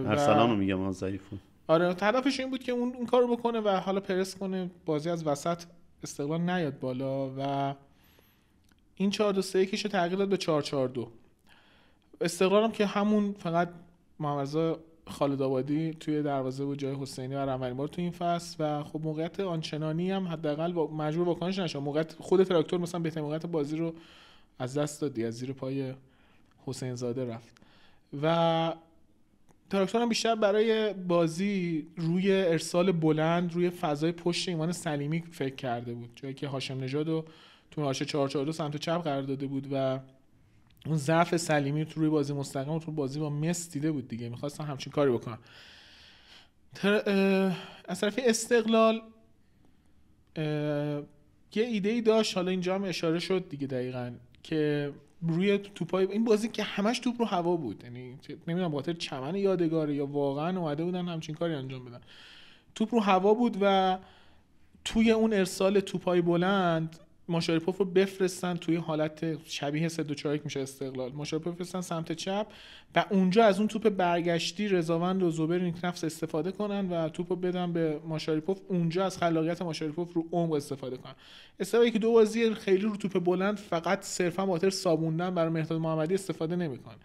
ارسلان رو میگم ضعیف بود آره هدفش این بود که اون, این کار بکنه و حالا پرس کنه بازی از وسط استقلال نیاد بالا و این 4 2 3 1 تغییر داد به 4 4 2 استقرارم که همون فقط محمد خالد آبادی توی دروازه بود جای حسینی و اولین بار تو این فصل و خب موقعیت آنچنانی هم حداقل با مجبور واکنش نشه موقعیت خود تراکتور مثلا بهترین موقعیت بازی رو از دست دادی از زیر پای حسین زاده رفت و تراکتور هم بیشتر برای بازی روی ارسال بلند روی فضای پشت ایمان سلیمی فکر کرده بود جایی که هاشم نژاد و تو آش 442 سمت چپ قرار داده بود و اون ضعف سلیمی تو روی بازی مستقیم تو بازی با مس دیده بود دیگه میخواستم همچین کاری بکنم تر... از طرف استقلال یه ایده ای داشت حالا اینجا هم اشاره شد دیگه دقیقا که روی توپای این بازی که همش توپ رو هوا بود یعنی نمیدونم خاطر چمن یادگاره یا واقعا اومده بودن همچین کاری انجام بدن توپ رو هوا بود و توی اون ارسال توپای بلند پف رو بفرستن توی حالت شبیه 3 میشه استقلال رو بفرستن سمت چپ و اونجا از اون توپ برگشتی رضاوند و زوبر نفس استفاده کنن و توپ رو بدن به پف اونجا از خلاقیت پف رو عمق استفاده کنن استفاده که دو بازی خیلی رو توپ بلند فقط صرفا خاطر سابوندن برای مهداد محمدی استفاده نمیکنه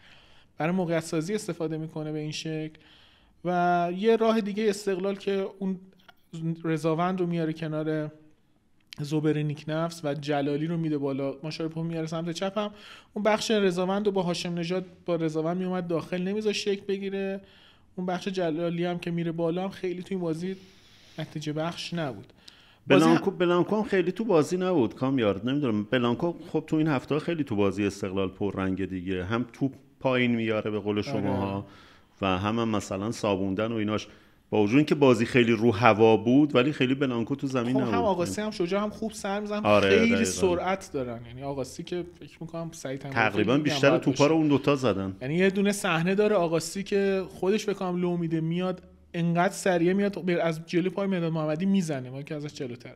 برای موقع سازی استفاده میکنه به این شکل و یه راه دیگه استقلال که اون رضاوند رو میاره کنار زوبرنیک نفس و جلالی رو میده بالا ماشارپو میاره سمت چپم اون بخش رزاوند رو با هاشم نژاد با رضاوند میومد داخل نمیذا شکل بگیره اون بخش جلالی هم که میره بالا هم خیلی توی بازی نتیجه بخش نبود بلانکو بلانکو هم خیلی تو بازی نبود یارد نمیدونم بلانکو خب تو این هفته خیلی تو بازی استقلال پر رنگ دیگه هم تو پایین میاره به قول آره. شماها و هم, هم مثلا صابوندن و ایناش با وجود اینکه بازی خیلی رو هوا بود ولی خیلی بنانکو تو زمین خب نبود هم آقاسی هم شجاع هم خوب سر میزن آره خیلی دقیقا. سرعت دارن یعنی آقاسی که فکر میکنم سعید تقریبا بیشتر توپا رو اون دوتا زدن یعنی یه دونه صحنه داره آقاسی که خودش بکنم لو میده میاد انقدر سریع میاد خب، از جلو پای مداد محمدی میزنه ما که ازش جلوتر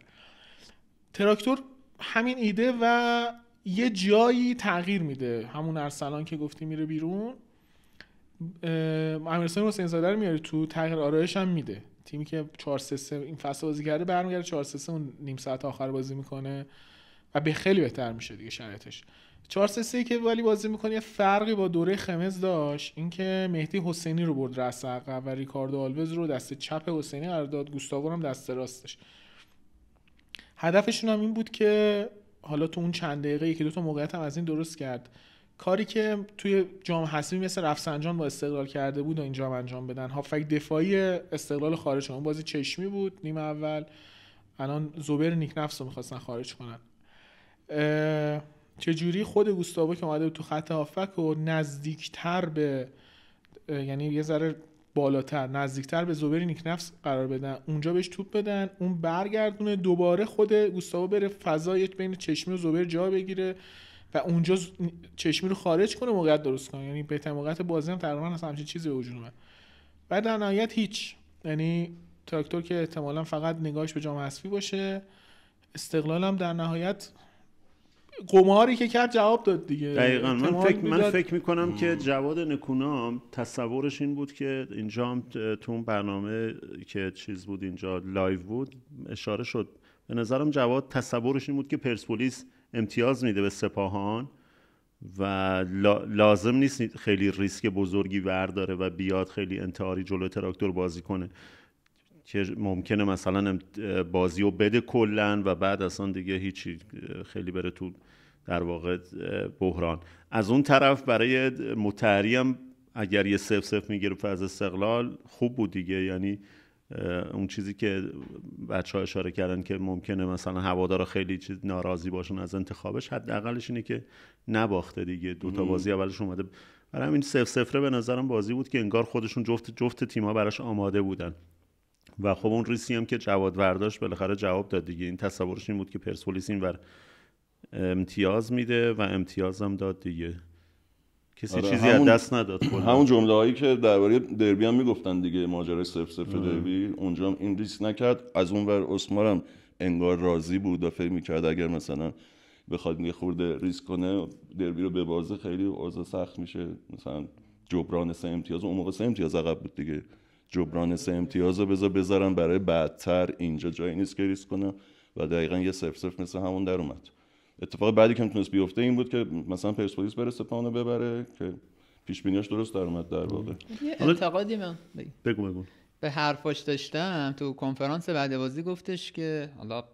تراکتور همین ایده و یه جایی تغییر میده همون ارسلان که گفتی میره بیرون امیرحسین حسین زاده رو میاری تو تغییر آرایش هم میده تیمی که 4 3 این فصل بازی کرده برمیگرده 4 3 اون نیم ساعت آخر بازی میکنه و به خیلی بهتر میشه دیگه شرایطش 4 3 که ولی بازی میکنه یه فرقی با دوره خمز داشت اینکه مهدی حسینی رو برد راست عقب و ریکاردو آلوز رو دست چپ حسینی قرار داد گوستاو هم دست راستش هدفشون هم این بود که حالا تو اون چند دقیقه یکی دو تا موقعیت هم از این درست کرد کاری که توی جام حسمی مثل رفسنجان با استقلال کرده بود و اینجا انجام بدن هافک دفاعی استقلال خارج اون بازی چشمی بود نیمه اول الان زوبر نیک نفس رو میخواستن خارج کنن چجوری خود گستابا که اومده تو خط هافک و نزدیکتر به یعنی یه ذره بالاتر نزدیکتر به زوبر نیک نفس قرار بدن اونجا بهش توپ بدن اون برگردونه دوباره خود گوستاو بره فضای بین چشمی و زوبر جا بگیره و اونجا چشمی رو خارج کنه موقعیت درست کنه یعنی به موقعیت بازی هم تقریبا اصلا همچین چیزی به وجود اومد و در نهایت هیچ یعنی تراکتور که احتمالا فقط نگاهش به جام حذفی باشه استقلال هم در نهایت قماری که کرد جواب داد دیگه دقیقا من فکر, من فکر میکنم که جواد نکونام تصورش این بود که اینجا هم تو اون برنامه که چیز بود اینجا لایو بود اشاره شد به نظرم جواد تصورش این بود که پرسپولیس امتیاز میده به سپاهان و لازم نیست خیلی ریسک بزرگی ورداره و بیاد خیلی انتحاری جلو تراکتور بازی کنه که ممکنه مثلا بازی رو بده کلا و بعد اصلا دیگه هیچی خیلی بره تو در واقع بحران از اون طرف برای متحری اگر یه سف سف میگرفت از استقلال خوب بود دیگه یعنی اون چیزی که بچه ها اشاره کردن که ممکنه مثلا هوادارا خیلی چیز ناراضی باشون از انتخابش حداقلش اینه که نباخته دیگه دو تا بازی اولش اومده برای همین سف سفره به نظرم بازی بود که انگار خودشون جفت جفت تیم‌ها براش آماده بودن و خب اون ریسی هم که جواد ورداش بالاخره جواب داد دیگه این تصورش این بود که پرسپولیس این امتیاز میده و امتیاز هم داد دیگه کسی آره، چیزی از دست نداد همون جمله هایی که درباره دربی هم میگفتن دیگه ماجرای صفر آره. دربی اونجا این ریسک نکرد از اون ور اسمارم انگار راضی بود و فکر میکرد اگر مثلا بخواد یه خورده ریسک کنه دربی رو به بازه خیلی اوضاع سخت میشه مثلا جبران سه امتیاز اون موقع سه امتیاز عقب بود دیگه جبران سه امتیاز رو بذار بذارم برای بعدتر اینجا جایی نیست که ریسک کنم و دقیقا یه صرف مثل همون در اومد اتفاق بعدی که میتونست بیفته این بود که مثلا پرسپولیس بره سپاهانو ببره که پیش بینیش درست در اومد در واقع انتقادی من بگو بگو به حرفاش داشتم تو کنفرانس بعد بازی گفتش که حالا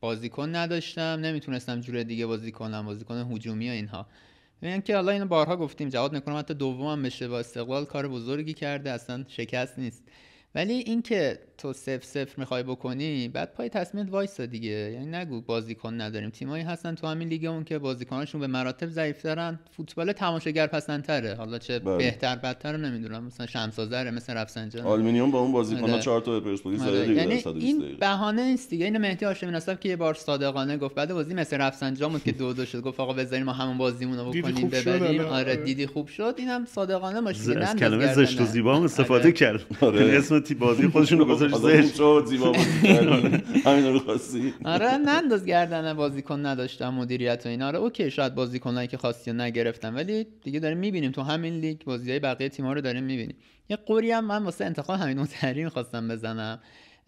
بازیکن نداشتم نمیتونستم جور دیگه بازی کنم بازیکن هجومی و اینها میگن یعنی که حالا اینو بارها گفتیم جواد نکنم حتی دومم بشه با استقلال کار بزرگی کرده اصلا شکست نیست ولی اینکه تو سف سف میخوای بکنی بعد پای تصمیمت وایسا دیگه یعنی نگو بازیکن نداریم تیمایی هستن تو همین اون که بازیکناشون به مراتب ضعیفترن فوتبال تماشاگر پسندتره حالا چه بله. بهتر بدتر نمیدونم مثلا شمسازره مثل رفسنجان آلومینیوم با اون بازیکن‌ها آره. چهار تا پرسپولیس آره. یعنی این بهانه نیست دیگه این مهدی هاشمی نصب که یه بار صادقانه گفت بعد بازی مثل رفسنجان بود که دو دو شد گفت آقا بذارین ما همون بازیمون رو بکنیم ببریم آره،, آره دیدی خوب شد اینم صادقانه باشه از کلمه زشت و زیبا استفاده کرد اسم تیم بازی خودشون رو تازه شد زیبا همین رو خواستی آره ننداز گردن بازیکن نداشتم مدیریت و اینا آره اوکی شاید بازیکنایی که خواستی و نگرفتم ولی دیگه داریم میبینیم تو همین لیگ بازیای بقیه تیم‌ها رو داریم میبینیم یه قوری هم من واسه انتخاب همین متحری میخواستم بزنم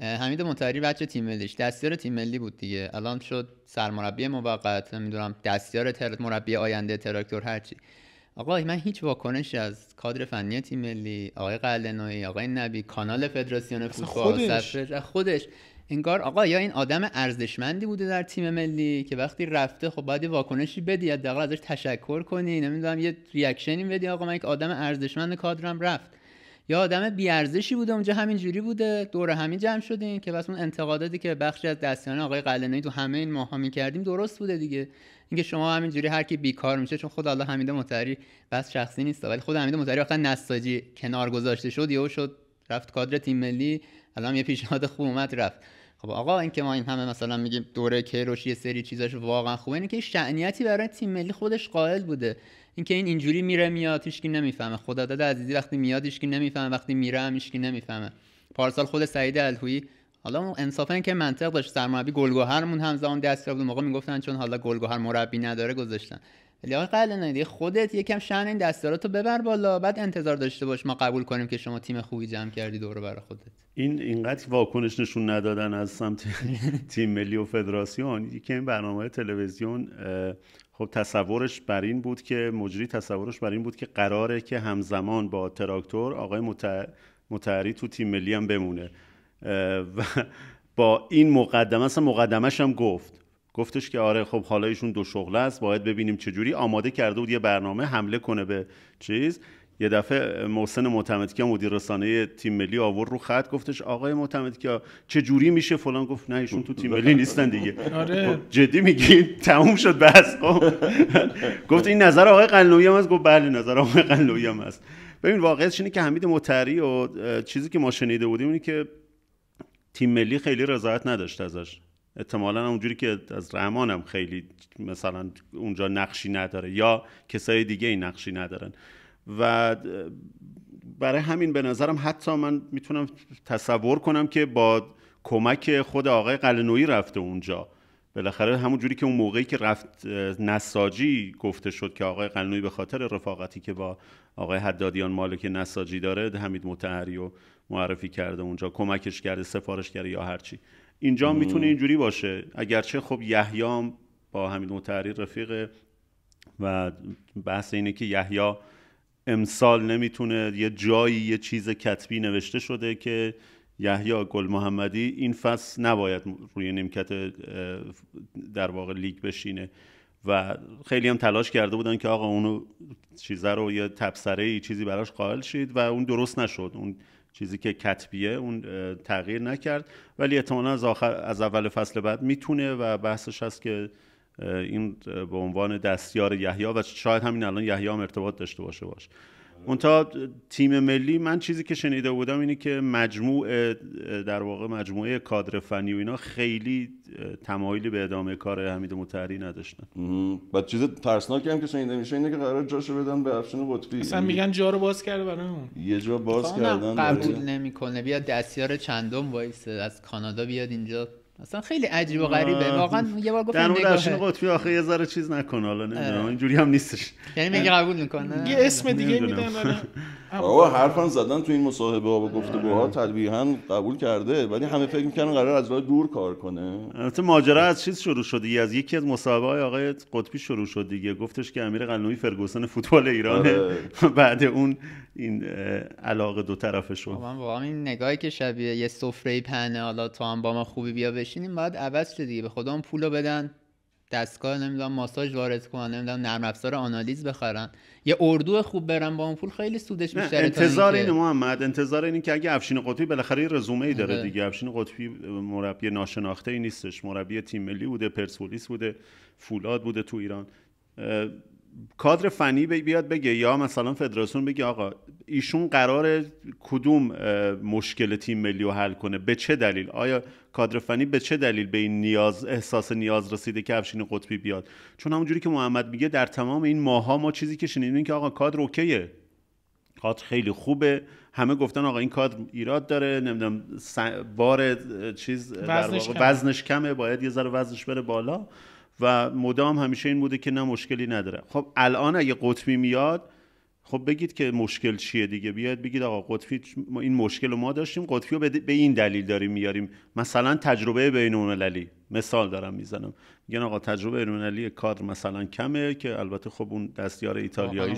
حمید مطهری بچه تیم ملیش دستیار تیم ملی بود دیگه الان شد سرمربی موقت نمیدونم دستیار تر... مربی آینده تراکتور هرچی آقا من هیچ واکنشی از کادر فنی تیم ملی آقای قلدنوی آقای نبی کانال فدراسیون فوتبال خودش. خودش انگار آقا یا این آدم ارزشمندی بوده در تیم ملی که وقتی رفته خب باید واکنشی بدی حداقل ازش تشکر کنی نمیدونم یه ریاکشنی بدی آقا من یک آدم ارزشمند کادرم رفت یا آدم بیارزشی بوده اونجا همین جوری بوده دوره همین جمع شدیم که بس اون انتقاداتی که بخشی از دستیان آقای قلنایی تو همه این ماها کردیم درست بوده دیگه اینکه شما همین جوری هر کی بیکار میشه چون خود الله حمید مطری بس شخصی نیست ولی خود حمید مطری آخر نساجی کنار گذاشته شد یهو شد رفت کادر تیم ملی الان یه پیشنهاد خوب اومد رفت خب آقا این که ما این همه مثلا میگیم دوره کیروش یه سری چیزاش واقعا خوبه اینه که شعنیتی برای تیم ملی خودش قائل بوده اینکه این اینجوری میره میاد هیچکی نمیفهمه خداداد عزیزی وقتی میاد هیچکی نمیفهمه وقتی میره هم هیچکی نمیفهمه پارسال خود سعید الهویی حالا انصافا که منطق داشت سرمربی گلگهرمون همزمان دست یافت موقع میگفتن چون حالا گلگهر مربی نداره گذاشتن ولی آقای قلعه خودت یکم شن این دستاراتو ببر بالا بعد انتظار داشته باش ما قبول کنیم که شما تیم خوبی جمع کردی دور برای خودت این اینقدر واکنش نشون ندادن از سمت تیم ملی و فدراسیون یکی این برنامه تلویزیون خب تصورش بر این بود که مجری تصورش بر این بود که قراره که همزمان با تراکتور آقای متحری تو تیم ملی هم بمونه و با این مقدمه اصلا مقدمش هم گفت گفتش که آره خب حالا ایشون دو شغله است باید ببینیم چجوری آماده کرده بود یه برنامه حمله کنه به چیز یه دفعه محسن معتمدکیا مدیر رسانه تیم ملی آور رو خط گفتش آقای معتمدکیا چه جوری میشه فلان گفت نه ایشون تو تیم ملی نیستن دیگه آره. جدی میگی تموم شد بس خب. گفت این نظر آقای قلنویی هم است گفت بله نظر آقای قلنویی هم است ببین واقعیتش اینه که حمید مطری و چیزی که ما شنیده بودیم که تیم ملی خیلی رضایت نداشت ازش احتمالا اونجوری که از رحمانم خیلی مثلا اونجا نقشی نداره یا کسای دیگه این نقشی ندارن و برای همین به نظرم حتی من میتونم تصور کنم که با کمک خود آقای قلنوی رفته اونجا بالاخره همون جوری که اون موقعی که رفت نساجی گفته شد که آقای قلنوی به خاطر رفاقتی که با آقای حدادیان مالک نساجی داره حمید متحری و معرفی کرده اونجا کمکش کرده سفارش کرده یا هرچی اینجا میتونه اینجوری باشه اگرچه خب یحیام با همین متحری رفیقه و بحث اینه که یحیا امسال نمیتونه یه جایی یه چیز کتبی نوشته شده که یحیی گل محمدی این فصل نباید روی نیمکت در واقع لیگ بشینه و خیلی هم تلاش کرده بودن که آقا اونو چیزه رو یه تبصره چیزی براش قائل شید و اون درست نشد اون چیزی که کتبیه اون تغییر نکرد ولی احتمالا از, از اول فصل بعد میتونه و بحثش هست که این به عنوان دستیار یحیی و شاید همین الان یحیی هم ارتباط داشته باشه باش تا تیم ملی من چیزی که شنیده بودم اینه که مجموع در واقع مجموعه کادر فنی و اینا خیلی تمایلی به ادامه کار حمید مطهری نداشتن و چیز ترسناکی هم که شنیده میشه اینه که قرار جاشو بدن به افشین قطبی اصلا یعنی میگن جا رو باز کرده برامون یه جا باز کردن قبول آره. نمیکنه بیا دستیار چندم وایسه از کانادا بیاد اینجا اصلا خیلی عجیب و غریبه واقعا یه بار گفتم در مورد قطبی آخه یه ذره چیز نکنه، حالا نمیدونم آره. اینجوری هم نیستش یعنی میگه قبول میکنه یه آره. اسم دیگه میدن آقا حرفا زدن تو این مصاحبه ها و گفتگوها آره. تلویحا قبول کرده ولی همه فکر میکنن قرار از راه دور کار کنه البته ماجرا از چیز شروع شده از یکی از مصاحبه های آقای قطبی شروع شد دیگه گفتش که امیر قلنوی فرگوسن فوتبال ایرانه بعد اون این علاقه دو طرفشون من واقعا این نگاهی که شبیه یه سفره پهنه حالا تو هم با ما خوبی بیا بشینیم باید عوض شده دیگه به پول پولو بدن دستگاه نمیدونم ماساژ وارد کنن نمیدونم نرم افزار آنالیز بخرن یه اردو خوب برن با اون پول خیلی سودش بیشتره انتظار اینه محمد انتظار اینه که اگه افشین قطبی بالاخره یه رزومه ای داره آره. دیگه افشین قطبی مربی ناشناخته ای نیستش مربی تیم ملی بوده پرسپولیس بوده فولاد بوده تو ایران کادر فنی بیاد بگه یا مثلا فدراسیون بگه آقا ایشون قرار کدوم مشکل تیم ملی رو حل کنه به چه دلیل آیا کادر فنی به چه دلیل به این نیاز احساس نیاز رسیده که افشین قطبی بیاد چون همونجوری که محمد میگه در تمام این ماها ما چیزی که شنیدیم که آقا کادر اوکیه کادر خیلی خوبه همه گفتن آقا این کادر ایراد داره نمیدونم بار چیز وزنش, در کمه. وزنش کمه باید یه ذره وزنش بره بالا و مدام همیشه این بوده که نه مشکلی نداره خب الان اگه قطبی میاد خب بگید که مشکل چیه دیگه بیاد بگید آقا قطفی این مشکل رو ما داشتیم قطبی رو به این دلیل داریم میاریم مثلا تجربه بین المللی مثال دارم میزنم میگن آقا تجربه بین المللی کادر مثلا کمه که البته خب اون دستیار ایتالیایی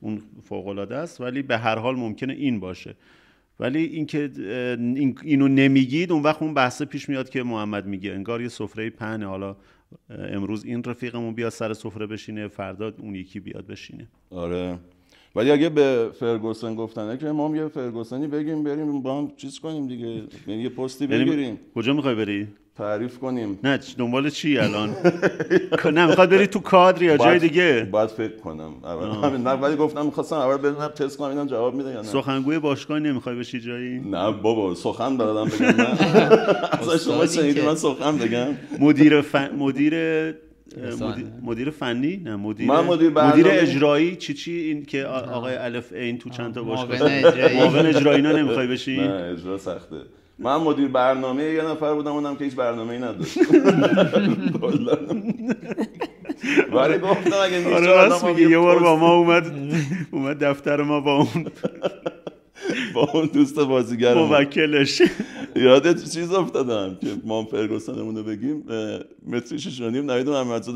اون فوق العاده است ولی به هر حال ممکنه این باشه ولی اینکه اینو نمیگید اون وقت اون بحث پیش میاد که محمد میگه انگار یه سفره پهنه حالا امروز این رفیقمون بیاد سر سفره بشینه فردا اون یکی بیاد بشینه آره ولی اگه به فرگوسن گفتنه که ما یه فرگوسنی بگیم بریم با هم چیز کنیم دیگه یعنی یه پستی یعنی بگیریم کجا میخوای بری تعریف کنیم نه دنبال چی الان نه میخواد بری تو کادر یا جای دیگه باید فکر کنم نه ولی گفتم میخواستم اول ببینم تست کنم اینا جواب میده یا نه سخنگوی باشگاه نمیخوای بشی جایی نه بابا سخن بردم بگم اصلا شما شنیدی من سخن بگم مدیر مدیر مدیر, فنی نه مدیر مدیر, مدیر اجرایی چی چی این که آقای الف این تو چند تا باشگاه معاون اجرایی نه نمیخوای بشی نه اجرا سخته من مدیر برنامه یه نفر بودم اونم که هیچ برنامه ای نداشت ولی آره، گفتم اگه آره، میگه یه بار با ما اومد اومد دفتر ما با اون با اون دوست بازیگر موکلش یادت چیز افتادم که ما فرگوسنمون رو بگیم متری شش و نیم نوید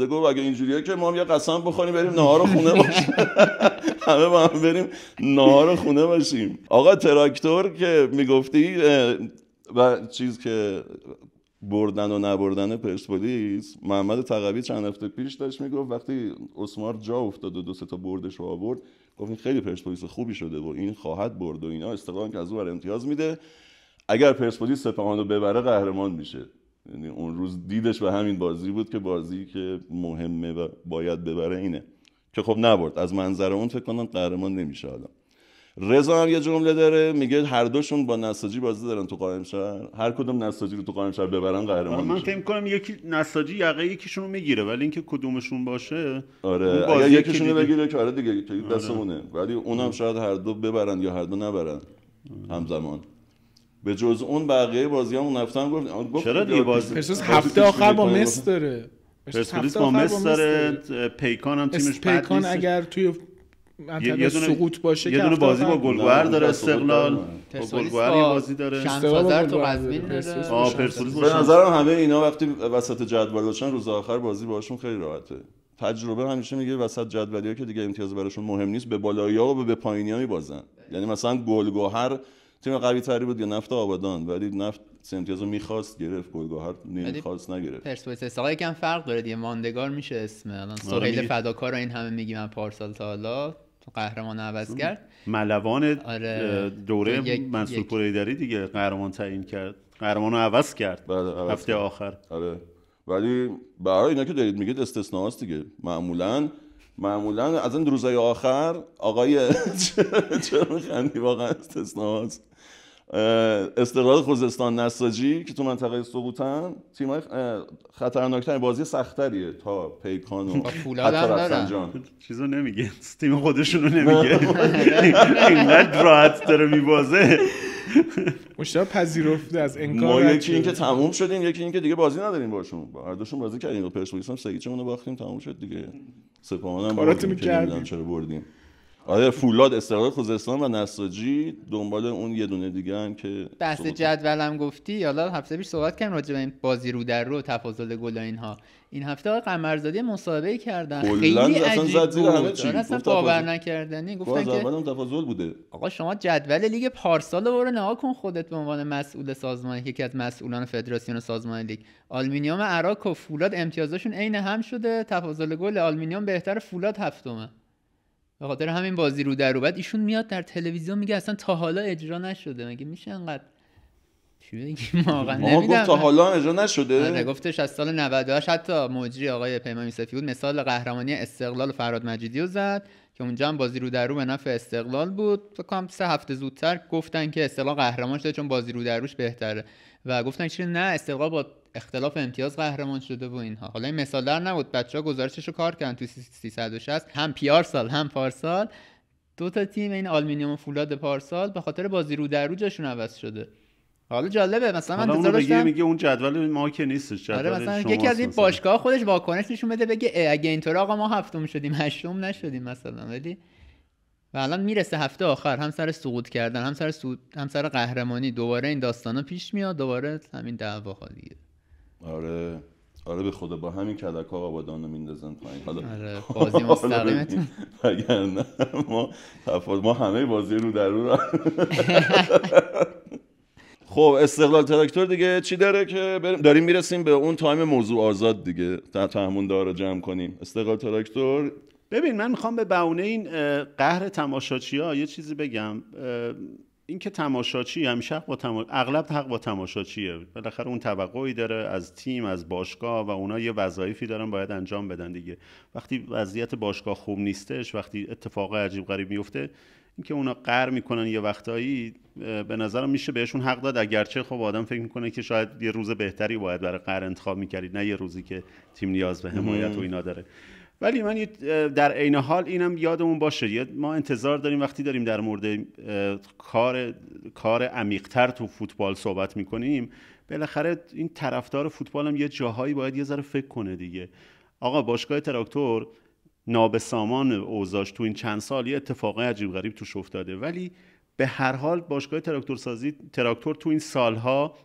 گفت اگه اینجوریه که ما هم یه قسم بخوریم بریم نهار خونه باشیم همه با هم بریم نهار خونه باشیم آقا تراکتور که میگفتی و چیز که بردن و نبردن پرسپولیس محمد تقوی چند هفته پیش داشت میگفت وقتی اسمار جا افتاد و دو سه تا بردش رو آورد گفت خیلی پرسپولیس خوبی شده و این خواهد برد و اینا استقلال که از او امتیاز میده اگر پرسپولیس سپاهان رو ببره قهرمان میشه یعنی اون روز دیدش به همین بازی بود که بازی که مهمه و باید ببره اینه که خب نبرد از منظر اون فکر کنم قهرمان نمیشه آدم رضا هم یه جمله داره میگه هر دوشون با نساجی بازی دارن تو قائم شهر هر کدوم نساجی رو تو قائم شهر ببرن قهرمان من فکر کنم یکی نساجی یقه یکیشون میگیره ولی اینکه کدومشون باشه آره یا یکیشون بگیره که آره دیگه آره. دستمونه ولی اونم شاید هر دو ببرن یا هر دو نبرن آره. همزمان به جز اون بقیه بازی هم اون هفته هم گفت, چرا دیگه بازی هفته آخر با مس داره پرسپولیس با مس داره پیکان هم تیمش پیکان اگر توی یه دونه سقوط باشه یه دونه بازی با گلگوهر آره، داره استقلال خب، با یه بازی داره شمسازر تو قزوین آه به نظرم همه اینا وقتی وسط جدول باشن روز آخر بازی باشون خیلی راحته تجربه همیشه میگه وسط جدولی که دیگه امتیاز براشون مهم نیست به بالایی و به پایینی ها میبازن یعنی مثلا گلگوهر تیم قوی تری بود یا نفت آبادان ولی نفت رو میخواست گرفت گلگاهر نمیخواست نگرفت پرسپولیس استقلال یکم فرق داره دیگه ماندگار میشه اسم الان آره، سهیل فداکار این همه میگی من پارسال تا حالا قهرمان عوض کرد ملوان آره. دوره یک... منصور پوریدری دیگه قهرمان تعیین کرد قهرمان رو عوض کرد بله، عوض هفته کرد. آخر آره ولی برای اینا که دارید میگید هست دیگه معمولا معمولا از این روزای آخر آقای چرا میخندی واقعا استثناست استقلال خوزستان نساجی که تو منطقه سقوطن های خطرناکتر بازی سختریه تا پیکان و حتی چیز چیزو نمیگه تیم خودشونو نمیگه اینقدر راحت داره میبازه مشتا پذیرفته از انکار ما یکی اینکه تموم شدیم یکی اینکه دیگه بازی نداریم باشون هر دوشون بازی کردیم و پرسپولیس هم سگیچمون رو باختیم تموم شد دیگه سپاهان هم بردیم چرا بردیم آره فولاد استقلال خوزستان و نساجی دنبال اون یه دونه دیگه هم که بحث جدولم گفتی حالا هفته پیش صحبت کن راجع به این بازی رو در رو تفاضل گل و اینها این هفته آقای قمرزادی مصاحبه کردن خیلی عجیب اصلا زیر همه چی. آره، اصلا باور نکردنی گفتن که تفاضل بوده آقا شما جدول لیگ پارسال رو نها کن خودت به عنوان مسئول سازمان یکی از مسئولان فدراسیون سازمان لیگ آلومینیوم عراق و فولاد امتیازشون عین هم شده تفاضل گل آلومینیوم بهتر فولاد هفتمه به خاطر همین بازی رو در بعد ایشون میاد در تلویزیون میگه اصلا تا حالا اجرا نشده مگه میشه انقدر چی واقعا نمیدونم تا حالا اجرا نشده آره گفتش از سال 98 حتی مجری آقای پیمان یوسفی بود مثال قهرمانی استقلال فراد مجیدی رو زد که اونجا هم بازی رو در رو به نفع استقلال بود تا کنم سه هفته زودتر گفتن که استقلال قهرمان شده چون بازی رو در روش بهتره و گفتن چرا نه استقلال با اختلاف امتیاز قهرمان شده و اینها حالا این مثال در نبود بچه‌ها گزارشش رو کار کردن تو 360 هم پیار سال هم پارسال دو تا تیم این آلومینیوم و فولاد پارسال به خاطر بازی رو در رو جاشون عوض شده حالا جالبه مثلا من دوست داشتم میگه اون جدول ما که نیستش جدول آره مثلا یکی از این باشگاه خودش واکنش نشون بده بگه اگه اینطور آقا ما هفتم شدیم هشتم نشدیم مثلا ولی و الان میرسه هفته آخر هم سر سقوط کردن هم سر سود هم سر قهرمانی دوباره این داستانا پیش میاد دوباره همین دعوا دیگه آره آره به خدا با همین کلک ها آبادان رو میندازن پایین آره بازی مستقیمتون نه ما ما همه بازی رو در رو خب استقلال ترکتور دیگه چی داره که بریم داریم میرسیم به اون تایم موضوع آزاد دیگه تا تهمون رو جمع کنیم استقلال ترکتور ببین من میخوام به بهونه این قهر تماشاچی ها یه چیزی بگم اینکه تماشاچی همیشه یعنی حق با تما... اغلب حق با تماشاچیه بالاخره اون توقعی داره از تیم از باشگاه و اونا یه وظایفی دارن باید انجام بدن دیگه وقتی وضعیت باشگاه خوب نیستش وقتی اتفاق عجیب غریب میفته اینکه اونا قر میکنن یه وقتایی به نظرم میشه بهشون حق داد اگرچه خب آدم فکر میکنه که شاید یه روز بهتری باید برای قر انتخاب میکردید نه یه روزی که تیم نیاز به حمایت و اینا داره ولی من در عین حال اینم یادمون باشه ما انتظار داریم وقتی داریم در مورد کار کار عمیقتر تو فوتبال صحبت میکنیم بالاخره این طرفدار فوتبال هم یه جاهایی باید یه ذره فکر کنه دیگه آقا باشگاه تراکتور نابسامان اوزاش تو این چند سال یه اتفاق عجیب غریب توش افتاده ولی به هر حال باشگاه تراکتور سازی تراکتور تو این سالها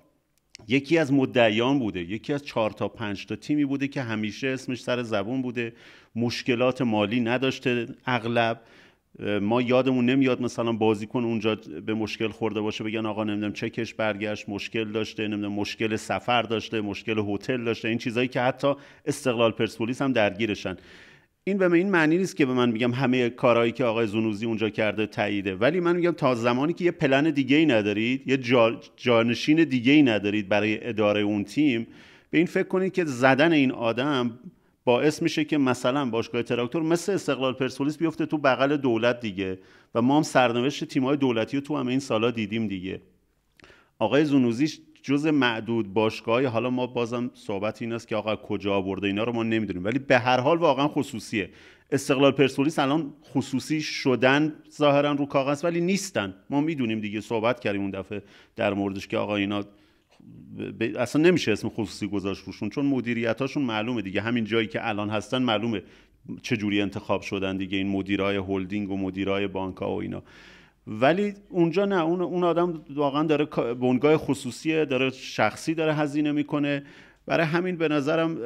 یکی از مدعیان بوده یکی از چهار تا پنج تا تیمی بوده که همیشه اسمش سر زبون بوده مشکلات مالی نداشته اغلب ما یادمون نمیاد مثلا بازیکن اونجا به مشکل خورده باشه بگن آقا نمیدونم چکش برگشت مشکل داشته نمیدونم مشکل سفر داشته مشکل هتل داشته این چیزایی که حتی استقلال پرسپولیس هم درگیرشن این به این معنی نیست که به من میگم همه کارهایی که آقای زونوزی اونجا کرده تاییده ولی من میگم تا زمانی که یه پلن دیگه ای ندارید یه جانشین دیگه ای ندارید برای اداره اون تیم به این فکر کنید که زدن این آدم باعث میشه که مثلا باشگاه تراکتور مثل استقلال پرسپولیس بیفته تو بغل دولت دیگه و ما هم سرنوشت تیمای دولتی رو تو همه این سالا دیدیم دیگه آقای زونوزی جز معدود باشگاهی حالا ما بازم صحبت این است که آقا کجا آورده اینا رو ما نمیدونیم ولی به هر حال واقعا خصوصیه استقلال پرسپولیس الان خصوصی شدن ظاهرا رو کاغذ ولی نیستن ما میدونیم دیگه صحبت کردیم اون دفعه در موردش که آقا اینا ب... اصلا نمیشه اسم خصوصی گذاشت روشون چون مدیریتاشون معلومه دیگه همین جایی که الان هستن معلومه چه جوری انتخاب شدن دیگه این مدیرای هلدینگ و مدیرای بانک و اینا ولی اونجا نه اون اون آدم واقعا داره بنگاه خصوصیه داره شخصی داره هزینه میکنه برای همین به نظرم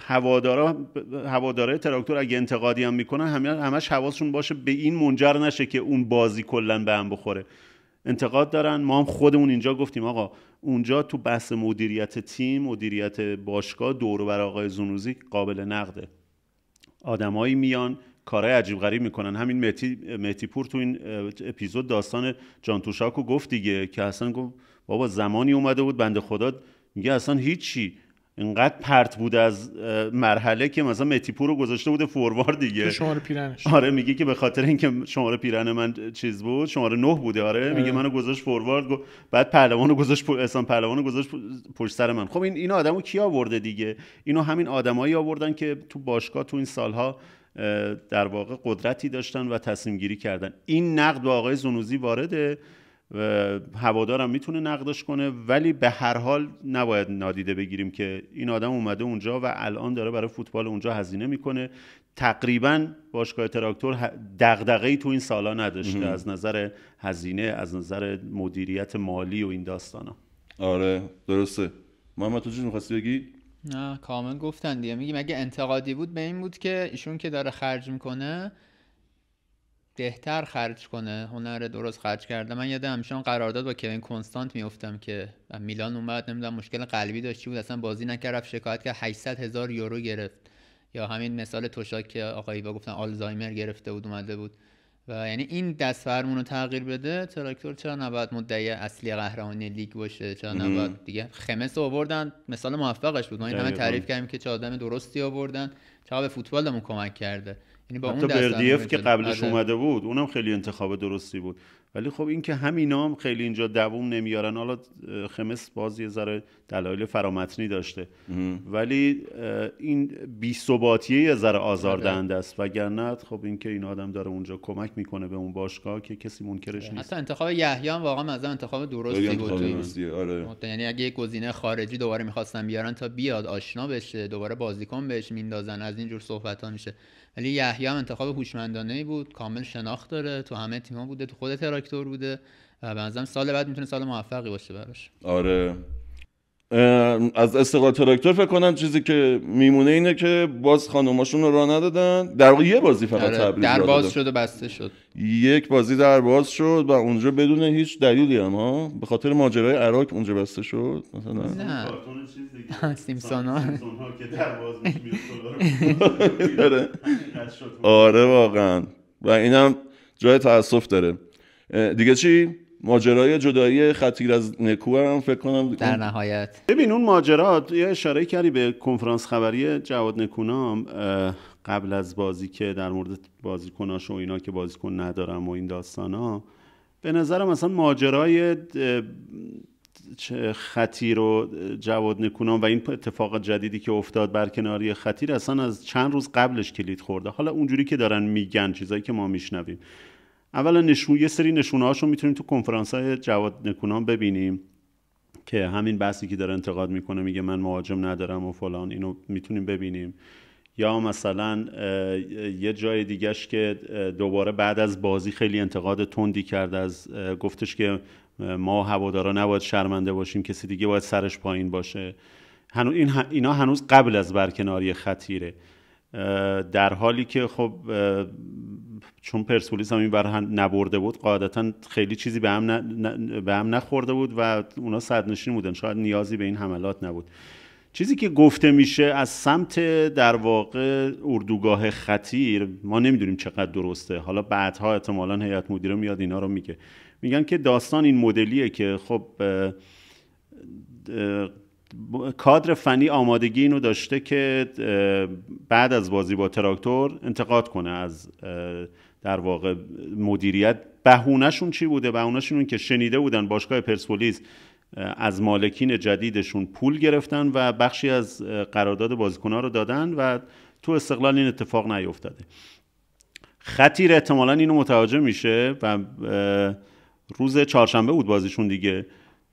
هوادارا هواداره تراکتور اگه انتقادی هم میکنن همین همش حواسشون باشه به این منجر نشه که اون بازی کلا به هم بخوره انتقاد دارن ما هم خودمون اینجا گفتیم آقا اونجا تو بحث مدیریت تیم مدیریت باشگاه دور بر آقای زونوزی قابل نقده آدمایی میان کارهای عجیب غریب میکنن همین مهتی پور تو این اپیزود داستان جان توشاکو گفت دیگه که اصلا گفت بابا زمانی اومده بود بنده خدا میگه اصلا هیچی اینقدر پرت بود از مرحله که مثلا متیپور رو گذاشته بوده فوروارد دیگه شماره پیرنش آره میگه که به خاطر اینکه شماره پیرن من چیز بود شماره نه بوده آره, آره. میگه منو گذاشت فوروارد بعد پهلوانو گذاشت پ... احسان پهلوانو گذاشت پشت سر من خب این آدم آدمو کی آورده دیگه اینو همین آدمایی آوردن که تو باشگاه تو این سالها در واقع قدرتی داشتن و تصمیم گیری کردن این نقد به آقای زنوزی وارده هوادارم میتونه نقدش کنه ولی به هر حال نباید نادیده بگیریم که این آدم اومده اونجا و الان داره برای فوتبال اونجا هزینه میکنه تقریبا باشگاه تراکتور دغدغه‌ای تو این سالا نداشته از نظر هزینه از نظر مدیریت مالی و این داستانا آره درسته محمد تو چی می‌خواستی بگی نه کامل گفتن دیگه میگیم اگه انتقادی بود به این بود که ایشون که داره خرج میکنه بهتر خرج کنه هنر درست خرج کرده من یادم همیشه قرارداد با کوین کنستانت میفتم که میلان اومد نمیدونم مشکل قلبی داشت چی بود اصلا بازی نکرد شکایت که 800 هزار یورو گرفت یا همین مثال توشا که آقایی با گفتن آلزایمر گرفته بود اومده بود و یعنی این دست رو تغییر بده تراکتور چرا نباید مدعی اصلی قهرمانی لیگ باشه چرا نباید دیگه خمس آوردن مثال موفقش بود ما این همه تعریف کردیم که چه آدم درستی آوردن چرا به فوتبالمون کمک کرده یعنی بردیف که قبلش آره. اومده بود اونم خیلی انتخاب درستی بود ولی خب این که همینا هم خیلی اینجا دووم نمیارن حالا خمس باز یه ذره دلایل فرامتنی داشته ولی این ثباتیه یه ذره آزاردهنده آره. است وگرنه خب اینکه این آدم داره اونجا کمک میکنه به اون باشگاه که کسی منکرش آره. نیست اصلا انتخاب یحیی واقعا از انتخاب درستی بود یعنی اگه یه گزینه خارجی دوباره میخواستن بیارن تا بیاد آشنا بشه دوباره بازیکن بهش میندازن از اینجور صحبت ها میشه ولی یحیی هم انتخاب هوشمندانه بود کامل شناخت داره تو همه تیم‌ها بوده تو خود تراکتور بوده و به سال بعد میتونه سال موفقی باشه براش آره از استقلال تراکتور فکر کنم چیزی که میمونه اینه که باز خانوماشون رو راه ندادن در واقع یه بازی فقط آره، تبریز در باز شد و بسته شد یک بازی در باز شد و اونجا بدون هیچ دلیلی هم ها به خاطر ماجرای عراق اونجا بسته شد مثلا نه سیمسون ها که در باز آره. آره واقعا و اینم جای تاسف داره دیگه چی ماجرای جدایی خطیر از نکو هم فکر کنم در نهایت ببین اون ماجرا یه اشاره کردی به کنفرانس خبری جواد نکونام قبل از بازی که در مورد بازیکناش و اینا که بازیکن ندارم و این ها به نظرم اصلا ماجرای خطیر و جواد نکونام و این اتفاق جدیدی که افتاد بر کناری خطیر اصلا از چند روز قبلش کلید خورده حالا اونجوری که دارن میگن چیزایی که ما میشنویم اولا نشون یه سری نشونه رو میتونیم تو کنفرانس های جواد نکونام ببینیم که همین بحثی که داره انتقاد میکنه میگه من مهاجم ندارم و فلان اینو میتونیم ببینیم یا مثلا یه جای دیگهش که دوباره بعد از بازی خیلی انتقاد تندی کرد از گفتش که ما هوادارا نباید شرمنده باشیم کسی دیگه باید سرش پایین باشه اینا هنوز قبل از برکناری خطیره در حالی که خب چون پرسپولیس هم این بر نبرده بود قاعدتا خیلی چیزی به هم, به هم نخورده بود و اونا صدرنشین بودن شاید نیازی به این حملات نبود چیزی که گفته میشه از سمت در واقع اردوگاه خطیر ما نمیدونیم چقدر درسته حالا بعدها احتمالا هیئت مدیره میاد اینا رو میگه میگن که داستان این مدلیه که خب کادر فنی آمادگی اینو داشته که بعد از بازی با تراکتور انتقاد کنه از در واقع مدیریت بهونهشون چی بوده بهونهشون اون که شنیده بودن باشگاه پرسپولیس از مالکین جدیدشون پول گرفتن و بخشی از قرارداد بازیکنها رو دادن و تو استقلال این اتفاق نیفتاده خطیر احتمالا اینو متوجه میشه و روز چهارشنبه بود بازیشون دیگه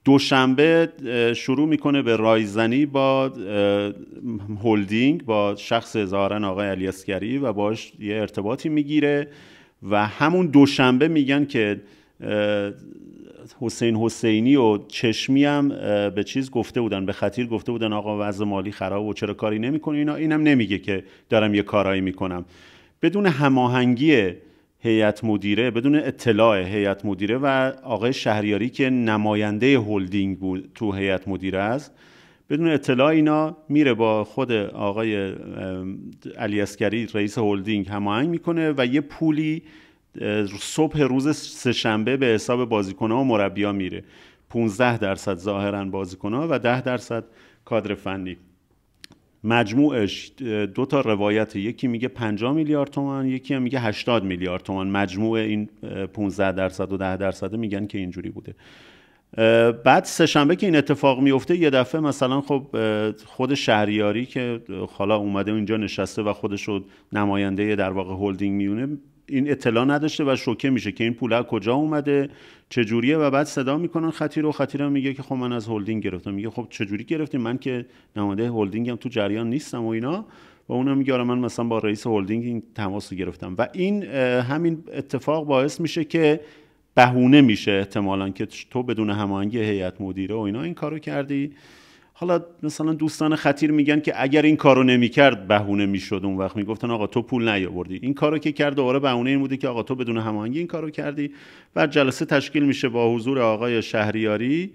دوشنبه شروع میکنه به رایزنی با هلدینگ با شخص زارن آقای الیاسگری و باش یه ارتباطی میگیره و همون دوشنبه میگن که حسین حسینی و چشمی هم به چیز گفته بودن به خطیر گفته بودن آقا وضع مالی خراب و چرا کاری نمیکنه اینا اینم نمیگه که دارم یه کارایی میکنم بدون هماهنگی هیئت مدیره بدون اطلاع هیئت مدیره و آقای شهریاری که نماینده هلدینگ بود تو هیئت مدیره است بدون اطلاع اینا میره با خود آقای علی اسکری رئیس هلدینگ هماهنگ میکنه و یه پولی صبح روز سهشنبه به حساب بازیکنها و مربیا میره 15 درصد ظاهرا بازیکنها و 10 درصد کادر فنی مجموعش دو تا روایت یکی میگه 5 میلیارد تومان یکی هم میگه 80 میلیارد تومان مجموع این 15 درصد و 10 درصد میگن که اینجوری بوده بعد سهشنبه که این اتفاق میفته یه دفعه مثلا خب خود شهریاری که حالا اومده اینجا نشسته و خودش رو نماینده در واقع هلدینگ میونه این اطلاع نداشته و شوکه میشه که این پول کجا اومده چجوریه و بعد صدا میکنن خطیر و خطیر میگه که خب من از هلدینگ گرفتم میگه خب چجوری گرفتی من که نماینده هم تو جریان نیستم و اینا و اونم میگه آره من مثلا با رئیس هلدینگ این تماس گرفتم و این همین اتفاق باعث میشه که بهونه میشه احتمالا که تو بدون هماهنگی هیئت مدیره و اینا این کارو کردی حالا مثلا دوستان خطیر میگن که اگر این کارو نمیکرد بهونه میشد اون وقت میگفتن آقا تو پول نیاوردی این کارو که کرد دوباره بهونه این بوده که آقا تو بدون هماهنگی این کارو کردی و جلسه تشکیل میشه با حضور آقای شهریاری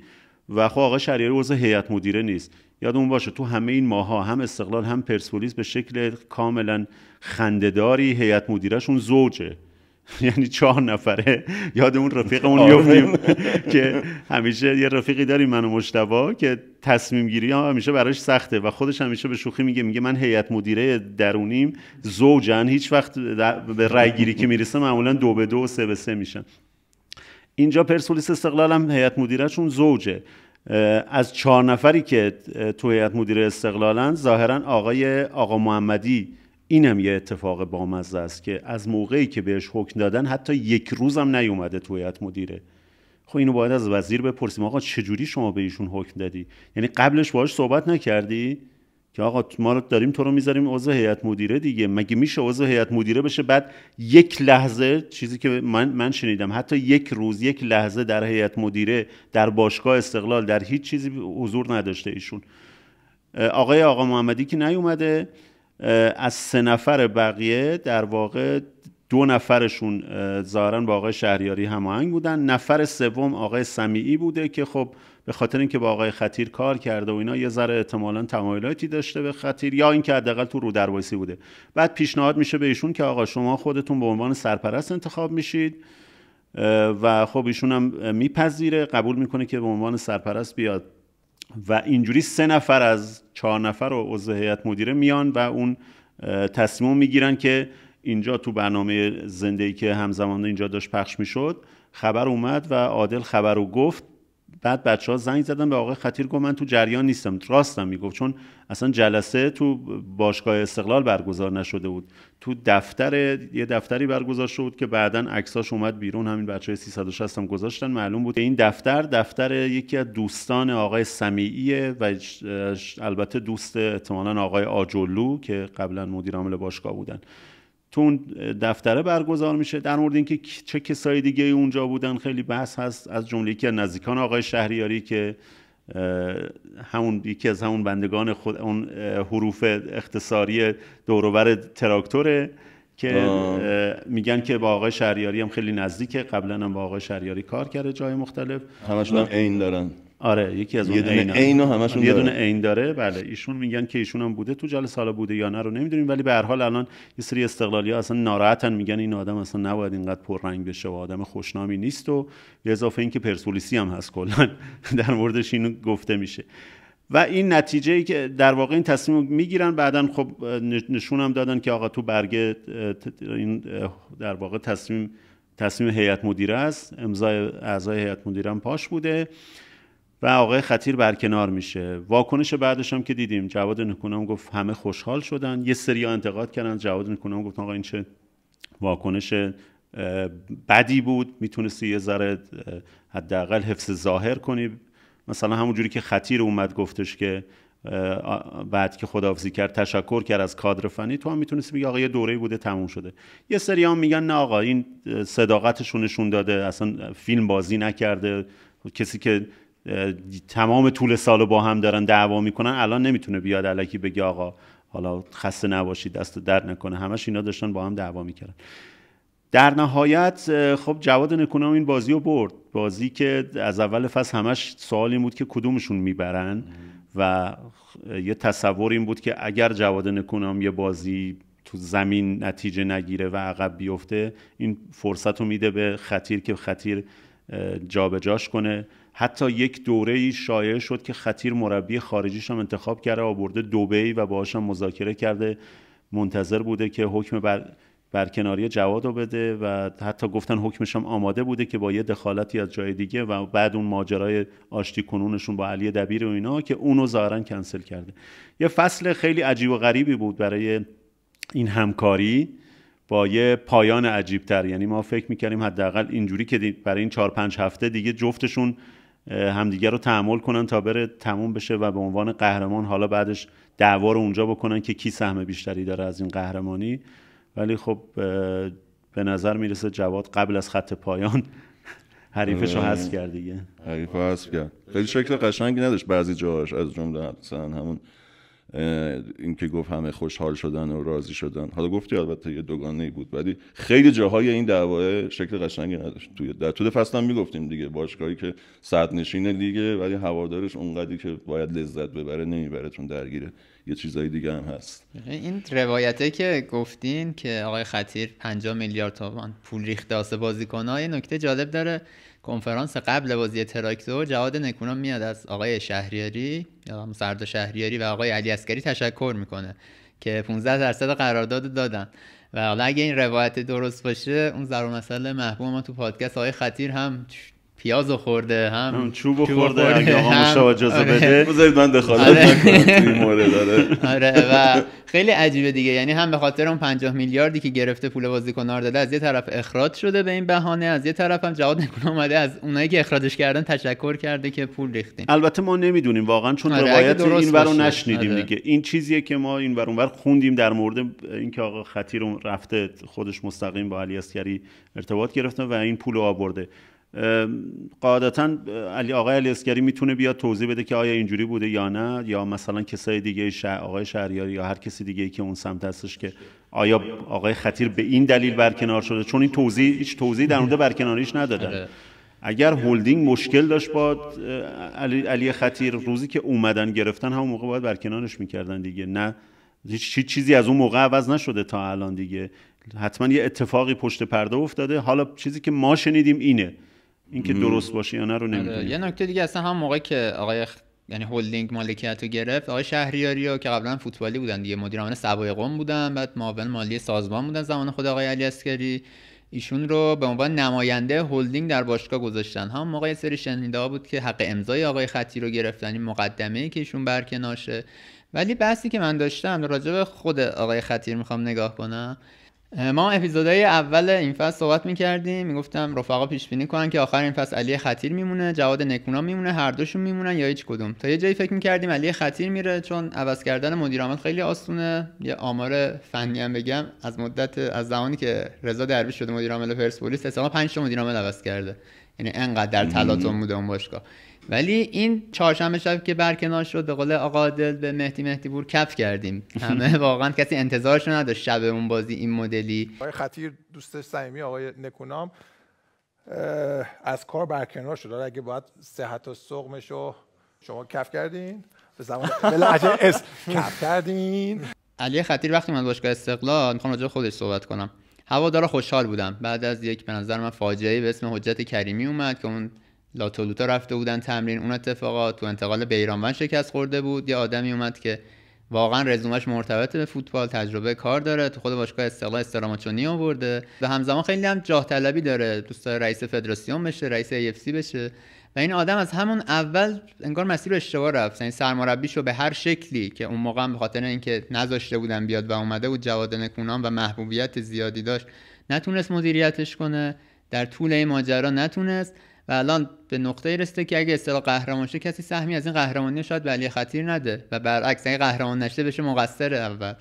و خب آقای شهریاری عضو هیئت مدیره نیست اون باشه تو همه این ماها هم استقلال هم پرسپولیس به شکل کاملا خندهداری هیئت مدیرهشون زوجه یعنی چهار نفره یاد اون رفیقمون آره. میفتیم که همیشه یه رفیقی داریم من و مشتبا که تصمیم گیری ها همیشه براش سخته و خودش همیشه به شوخی میگه میگه من هیئت مدیره درونیم زوجن هیچ وقت به رای گیری که میرسه معمولا دو به دو و سه به سه میشن اینجا پرسولیس استقلال هم هیئت مدیرهشون زوجه از چهار نفری که تو هیئت مدیره استقلالن ظاهرا آقای آقا محمدی این هم یه اتفاق بامزه است که از موقعی که بهش حکم دادن حتی یک روز هم نیومده تو هیئت مدیره خب اینو باید از وزیر بپرسیم آقا چجوری شما به ایشون حکم دادی یعنی قبلش باهاش صحبت نکردی که آقا ما رو داریم تو رو میذاریم عضو هیئت مدیره دیگه مگه میشه عضو هیئت مدیره بشه بعد یک لحظه چیزی که من من شنیدم حتی یک روز یک لحظه در هیئت مدیره در باشگاه استقلال در هیچ چیزی حضور نداشته ایشون آقای آقا محمدی که نیومده از سه نفر بقیه در واقع دو نفرشون ظاهرا با آقای شهریاری هماهنگ بودن نفر سوم آقای سمیعی بوده که خب به خاطر اینکه با آقای خطیر کار کرده و اینا یه ذره احتمالا تمایلاتی داشته به خطیر یا اینکه حداقل تو رو بوده بعد پیشنهاد میشه به ایشون که آقا شما خودتون به عنوان سرپرست انتخاب میشید و خب ایشون هم میپذیره قبول میکنه که به عنوان سرپرست بیاد و اینجوری سه نفر از چهار نفر و عضو هیئت مدیره میان و اون تصمیم میگیرن که اینجا تو برنامه زندگی که همزمان اینجا داشت پخش میشد خبر اومد و عادل خبر رو گفت بعد بچه ها زنگ زدن به آقای خطیر گفت من تو جریان نیستم راستم میگفت چون اصلا جلسه تو باشگاه استقلال برگزار نشده بود تو دفتر یه دفتری برگزار شده بود که بعدا عکساش اومد بیرون همین بچه های 360 هم گذاشتن معلوم بود این دفتر دفتر یکی از دوستان آقای سمیعیه و البته دوست احتمالا آقای آجولو که قبلا مدیر عامل باشگاه بودن تو اون دفتره برگزار میشه در مورد اینکه چه کسای دیگه اونجا بودن خیلی بحث هست از جمله یکی از نزدیکان آقای شهریاری که همون یکی از همون بندگان خود اون حروف اختصاری دوروبر تراکتوره که میگن که با آقای شهریاری هم خیلی نزدیکه قبلا هم با آقای شهریاری کار کرده جای مختلف همشون هم عین دارن آره یکی از اون یه دونه عین همشون یه دونه عین داره بله ایشون میگن که ایشون هم بوده تو جلسه حالا بوده یا نه رو نمیدونیم ولی به هر حال الان یه سری استقلالی ها اصلا ناراحتن میگن این آدم اصلا نباید اینقدر پررنگ بشه و آدم خوشنامی نیست و به اضافه اینکه پرسپولیسی هم هست کلا در موردش اینو گفته میشه و این نتیجه ای که در واقع این تصمیم میگیرن بعدا خب نشون هم دادن که آقا تو برگه این در واقع تصمیم تصمیم هیئت مدیره است امضای اعضای هیئت مدیره پاش بوده و آقای خطیر برکنار میشه واکنش بعدش هم که دیدیم جواد نکونام گفت همه خوشحال شدن یه سری انتقاد کردن جواد نکونام گفت آقا این چه واکنش بدی بود میتونستی یه ذره حداقل حفظ ظاهر کنی مثلا همونجوری که خطیر اومد گفتش که بعد که خداحافظی کرد تشکر کرد از کادر فنی تو هم میتونستی بگی آقا یه دوره بوده تموم شده یه سری میگن نه آقا این صداقتشونشون داده اصلا فیلم بازی نکرده کسی که تمام طول سال با هم دارن دعوا میکنن الان نمیتونه بیاد علکی بگه آقا حالا خسته نباشید دست در نکنه همش اینا داشتن با هم دعوا میکردن در نهایت خب جواد نکونام این بازی رو برد بازی که از اول فصل همش سوال این بود که کدومشون میبرن و یه تصور این بود که اگر جواد نکونام یه بازی تو زمین نتیجه نگیره و عقب بیفته این فرصت رو میده به خطیر که خطیر جابجاش کنه حتی یک دوره ای شایع شد که خطیر مربی خارجیش هم انتخاب کرده آورده دبی و باهاش مذاکره کرده منتظر بوده که حکم بر کناری جواد رو بده و حتی گفتن حکمش هم آماده بوده که با یه دخالتی از جای دیگه و بعد اون ماجرای آشتی کنونشون با علی دبیر و اینا که اونو ظاهرا کنسل کرده یه فصل خیلی عجیب و غریبی بود برای این همکاری با یه پایان عجیب تر یعنی ما فکر میکردیم حداقل اینجوری که برای این چهار پنج هفته دیگه جفتشون همدیگه رو تحمل کنن تا بره تموم بشه و به عنوان قهرمان حالا بعدش دعوا رو اونجا بکنن که کی سهم بیشتری داره از این قهرمانی ولی خب به نظر میرسه جواد قبل از خط پایان حریفش رو حذف کرد دیگه حریف حذف کرد خیلی شکل قشنگی نداشت بعضی جاهاش از جمله همون اینکه گفت همه خوشحال شدن و راضی شدن حالا گفتی البته یه دوگانه ای بود ولی خیلی جاهای این دعوای شکل قشنگی نداشت توی در طول فصل هم میگفتیم دیگه باشگاهی که صد نشین دیگه ولی هوادارش اونقدری که باید لذت ببره نمیبره چون درگیره یه چیزای دیگه هم هست این روایته که گفتین که آقای خطیر 5 میلیارد تومان پول ریخته واسه بازیکن‌ها یه نکته جالب داره کنفرانس قبل بازی تراکتور جواد نکونام میاد از آقای شهریاری یا سرد شهریاری و آقای علی اسکری تشکر میکنه که 15 درصد قرارداد دادن و حالا اگه این روایت درست باشه اون ضرور مسئله محبوب ما تو پادکست آقای خطیر هم پیاز خورده هم چوب خورده هم مشابه آره. جزو بده بذارید من دخالت آره. نکنم توی مورد آره. آره و خیلی عجیبه دیگه یعنی هم به خاطر اون 50 میلیاردی که گرفته پول کنار داده از یه طرف اخراج شده به این بهانه از یه طرف هم جواد نکنه اومده از اونایی که اخراجش کردن تشکر کرده که پول ریختیم البته ما نمیدونیم واقعا چون آره. روایت این رو نشنیدیم دیگه این چیزیه که ما این اونور خوندیم در مورد اینکه آقا خطیر رفته خودش مستقیم با علی ارتباط گرفته و این پول آورده قاعدتا علی آقای علی اسکری میتونه بیاد توضیح بده که آیا اینجوری بوده یا نه یا مثلا کسای دیگه شه آقای شهریار یا هر کسی دیگه که اون سمت هستش که آیا آقای خطیر به این دلیل برکنار شده چون این توضیح هیچ توضیح در مورد برکناریش نداده آره. اگر هولدینگ مشکل داشت با علی, علی خطیر روزی که اومدن گرفتن همون موقع باید برکنارش میکردن دیگه نه هیچ چیزی از اون موقع عوض نشده تا الان دیگه حتما یه اتفاقی پشت پرده افتاده حالا چیزی که ما شنیدیم اینه اینکه درست باشه یا نه رو آره. نمیدونیم یه نکته دیگه اصلا هم موقعی که آقای یعنی هلدینگ مالکیت رو گرفت آقای شهریاری ها که قبلا فوتبالی بودن دیگه مدیران سبای قم بودن بعد معاون مالی سازمان بودن زمان خود آقای علی اسکری ایشون رو به عنوان نماینده هلدینگ در باشگاه گذاشتن هم موقع سری شنیده بود که حق امضای آقای خطی رو گرفتن مقدمه ای که ایشون برکناشه ولی بحثی که من داشتم راجع به خود آقای خطیر میخوام نگاه کنم ما اپیزودهای اول این فصل صحبت میکردیم میگفتم رفقا پیش بینی کنن که آخر این فصل علی خطیر میمونه جواد نکونا میمونه هر دوشون میمونن یا هیچ کدوم تا یه جایی فکر میکردیم علی خطیر میره چون عوض کردن عامل خیلی آسونه یه آمار فنی هم بگم از مدت از زمانی که رضا درویش شده عامل پرسپولیس اصلا 5 تا عامل عوض کرده یعنی انقدر در تلاطم بوده اون باشگاه ولی این چهارشنبه شب که برکنار شد به قول آقا دل به مهدی مهدی بور کف کردیم همه واقعا کسی انتظارش نداشت شب اون بازی این مدلی آقای خطیر دوست صمیمی آقای نکونام از کار برکنار شد اگه باید صحت و سقمش رو شما کف کردین به زمان اس کف کردین علی خطیر وقتی من باشگاه استقلال میخوام راجع خودش صحبت کنم هوا هوادارا خوشحال بودم بعد از یک به نظر من فاجعه به اسم حجت کریمی اومد که اون لاتولوتا رفته بودن تمرین اون اتفاقات تو انتقال به ایرانون شکست خورده بود یه آدمی اومد که واقعا رزومش مرتبط به فوتبال تجربه کار داره تو خود باشگاه استقلال استراماچونی آورده و همزمان خیلی هم جاه طلبی داره دوست داره رئیس فدراسیون بشه رئیس سی بشه و این آدم از همون اول انگار مسیر اشتباه رفت یعنی سرمربیشو به هر شکلی که اون موقع به خاطر اینکه نذاشته بودن بیاد و اومده بود جواد نکونام و محبوبیت زیادی داشت نتونست مدیریتش کنه در طول این ماجرا نتونست و الان به نقطه رسیده که اگه اصطلاح قهرمان شه کسی سهمی از این قهرمانی شاید ولی خطیر نده و برعکس اگه قهرمان نشه بشه مقصر اول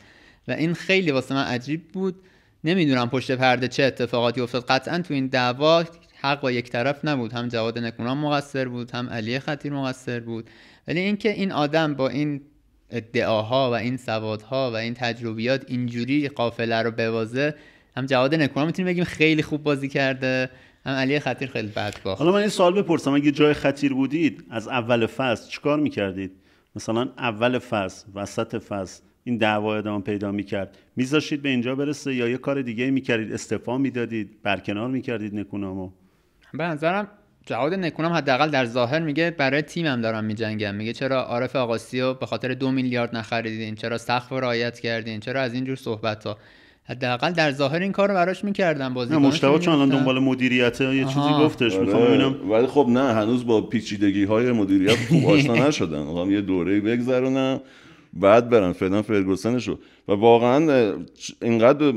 و این خیلی واسه من عجیب بود نمیدونم پشت پرده چه اتفاقاتی افتاد قطعا تو این دعوا حق با یک طرف نبود هم جواد نکونام مقصر بود هم علی خطیر مقصر بود ولی اینکه این آدم با این ادعاها و این سوادها و این تجربیات اینجوری قافله رو بوازه هم جواد نکونام میتونیم بگیم خیلی خوب بازی کرده علی خطیر خیلی بد باخت حالا من این سوال بپرسم اگه جای خطیر بودید از اول فصل چیکار میکردید مثلا اول فصل وسط فصل این دعوا ادامه پیدا میکرد میذاشید به اینجا برسه یا یه کار دیگه میکردید استعفا میدادید برکنار میکردید نکونامو به نظرم جواد نکونام حداقل در ظاهر میگه برای تیمم دارم میجنگم میگه چرا عارف آقاسی رو به خاطر دو میلیارد نخریدین چرا سقف رعایت کردین چرا از اینجور صحبت ها حداقل در ظاهر این کارو براش میکردن بازی مشتاق چون الان دنبال مدیریت یه چیزی گفتش میخوام آره، ببینم ولی خب نه هنوز با پیچیدگی های مدیریت خوب آشنا نشدن میخوام یه دوره بگذرونم بعد برن فعلا فرگوسنشو و واقعا اینقدر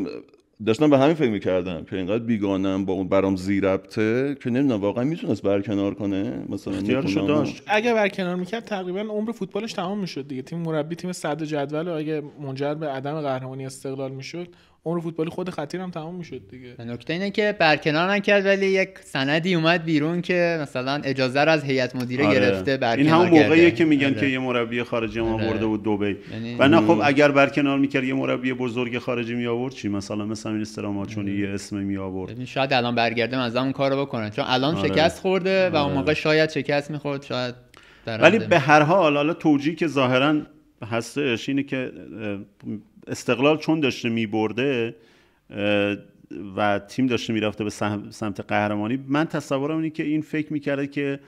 داشتم به همین فکر میکردم که اینقدر بیگانم با اون برام زیربته که نمیدونم واقعا میتونست برکنار کنه مثلا اختیارشو داشت اگه برکنار میکرد تقریبا عمر فوتبالش تمام میشد دیگه تیم مربی تیم صد جدول اگه منجر به عدم قهرمانی استقلال میشد عمر فوتبالی خود خطیر هم تمام میشد دیگه نکته اینه که برکنار نکرد ولی یک سندی اومد بیرون که مثلا اجازه رو از هیئت مدیره آره. گرفته برکنار این همون موقعیه که میگن آره. که یه مربی خارجی هم آره. آورده بود دبی یعنی و نه خب اگر برکنار میکرد یه مربی بزرگ خارجی می آورد چی مثلا مثلا این استراماچونی آره. یه اسم می آورد شاید الان برگردم از اون کارو بکنه چون الان شکست خورده و اون موقع شاید شکست میخورد شاید ولی به هر حال حالا توجیه که ظاهرا هستش اینه که استقلال چون داشته برده و تیم داشته میرفته به سمت قهرمانی من تصورم اینه که این فکر کرده که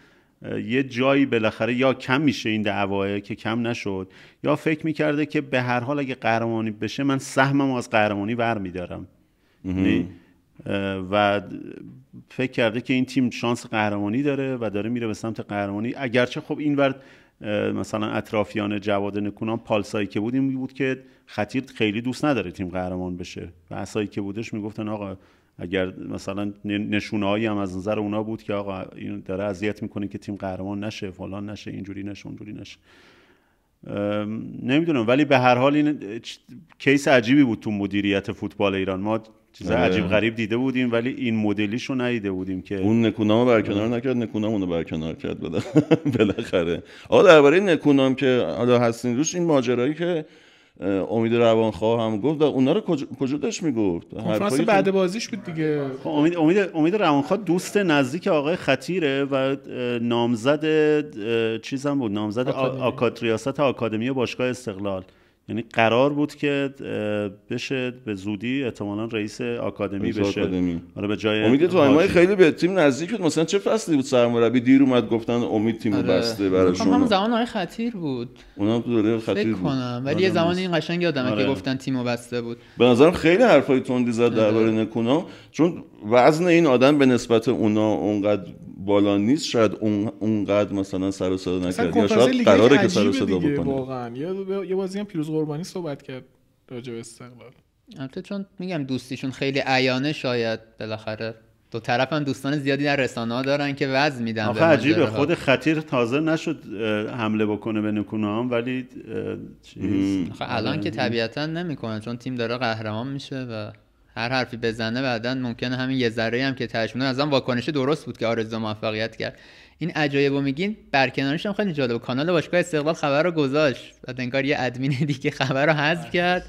یه جایی بالاخره یا کم میشه این دعواه که کم نشد یا فکر کرده که به هر حال اگه قهرمانی بشه من سهمم از قهرمانی ور یعنی، و فکر کرده که این تیم شانس قهرمانی داره و داره میره به سمت قهرمانی اگرچه خب این ورد مثلا اطرافیان جواد نکونام پالسایی که بود این بود که خطیر خیلی دوست نداره تیم قهرمان بشه و که بودش میگفتن آقا اگر مثلا نشونه هم از نظر اونا بود که آقا این داره اذیت میکنه که تیم قهرمان نشه فلان نشه اینجوری نشه اونجوری نشه نمیدونم ولی به هر حال این کیس عجیبی بود تو مدیریت فوتبال ایران ما چیز بله. عجیب غریب دیده بودیم ولی این مدلیشو ندیده بودیم که اون نکونامو برکنار نکرد نکونامونو برکنار کرد بله. بالاخره آقا درباره نکونام که حالا هستین روش این ماجرایی که امید روانخواه هم گفت و اونا رو کجا داشت میگفت کنفرانس بعد بازیش بود دیگه خب، امید, امید, امید روانخواه دوست نزدیک آقای خطیره و نامزد چیزم بود نامزد آکادمی. آکادمی باشگاه استقلال یعنی قرار بود که بشه به زودی احتمالا رئیس آکادمی بشه آکادمی. آره به جای امید تو خیلی به تیم نزدیک بود مثلا چه فصلی بود سرمربی دیر اومد گفتن امید تیمو آره. بسته برای شما هم زمان آقای خطیر بود اونم دوره خطیر بود کنم ولی آره. یه زمان این قشنگ یادمه آره. که گفتن تیمو بسته بود به نظرم خیلی حرفای تندی زد آره. درباره نکونام چون وزن این آدم به نسبت اونا اونقدر بالا نیست شاید اونقدر مثلا سر و صدا نکرد یا شاید قراره که سر و صدا بکنه واقعا یه بازی هم پیروز قربانی صحبت کرد راجع به استقلال البته چون میگم دوستیشون خیلی عیانه شاید بالاخره دو طرف هم دوستان زیادی در رسانه ها دارن که وضع میدن آخه عجیبه خود خطیر تازه نشد حمله بکنه به نکونه هم ولی چیز الان که طبیعتا نمیکنه چون تیم داره قهرمان میشه و هر حرفی بزنه بعدا ممکنه همین یه ذره هم که از ازم واکنش درست بود که آرزو موفقیت کرد این عجایب رو میگین برکنارش هم خیلی جالب کانال باشگاه استقلال خبر رو گذاشت بعد انگار یه ادمین دیگه خبر رو حذف کرد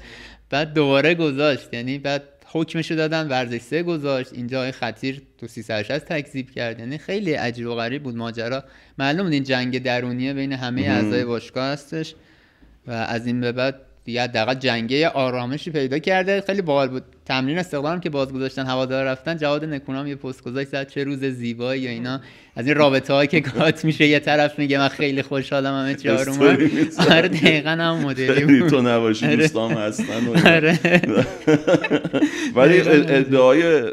بعد دوباره گذاشت یعنی بعد حکمشو دادن ورزش سه گذاشت اینجا های خطیر تو 360 تکذیب کرد یعنی خیلی عجیب و غریب بود ماجرا معلوم این جنگ درونیه بین همه اعضای باشگاه هستش و از این به بعد دیگه حداقل جنگه آرامشی پیدا کرده خیلی باحال بود تمرین استقلالم که باز گذاشتن هوادار رفتن جواد نکونام یه پست گذاشت زد چه روز زیبایی یا اینا از این رابطه هایی که گات میشه یه طرف میگه من خیلی خوشحالم همه چی آروم آره دقیقاً هم مدلی تو نباشی آره. دوستام هستن آره. ولی ادعای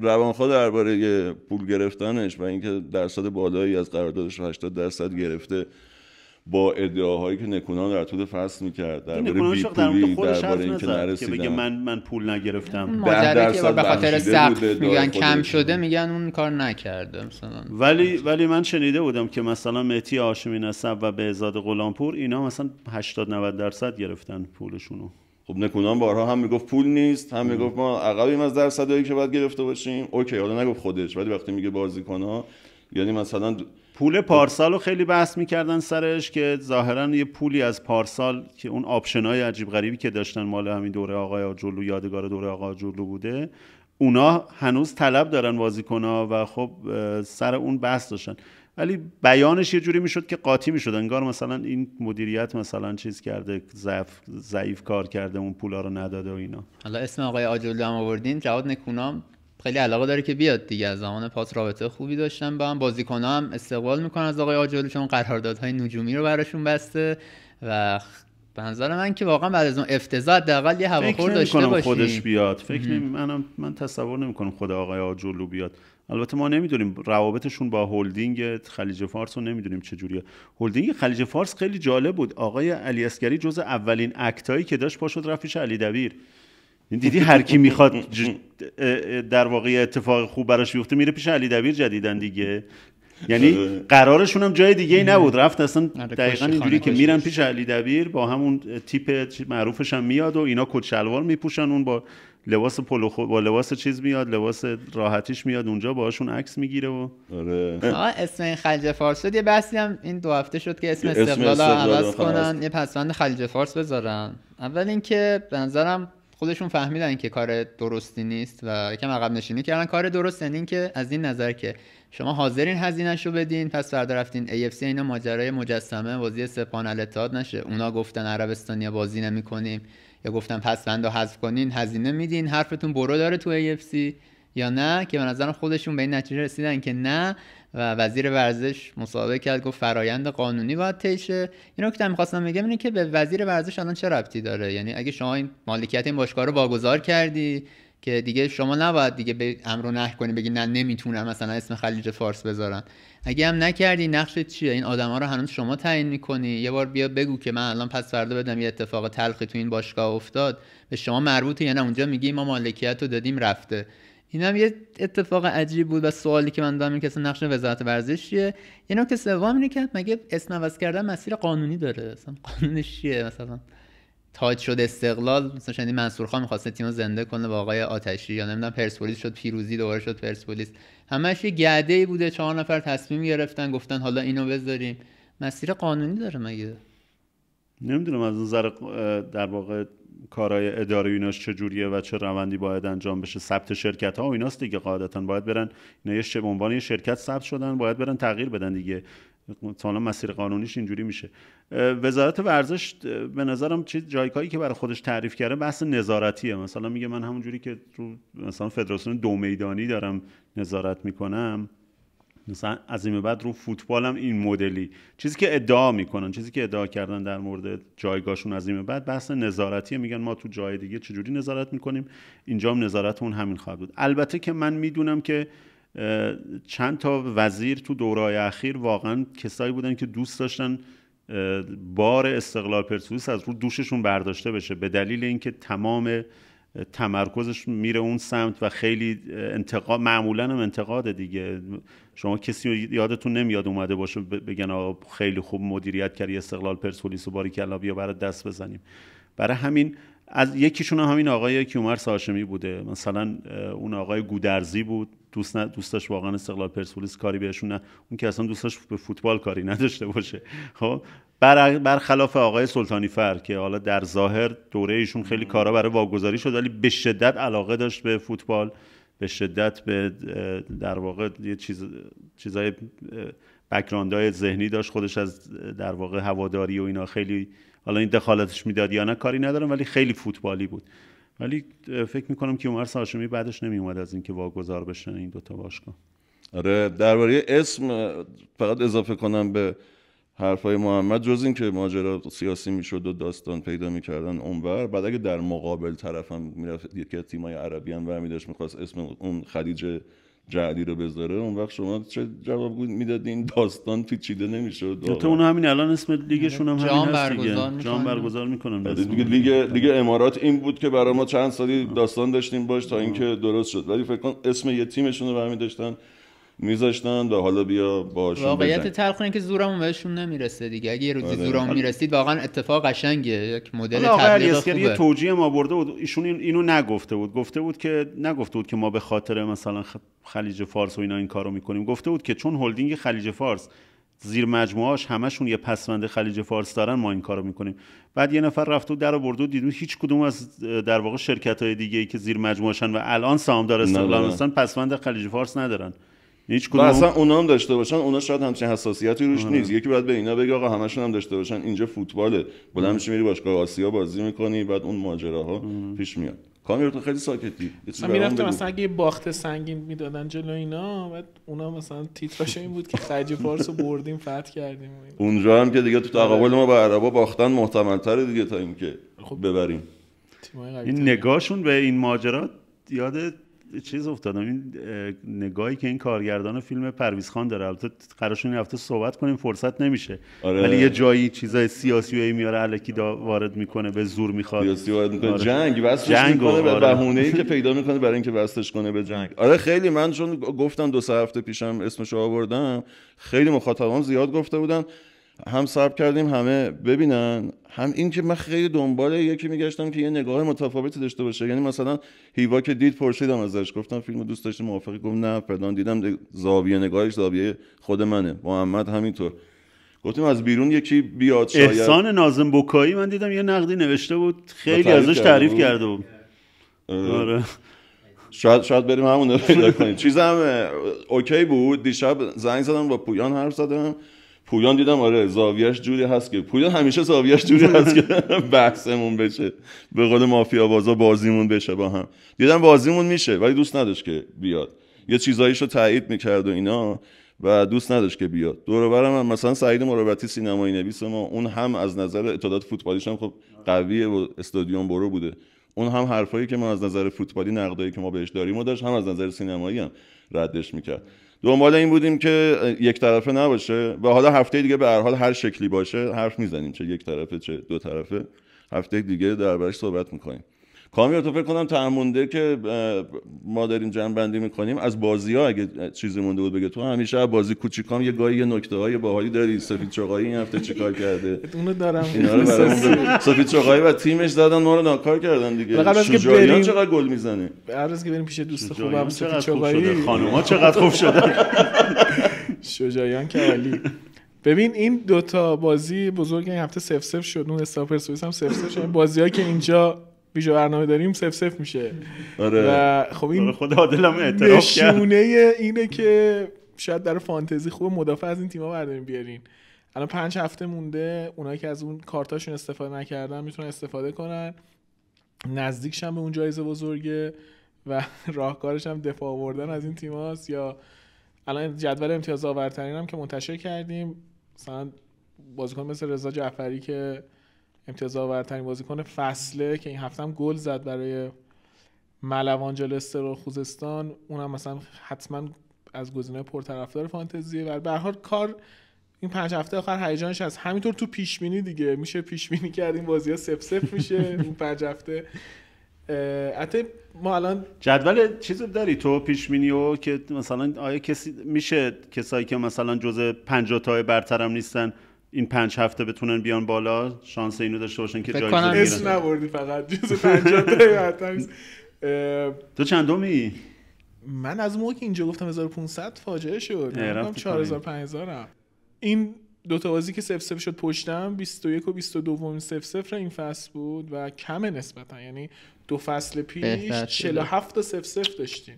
روانخوا درباره پول گرفتنش و اینکه درصد بالایی از قراردادش 80 درصد گرفته با ادعاهایی که نکونان در طول فصل میکرد درباره بیپولی درباره اینکه نرسیدن که من من پول نگرفتم ماجره که به خاطر سخت میگن کم شده میگن اون کار نکرده مثلا ولی ولی من شنیده بودم که مثلا مهتی آشمی نصب و بهزاد غلامپور اینا مثلا 80 90 درصد گرفتن پولشونو خب نکونان بارها هم میگفت پول نیست هم میگفت ما عقبیم از درصدایی که باید گرفته باشیم اوکی حالا نگفت خودش ولی وقتی میگه بازیکن ها یعنی مثلا پول پارسال رو خیلی بحث میکردن سرش که ظاهرا یه پولی از پارسال که اون آپشنای عجیب غریبی که داشتن مال همین دوره آقای آجولو یادگار دوره آقای آجولو بوده اونا هنوز طلب دارن ها و خب سر اون بحث داشتن ولی بیانش یه جوری میشد که قاطی میشد انگار مثلا این مدیریت مثلا چیز کرده ضعف ضعیف کار کرده اون پولا رو نداده و اینا حالا اسم آقای آجول هم آوردین جواد نکونام خیلی علاقه داره که بیاد دیگه از زمان پاس رابطه خوبی داشتن با هم بازیکن‌ها هم استقبال میکنن از آقای آجلو چون قراردادهای نجومی رو براشون بسته و به نظر من که واقعا بعد از اون افتضاح حداقل یه هواخور داشته خودش بیاد فکر نمی... من من تصور نمیکنم خود آقای آجولو بیاد البته ما نمیدونیم روابطشون با هلدینگ خلیج فارس رو نمیدونیم جوریه هلدینگ خلیج فارس خیلی جالب بود آقای علی اسکری جز اولین اکتایی که داشت پاشد رفیش علی دبیر این دیدی هر کی میخواد در واقع اتفاق خوب براش بیفته میره پیش علی دبیر جدیدن دیگه یعنی آره. قرارشون هم جای دیگه ای نبود رفت اصلا آره، دقیقا اینجوری که میرن پیش علی دبیر با همون تیپ معروفش هم میاد و اینا کچلوار شلوار میپوشن اون با لباس پلو با لباس چیز میاد لباس راحتیش میاد اونجا باهاشون عکس میگیره و آره اسم این خلیج فارس شد یه بحثی هم این دو هفته شد که اسم استقلال عوض کنن یه پسند خلیج فارس بذارن اول اینکه به نظرم خودشون فهمیدن که کار درستی نیست و یکم عقب نشینی کردن کار درست یعنی که از این نظر که شما حاضرین هزینهش رو بدین پس فردا رفتین AFC اینا ماجرای مجسمه بازی سپان الاتحاد نشه اونا گفتن عربستانیا بازی نمیکنیم یا گفتن پس رو حذف کنین هزینه میدین حرفتون برو داره تو سی یا نه که به نظر خودشون به این نتیجه رسیدن که نه و وزیر ورزش مصاحبه کرد گفت فرایند قانونی باید تیشه این نکته میخواستم بگم اینه که به وزیر ورزش الان چه ربطی داره یعنی اگه شما این مالکیت این باشگاه رو باگذار کردی که دیگه شما نباید دیگه به امر و نه کنی بگی نه نمیتونم مثلا اسم خلیج فارس بذارن اگه هم نکردی نقش چیه این آدما رو هنوز شما تعیین میکنی یه بار بیا بگو که من الان پس فردا بدم یه اتفاق تلخی تو این باشگاه افتاد به شما مربوطه یا یعنی اونجا میگی ما مالکیت رو دادیم رفته این هم یه اتفاق عجیب بود و سوالی که من دارم این کسی نقش وزارت ورزش چیه یه نکته سوم اینه مگه اسم عوض کردن مسیر قانونی داره مثلا قانونش چیه مثلا تاج شد استقلال مثلا شنیدی منصور خان می‌خواست تیمو زنده کنه با آقای آتشی یا نمیدونم پرسپولیس شد پیروزی دوباره شد پرسپولیس همش یه گعده بوده چهار نفر تصمیم گرفتن گفتن حالا اینو بذاریم مسیر قانونی داره مگه نمیدونم از نظر در واقع کارهای اداره ایناش چجوریه و چه روندی باید انجام بشه ثبت شرکت ها و ایناست دیگه قاعدتا باید برن اینا یه عنوان یه شرکت ثبت شدن باید برن تغییر بدن دیگه مثلا مسیر قانونیش اینجوری میشه وزارت ورزش به نظرم چیز جایگاهی که برای خودش تعریف کرده بحث نظارتیه مثلا میگه من همونجوری که تو مثلا فدراسیون دو میدانی دارم نظارت میکنم مثلا از این بعد رو فوتبال هم این مدلی چیزی که ادعا میکنن چیزی که ادعا کردن در مورد جایگاهشون از این بعد بحث نظارتی میگن ما تو جای دیگه چجوری نظارت میکنیم اینجا هم نظارتمون همین خواهد بود البته که من میدونم که چند تا وزیر تو دورای اخیر واقعا کسایی بودن که دوست داشتن بار استقلال پرسپولیس از رو دوششون برداشته بشه به دلیل اینکه تمام تمرکزش میره اون سمت و خیلی انتقاد معمولا هم انتقاد دیگه شما کسی رو یادتون نمیاد اومده باشه بگن آقا خیلی خوب مدیریت کردی استقلال پرسپولیس و کلا بیا برات دست بزنیم برای همین از یکیشون همین آقای کیومرس هاشمی بوده مثلا اون آقای گودرزی بود دوست دوستش واقعا استقلال پرسپولیس کاری بهشون نه اون که اصلا دوستش به فوتبال کاری نداشته باشه خب برخلاف آقای سلطانی فر که حالا در ظاهر دوره ایشون خیلی کارا برای واگذاری شد ولی به شدت علاقه داشت به فوتبال به شدت به در واقع یه چیز چیزای بکراندهای ذهنی داشت خودش از در واقع هواداری و اینا خیلی حالا این دخالتش میداد یا نه کاری ندارم ولی خیلی فوتبالی بود ولی فکر میکنم که عمر ساشمی بعدش نمیومد از اینکه واگذار بشن این دوتا باشگاه آره درباره اسم فقط اضافه کنم به حرفای محمد جز اینکه که ماجرا سیاسی میشد و داستان پیدا میکردن اونور بعد اگه در مقابل طرف هم میرفت یکی از تیمای عربی هم برمیداشت میخواست اسم اون خدیج جعدی رو بذاره اون وقت شما چه جواب میدادین داستان پیچیده نمیشد تو اون همین الان اسم لیگشون هم همین هست دیگه جام برگزار میکنن دیگه لیگ لیگ امارات این بود که برای ما چند سالی داستان داشتیم باش تا اینکه درست شد ولی فکر کن اسم یه تیمشون رو برمی داشتن میذاشتن و حالا بیا باشون واقعیت تلخ که زورمون بهشون نمیرسه دیگه اگه یه روزی آره. زورمون میرسید واقعا اتفاق قشنگه یک مدل تبلیغ خوبه یه توجیه ما برده بود ایشون اینو نگفته بود گفته بود که نگفته بود که ما به خاطر مثلا خلیج فارس و اینا این کارو میکنیم گفته بود که چون هلدینگ خلیج فارس زیر مجموعهاش همشون یه پسوند خلیج فارس دارن ما این کارو میکنیم بعد یه نفر رفت و در برد و دیدون هیچ کدوم از در واقع شرکت های دیگه ای که زیر مجموعهشن و الان سهامدار استقلال هستن پسوند خلیج فارس ندارن هیچ کدوم اصلا هم داشته باشن اونا شاید همچین حساسیتی روش آه. نیست یکی باید به اینا بگه آقا همشون هم داشته باشن اینجا فوتباله بلند میشی میری باشگاه آسیا بازی میکنی بعد اون ماجراها پیش میاد کامیر تو خیلی ساکتی من میرفتم مثلا اگه یه باخت سنگین میدادن جلو اینا بعد اونا مثلا تیتراش این بود که خرج فارس رو بردیم فتح کردیم اونجا هم که دیگه تو تقابل ما با عربا باختن تری دیگه تا اینکه خب ببریم این نگاهشون به این ماجرا یاد چیز افتادم این نگاهی که این کارگردان فیلم پرویزخان داره البته قرارشون این هفته صحبت کنیم فرصت نمیشه آره. ولی یه جایی چیزای سیاسی و میاره علکی دا وارد میکنه به زور میخواد سیاسی وارد میکنه آره. جنگ جنگ میکنه به آره. بهونه ای که پیدا میکنه برای اینکه واسش کنه به جنگ آره خیلی من چون گفتم دو سه هفته پیشم اسمش آوردم خیلی مخاطبام زیاد گفته بودن هم صبر کردیم همه ببینن هم این که من خیلی دنبال یکی میگشتم که یه نگاه متفاوتی داشته باشه یعنی مثلا هیوا که دید پرسیدم ازش گفتم فیلمو دوست داشتی موافقی گفت نه فلان دیدم زاویه نگاهش زاویه خود منه محمد همینطور گفتیم از بیرون یکی بیاد شاید احسان نازم بوکایی من دیدم یه نقدی نوشته بود خیلی ازش تعریف کرده بود آره شاید شاید بریم همون رو پیدا کنیم چیزم اوکی بود دیشب زنگ زدم با پویان حرف زدم پویان دیدم آره زاویهش جوری هست که پویان همیشه زاویهش جوری هست که بحثمون بشه به قول مافیا بازا بازیمون بشه با هم دیدم بازیمون میشه ولی دوست نداشت که بیاد یه چیزاییش رو تایید میکرد و اینا و دوست نداشت که بیاد دور هم مثلا سعید مرابطی سینمایی نویس ما اون هم از نظر اطلاعات فوتبالیش هم خب قویه و استادیوم برو بوده اون هم حرفایی که ما از نظر فوتبالی نقدایی که ما بهش داریم و داشت هم از نظر سینمایی هم ردش میکرد دنبال این بودیم که یک طرفه نباشه و حالا هفته دیگه به هر حال هر شکلی باشه حرف میزنیم چه یک طرفه چه دو طرفه هفته دیگه دربارش صحبت میکنیم کامیار تو فکر کنم تهمونده که ما داریم جمع بندی میکنیم از بازی ها اگه چیزی مونده بود بگه تو همیشه بازی کوچیکام یه گاهی یه نکته های باحالی داری سفید چقایی این هفته چیکار کرده اونو دارم اینا رو برام سفید چقایی و تیمش زدن ما رو ناکار کردن دیگه شجاعیان چقدر گل میزنه هر که بریم پیش دوست خوبم سفید چقایی خانوما چقدر خوب شده شجاعیان که عالی ببین این دوتا بازی بزرگ این هفته سف سف شد اون استاپرسویس هم سف سف شد بازی که اینجا ویژه برنامه داریم سف سف میشه آره. و خب این آره، خود عادلم نشونه اینه که شاید در فانتزی خوب مدافع از این تیما برداریم بیارین الان پنج هفته مونده اونایی که از اون کارتاشون استفاده نکردن میتونن استفاده کنن نزدیک به اون جایزه بزرگه و راهکارش هم دفاع آوردن از این تیماست یا الان جدول امتیاز آورترین هم که منتشر کردیم مثلا بازیکن مثل رضا جعفری که امتیاز آورترین بازیکن فصله که این هفته هم گل زد برای ملوان جلستر و خوزستان اونم مثلا حتما از گزینه پرطرفدار فانتزیه و به هر کار این پنج هفته آخر هیجانش هست همینطور تو پیش بینی دیگه میشه پیش بینی کرد این بازی ها سف سف میشه این پنج هفته حتی ما الان جدول چیز داری تو پیش و که مثلا آیا کسی میشه کسایی که مثلا جزء 50 تا برترم نیستن این پنج هفته بتونن بیان بالا شانس اینو داشته باشن که جایزه بگیرن اسم نبردی فقط جز 50 تو چندمی من از موقع که اینجا گفتم 1500 فاجعه شد گفتم 4000 5000 هم این دو تا بازی که 0 0 شد پشتم 21 و 22 0 0 این فصل بود و کم نسبتا یعنی دو فصل پیش 47 تا 0 0 داشتین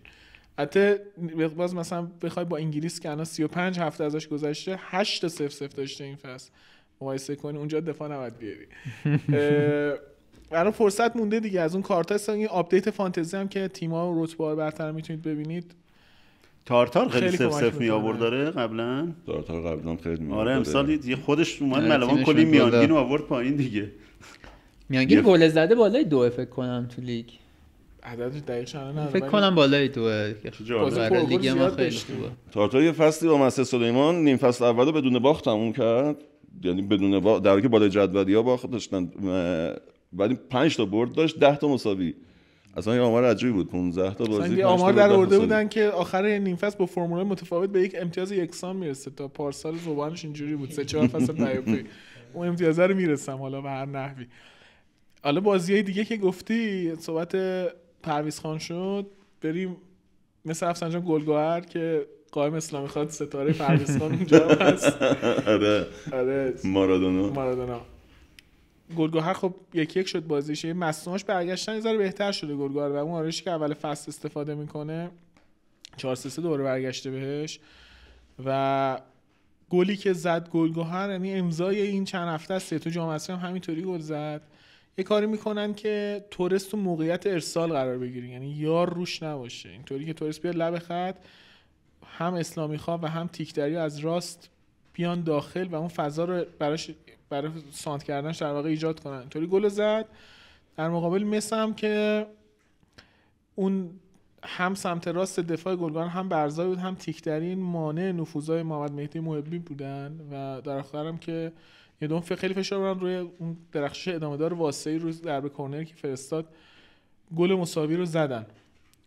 حتی باز مثلا بخوای با انگلیس که الان 35 هفته ازش گذشته 8 0 0 داشته این فصل مقایسه کنی اونجا دفاع نباید بیاری الان فرصت مونده دیگه از اون کارت هست این آپدیت فانتزی هم که تیم‌ها و رتبه برتر میتونید ببینید تارتار خیلی, خیلی سف سف می آورد داره قبلا تارتار قبلا خیلی می آره امسال یه خودش اومد ملوان کلی میانگین آورد پایین دیگه میانگین گل زده بالای دو فکر کنم تو لیگ عدد دقیق ندارم فکر کنم بالای دو لیگ ما خیلی خوبه تارتار یه فصلی با مسعود سلیمان نیم فصل اولو بدون باخت تموم کرد یعنی بدون با... در که بالای جدولیا باخت داشتن ولی 5 تا برد داشت 10 تا مساوی اصلا یه آمار عجیبی بود 15 تا بازی یه آمار در آورده بودن که آخر نیم فصل با فرمولای متفاوت به یک امتیاز یکسان میرسه تا پارسال زبانش اینجوری بود سه چهار فصل پیاپی اون امتیاز رو میرسم حالا به هر نحوی حالا بازی دیگه که گفتی صحبت پرویز خان شد بریم مثل افسنجان گلگوهر که قائم اسلامی خواد ستاره پرویز خان اونجا هست آره آره مارادونا مارادونا گلگوهر خب یک یک شد بازیش مصدوماش برگشتن یه ذره بهتر شده گلگوهر و اون آرشی که اول فصل استفاده میکنه 4 3 دوره برگشته بهش و گلی که زد گلگوهر یعنی امضای این چند هفته است تو جام هم همینطوری گل زد یه کاری میکنن که تورست تو موقعیت ارسال قرار بگیرین یعنی یار روش نباشه اینطوری که تورست بیاد لب خط هم اسلامی خواه و هم تیکدری از راست بیان داخل و اون فضا رو براش برای سانت کردنش در واقع ایجاد کنن اینطوری گل زد در مقابل مسم که اون هم سمت راست دفاع گلگان هم برزای بود هم تیکترین مانع نفوذهای محمد مهدی محبی بودن و در آخرم که یه دوم خیلی فشار بودن روی اون درخشش ادامه دار واسه روز ضربه کرنر که فرستاد گل مساوی رو زدن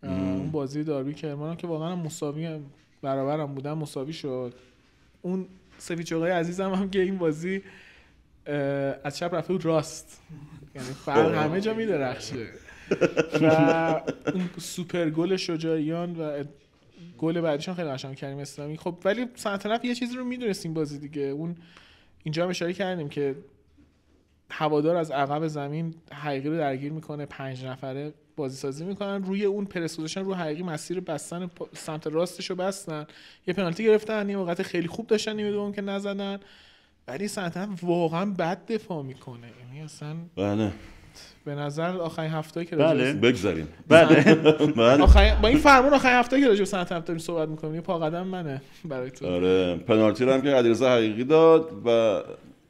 اون بازی داربی کرمان که واقعا مساوی برابرم بودن مساوی شد اون سفیچوقای عزیزم هم که این بازی از چپ رفته بود راست یعنی فرق خب. همه جا میدرخشه و اون سوپر گل شجاعیان و گل بعدیشون خیلی قشنگ کریم اسلامی خب ولی سنتنف یه چیزی رو این بازی دیگه اون اینجا هم اشاره کردیم که هوادار از عقب زمین حقیقی رو درگیر میکنه پنج نفره بازی سازی میکنن روی اون پرس رو حقیقی مسیر بستن سمت راستش رو بستن یه پنالتی گرفتن یه وقت خیلی خوب داشتن نیمه دوم که نزدن ولی سنتن واقعا بد دفاع میکنه یعنی اصلا بله به نظر آخرین هفته که بله بگذاریم بله, بله. بله. با این فرمون آخرین هفته که راجع به سنت داریم صحبت می‌کنیم پا قدم منه برای تو آره پنالتی رو هم که علیرضا حقیقی داد و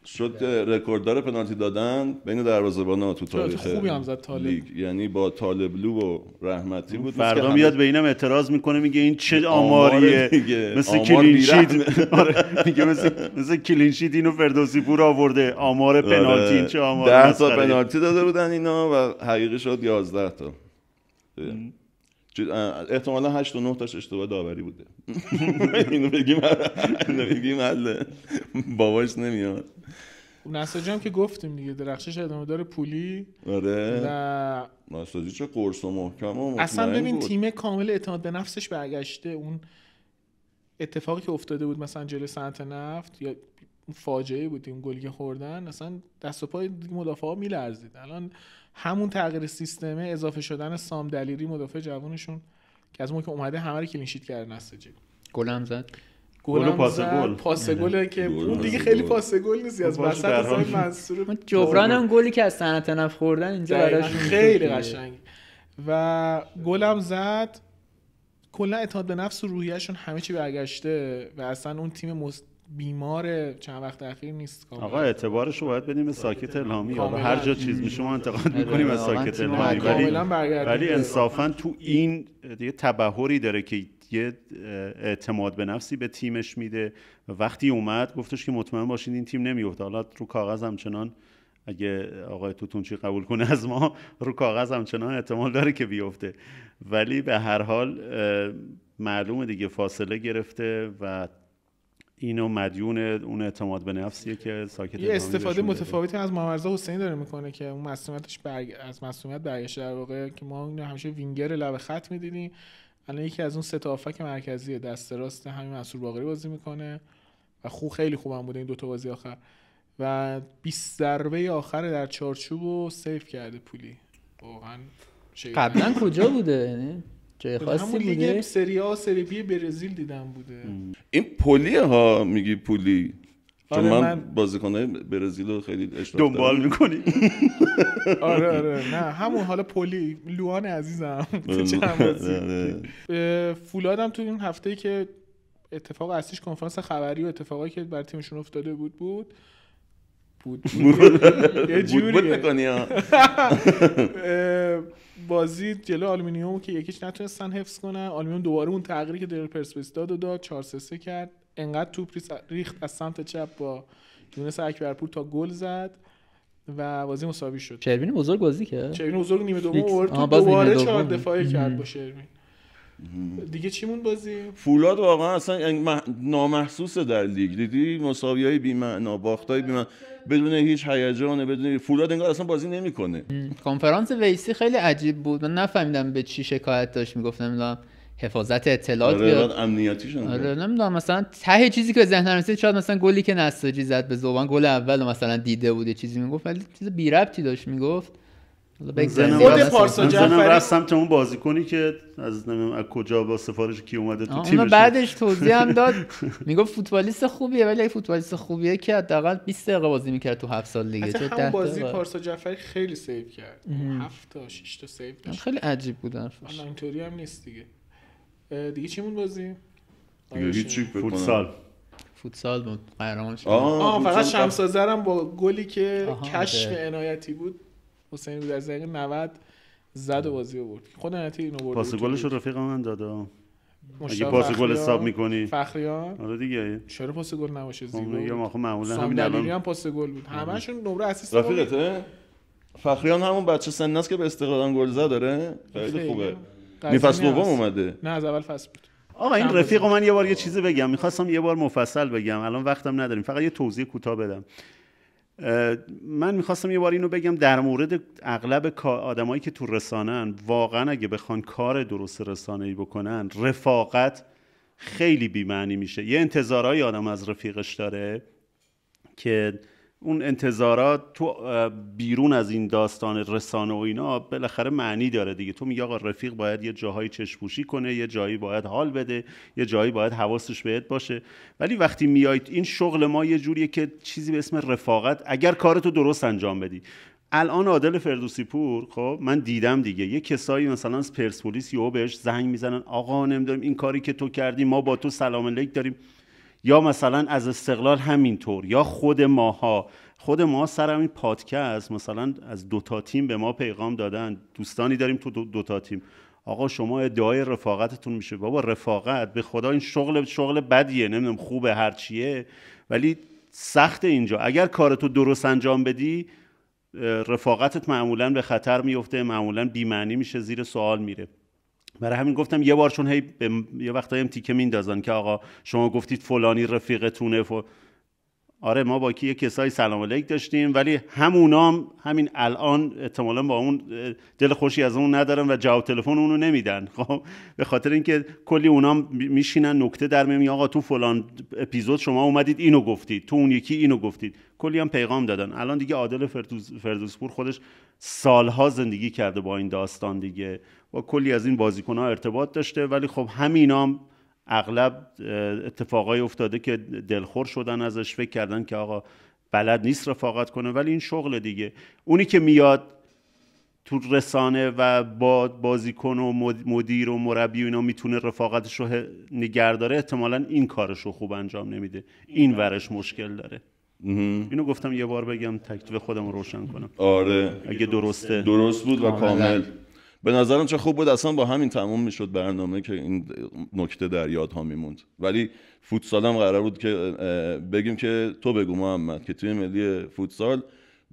شد رکورددار پنالتی دادن بین ها تو تاریخ خوبی هم زد طالب لیگ. یعنی با لو و رحمتی بود فردا میاد به اینم اعتراض میکنه میگه این چه آماریه مثل کلینشید آره، میگه مثل مثل کلینشید اینو فردوسی پور آورده آمار آره. پنالتی این چه آمار 10 تا پنالتی داده بودن اینا و حقیقی شد 11 تا احتمالا 8 و 9 تاش اشتباه داوری بوده اینو بگیم بگیم باباش نمیاد نساجی هم که گفتیم دیگه درخشش ادامه داره پولی آره و چه قرص و محکم اصلا ببین تیم کامل اعتماد به نفسش برگشته اون اتفاقی که افتاده بود مثلا جل سنت نفت یا فاجعه بود اون گلی خوردن اصلا دست و پای مدافع میلرزید الان همون تغییر سیستمه اضافه شدن سام دلیری مدافع جوانشون که از اون که اومده همه رو کلینشیت کرده نساجی زد گل پاس گل پاس گل که اون دیگه خیلی پاس گل نیست از وسط زمین منصور جبران هم گلی که از صنعت نف خوردن اینجا براش خیلی قشنگ و گلم زد کلا اتحاد به نفس و روحیهشون همه چی برگشته و اصلا اون تیم مست... بیمار چند وقت اخیر نیست کامل. آقا اعتبارش رو باید بدیم به ساکت الهامی آقا هر جا چیز می شما انتقاد آره، میکنیم از ساکت الهامی ولی ولی انصافا تو این دیگه تبهری داره که یه اعتماد به نفسی به تیمش میده وقتی اومد گفتش که مطمئن باشین این تیم نمیفته حالا رو کاغذ همچنان اگه آقای توتونچی قبول کنه از ما رو کاغذ همچنان احتمال داره که بیفته ولی به هر حال معلومه دیگه فاصله گرفته و اینو مدیون اون اعتماد به نفسیه که ساکت یه استفاده متفاوتی از محمد حسینی داره میکنه که اون مسئولیتش برگ... از مسئولیت در واقع که ما اینو همیشه وینگر لب خط میدیدیم الان یکی از اون سه تا مرکزی دست راست همین منصور باقری بازی میکنه و خو خیلی خوبم بوده این دوتا بازی آخر و 20 ضربه آخر در چارچوب و سیف کرده پولی واقعا قبلا کجا بوده یعنی جای خاصی بوده سری آ سری بی برزیل دیدم بوده این پولی ها میگی پولی آره چون من, من بازیکنه برزیل رو خیلی دنبال میکنی آره آره نه همون حالا پلی لوان عزیزم آره، آره، آره. فولادم تو این هفته که اتفاق اصلیش کنفرانس خبری و اتفاقایی که بر تیمشون افتاده بود بود بود بود ها بازی جلو آلومینیوم که یکیش نتونستن حفظ کنن آلومینیوم دوباره اون تغییری که در پرسپولیس داد و داد 4 3 کرد انقدر توپ ریخت از سمت چپ با یونس اکبرپور تا گل زد و بازی مساوی شد شربین بزرگ بازی کرد شربین بزرگ نیمه دوم آورد تو دوباره چهار دفاعی کرد با شربین دیگه چی بازی فولاد واقعا اصلا نامحسوسه در لیگ دیدی مساوی های بی معنا های بدون هیچ هیجان بدون فولاد انگار اصلا بازی نمیکنه کنفرانس ویسی خیلی عجیب بود من نفهمیدم به چی شکایت داشت میگفتم حفاظت اطلاعات آره بیاد امنیتیشون آره نمیدونم مثلا ته چیزی که به ذهنم رسید شاید مثلا گلی که نساجی زد به زبان گل اول مثلا دیده بود چیزی میگفت ولی چیز بی ربطی داشت میگفت خود پارسا جعفری رفت سمت اون بازیکنی که از نمیدونم از کجا با سفارش کی اومده تو تیمش بعدش توضیح هم داد میگفت فوتبالیست خوبیه ولی فوتبالیست خوبیه که حداقل 20 دقیقه بازی میکرد تو 7 سال دیگه چه ده بازی پارسا جعفری خیلی سیو کرد 7 تا 6 تا سیو داشت خیلی عجیب بود حرفش اینطوری هم نیست دیگه دیگه چی بازی دیگه آره، فوتسال فوتسال بود قهرمان شد آه, فقط هم با گلی که کشف عنایتی بود حسین بود از دقیقه 90 زد و بازی برد خود عنایتی اینو برد پاس گلش رفیق من داده اگه پاس گل حساب میکنی فخریان آره دیگه چرا پاس گل نباشه خب، زیبا یا ما معمولا همین الان هم پاس گل بود آره. همشون نمره اسیست رفیقته فخریان همون بچه سن است که به استقلال گل زد داره خیلی خوبه این فصل دوم اومده نه از اول فصل بود آقا این رفیق من یه بار یه چیزی بگم میخواستم یه بار مفصل بگم الان وقتم نداریم فقط یه توضیح کوتاه بدم من میخواستم یه بار اینو بگم در مورد اغلب آدمایی که تو رسانن واقعا اگه بخوان کار درست ای بکنن رفاقت خیلی بیمعنی میشه یه انتظارهایی آدم از رفیقش داره که اون انتظارات تو بیرون از این داستان رسانه و اینا بالاخره معنی داره دیگه تو میگه آقا رفیق باید یه جاهایی چشپوشی کنه یه جایی باید حال بده یه جایی باید حواسش بهت باشه ولی وقتی میایید این شغل ما یه جوریه که چیزی به اسم رفاقت اگر کارتو درست انجام بدی الان عادل فردوسی پور خب من دیدم دیگه یه کسایی مثلا از پرسپولیس یهو بهش زنگ میزنن آقا نمیدونم این کاری که تو کردی ما با تو سلام علیک داریم یا مثلا از استقلال همینطور یا خود ماها خود ما سر همین پادکست مثلا از دوتا تیم به ما پیغام دادن دوستانی داریم تو دوتا تیم آقا شما ادعای رفاقتتون میشه بابا رفاقت به خدا این شغل شغل بدیه نمیدونم خوبه هرچیه ولی سخت اینجا اگر کارتو درست انجام بدی رفاقتت معمولا به خطر میفته معمولا بیمعنی میشه زیر سوال میره برای همین گفتم یه بار چون هی به یه وقتایی هم تیکه میندازن که آقا شما گفتید فلانی رفیقتونه ف آره ما با یه کسایی سلام علیک داشتیم ولی همونام همین الان احتمالا با اون دل خوشی از اون ندارن و جواب تلفن اونو نمیدن خب به خاطر اینکه کلی اونام میشینن نکته در میمی آقا تو فلان اپیزود شما اومدید اینو گفتید تو اون یکی اینو گفتید کلی هم پیغام دادن الان دیگه عادل فردوس، فردوسپور خودش سالها زندگی کرده با این داستان دیگه با کلی از این بازیکن ها ارتباط داشته ولی خب همینام اغلب اتفاقای افتاده که دلخور شدن ازش فکر کردن که آقا بلد نیست رفاقت کنه ولی این شغل دیگه اونی که میاد تو رسانه و با بازیکن و مدیر و مربی و اینا میتونه رفاقتش رو نگرداره احتمالا این کارش رو خوب انجام نمیده این بله. ورش مشکل داره اینو گفتم یه بار بگم تکتیب خودم رو روشن کنم آره اگه درسته درست بود و کامل به نظرم چه خوب بود اصلا با همین تموم میشد برنامه که این نکته در یادها میموند ولی فوتسال هم قرار بود که بگیم که تو بگو محمد که توی ملی فوتسال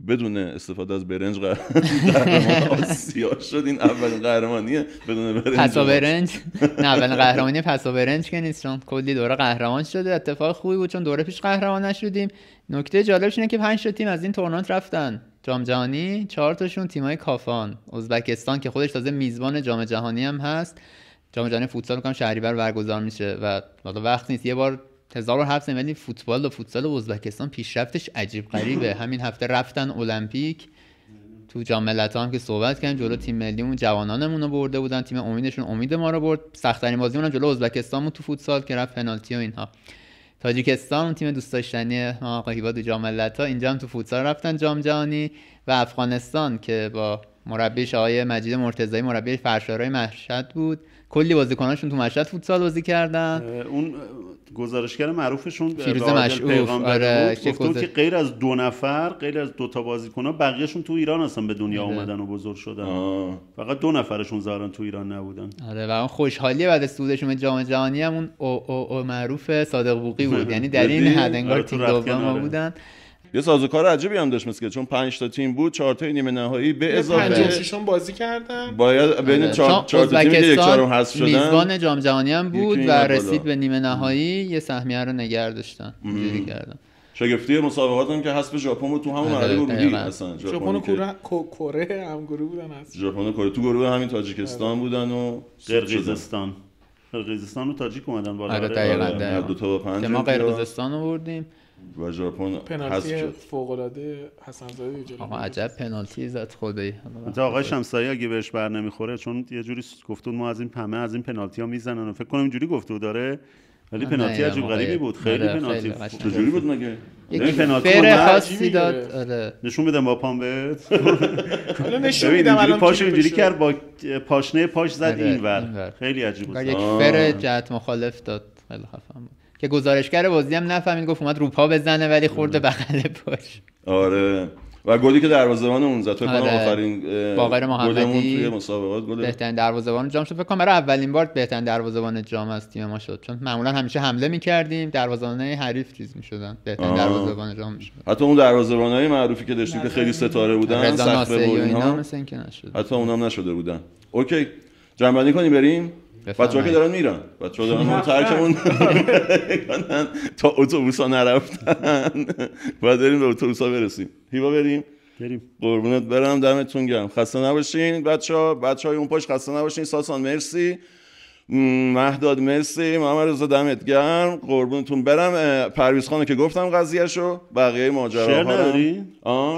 بدون استفاده از برنج قهرمان آسیا شد این اول قهرمانیه بدون برنج پسا برنج نه اول قهرمانی پسا برنج که نیست چون کلی دوره قهرمان شده اتفاق خوبی بود چون دوره پیش قهرمان نشدیم نکته جالبش اینه که پنج تیم از این تورنمنت رفتن جام جهانی چهار تاشون تیمای کافان ازبکستان که خودش تازه میزبان جام جهانی هم هست جام جهانی فوتسال شهری شهریور برگزار میشه و حالا وقت نیست یه بار هفت ولی فوتبال و فوتسال ازبکستان پیشرفتش عجیب غریبه همین هفته رفتن المپیک تو جام هم که صحبت کردن جلو تیم ملیمون جوانانمون رو برده بودن تیم امیدشون امید ما رو برد بازی مون جلو ازبکستانمون تو فوتسال که رفت پنالتی و اینها تاجیکستان اون تیم دوست داشتنی آقا و جام ها اینجا هم تو فوتسال رفتن جام جهانی و افغانستان که با مربیش آقای مجید مرتضایی مربی فرشارهای مشهد بود کلی بازیکناشون تو مشهد فوتسال بازی کردن اون گزارشگر معروفشون فیروز مشعوف آره گفتن که غیر از دو نفر غیر از دو تا ها بقیه‌شون تو ایران هستن به دنیا آره. اومدن و بزرگ شدن فقط دو نفرشون ظاهرا تو ایران نبودن آره و اون خوشحالی بعد از سودشون به جام جهانی هم اون او او او معروف صادق بوقی بود یعنی در این حد انگار آره، تیم دوم بودن یه سازوکار عجیبی هم داشت مسکه چون 5 تا تیم بود 4 تا نیمه نهایی به اضافه 5 ششم بازی کردن باید بین 4 آره. تا تیم که یک چهارم حذف شدن میزبان جام جهانی هم بود و رسید به نیمه نهایی یه سهمیه رو نگه داشتن اینجوری کردن شگفتی مسابقات هم که حذف ژاپن بود تو همون آره، مرحله گروهی اصلا ژاپن و کره هم گروه بودن اصلا ژاپن و کره تو گروه همین تاجیکستان آره. بودن و قرقیزستان قرقیزستان و تاجیک اومدن بالا آره دقیقاً دو تا با پنج ما قرقیزستان رو بردیم و ژاپن پنالتی فوق العاده حسن زاده آقا عجب پنالتی زد خدایی تا آقای شمسایی اگه بهش بر نمیخوره چون یه جوری گفتون ما از این همه از این پنالتی ها میزنن و فکر کنم اینجوری گفته داره ولی پنالتی عجب غریبی بود خیلی آره، پنالتی چجوری بود مگه یکی یعنی پنالتی خاصی داد آره. نشون بدم با پام بهت حالا نشون میدم الان پاش اینجوری کرد با پاشنه پاش زد آره، اینور خیلی عجیب بود یک فر جهت مخالف داد خیلی خفن بود که گزارشگر بازی هم نفهمید گفت اومد روپا بزنه ولی خورده آره. بغل پاش آره و گلی که دروازه‌بان اون زد فکر آره. آخرین باقر محمدی توی مسابقات گل بهترین دروازه‌بان جام شد فکر کنم برای اولین بار بهترین دروازه‌بان جام از تیم ما شد چون معمولا همیشه حمله می‌کردیم دروازه‌بان حریف چیز می‌شدن بهترین دروازه‌بان جام می‌شد حتی اون دروازه‌بانای معروفی که داشتیم که خیلی ستاره بودن سخت و اینا مثلا اینکه نشد حتی اونم نشده بودن اوکی جنبندی کنیم بریم بچه‌ها که دارن میرن بچه‌ها دارن ما ترکمون تا ها نرفتن باید بریم به ها برسیم هیوا بریم بریم قربونت برم دمتون گرم خسته نباشین بچه های اون پاش خسته نباشین ساسان مرسی مهداد مرسی محمد رضا دمت گرم قربونتون برم پرویز که گفتم شو بقیه ماجرا شعر نداری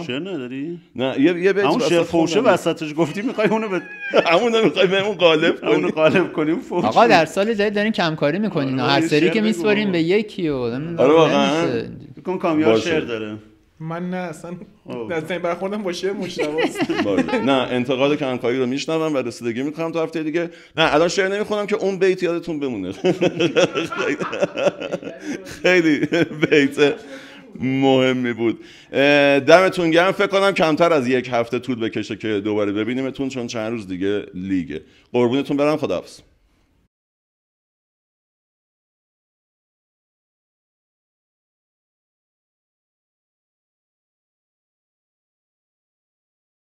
شعر نداری نه یه یه بیت همون شعر فوشه وسطش گفتی میخوای اونو به همون به بهمون قالب کنی اونو قالب کنیم فوش آقا در سال جدید دارین کمکاری میکنین آره، هر سری که میسوریم به یکی و آره واقعا کامیار شعر داره من نه اصلا این برخوردم باشه نه انتقاد کمکاری رو میشنوم و رسیدگی میکنم هفته دیگه نه الان شعر نمیخونم که اون بیت یادتون بمونه خیلی بیت مهمی بود دمتون گرم فکر کنم کمتر از یک هفته طول بکشه که دوباره ببینیمتون چون چند روز دیگه لیگه قربونتون برم خداحافظ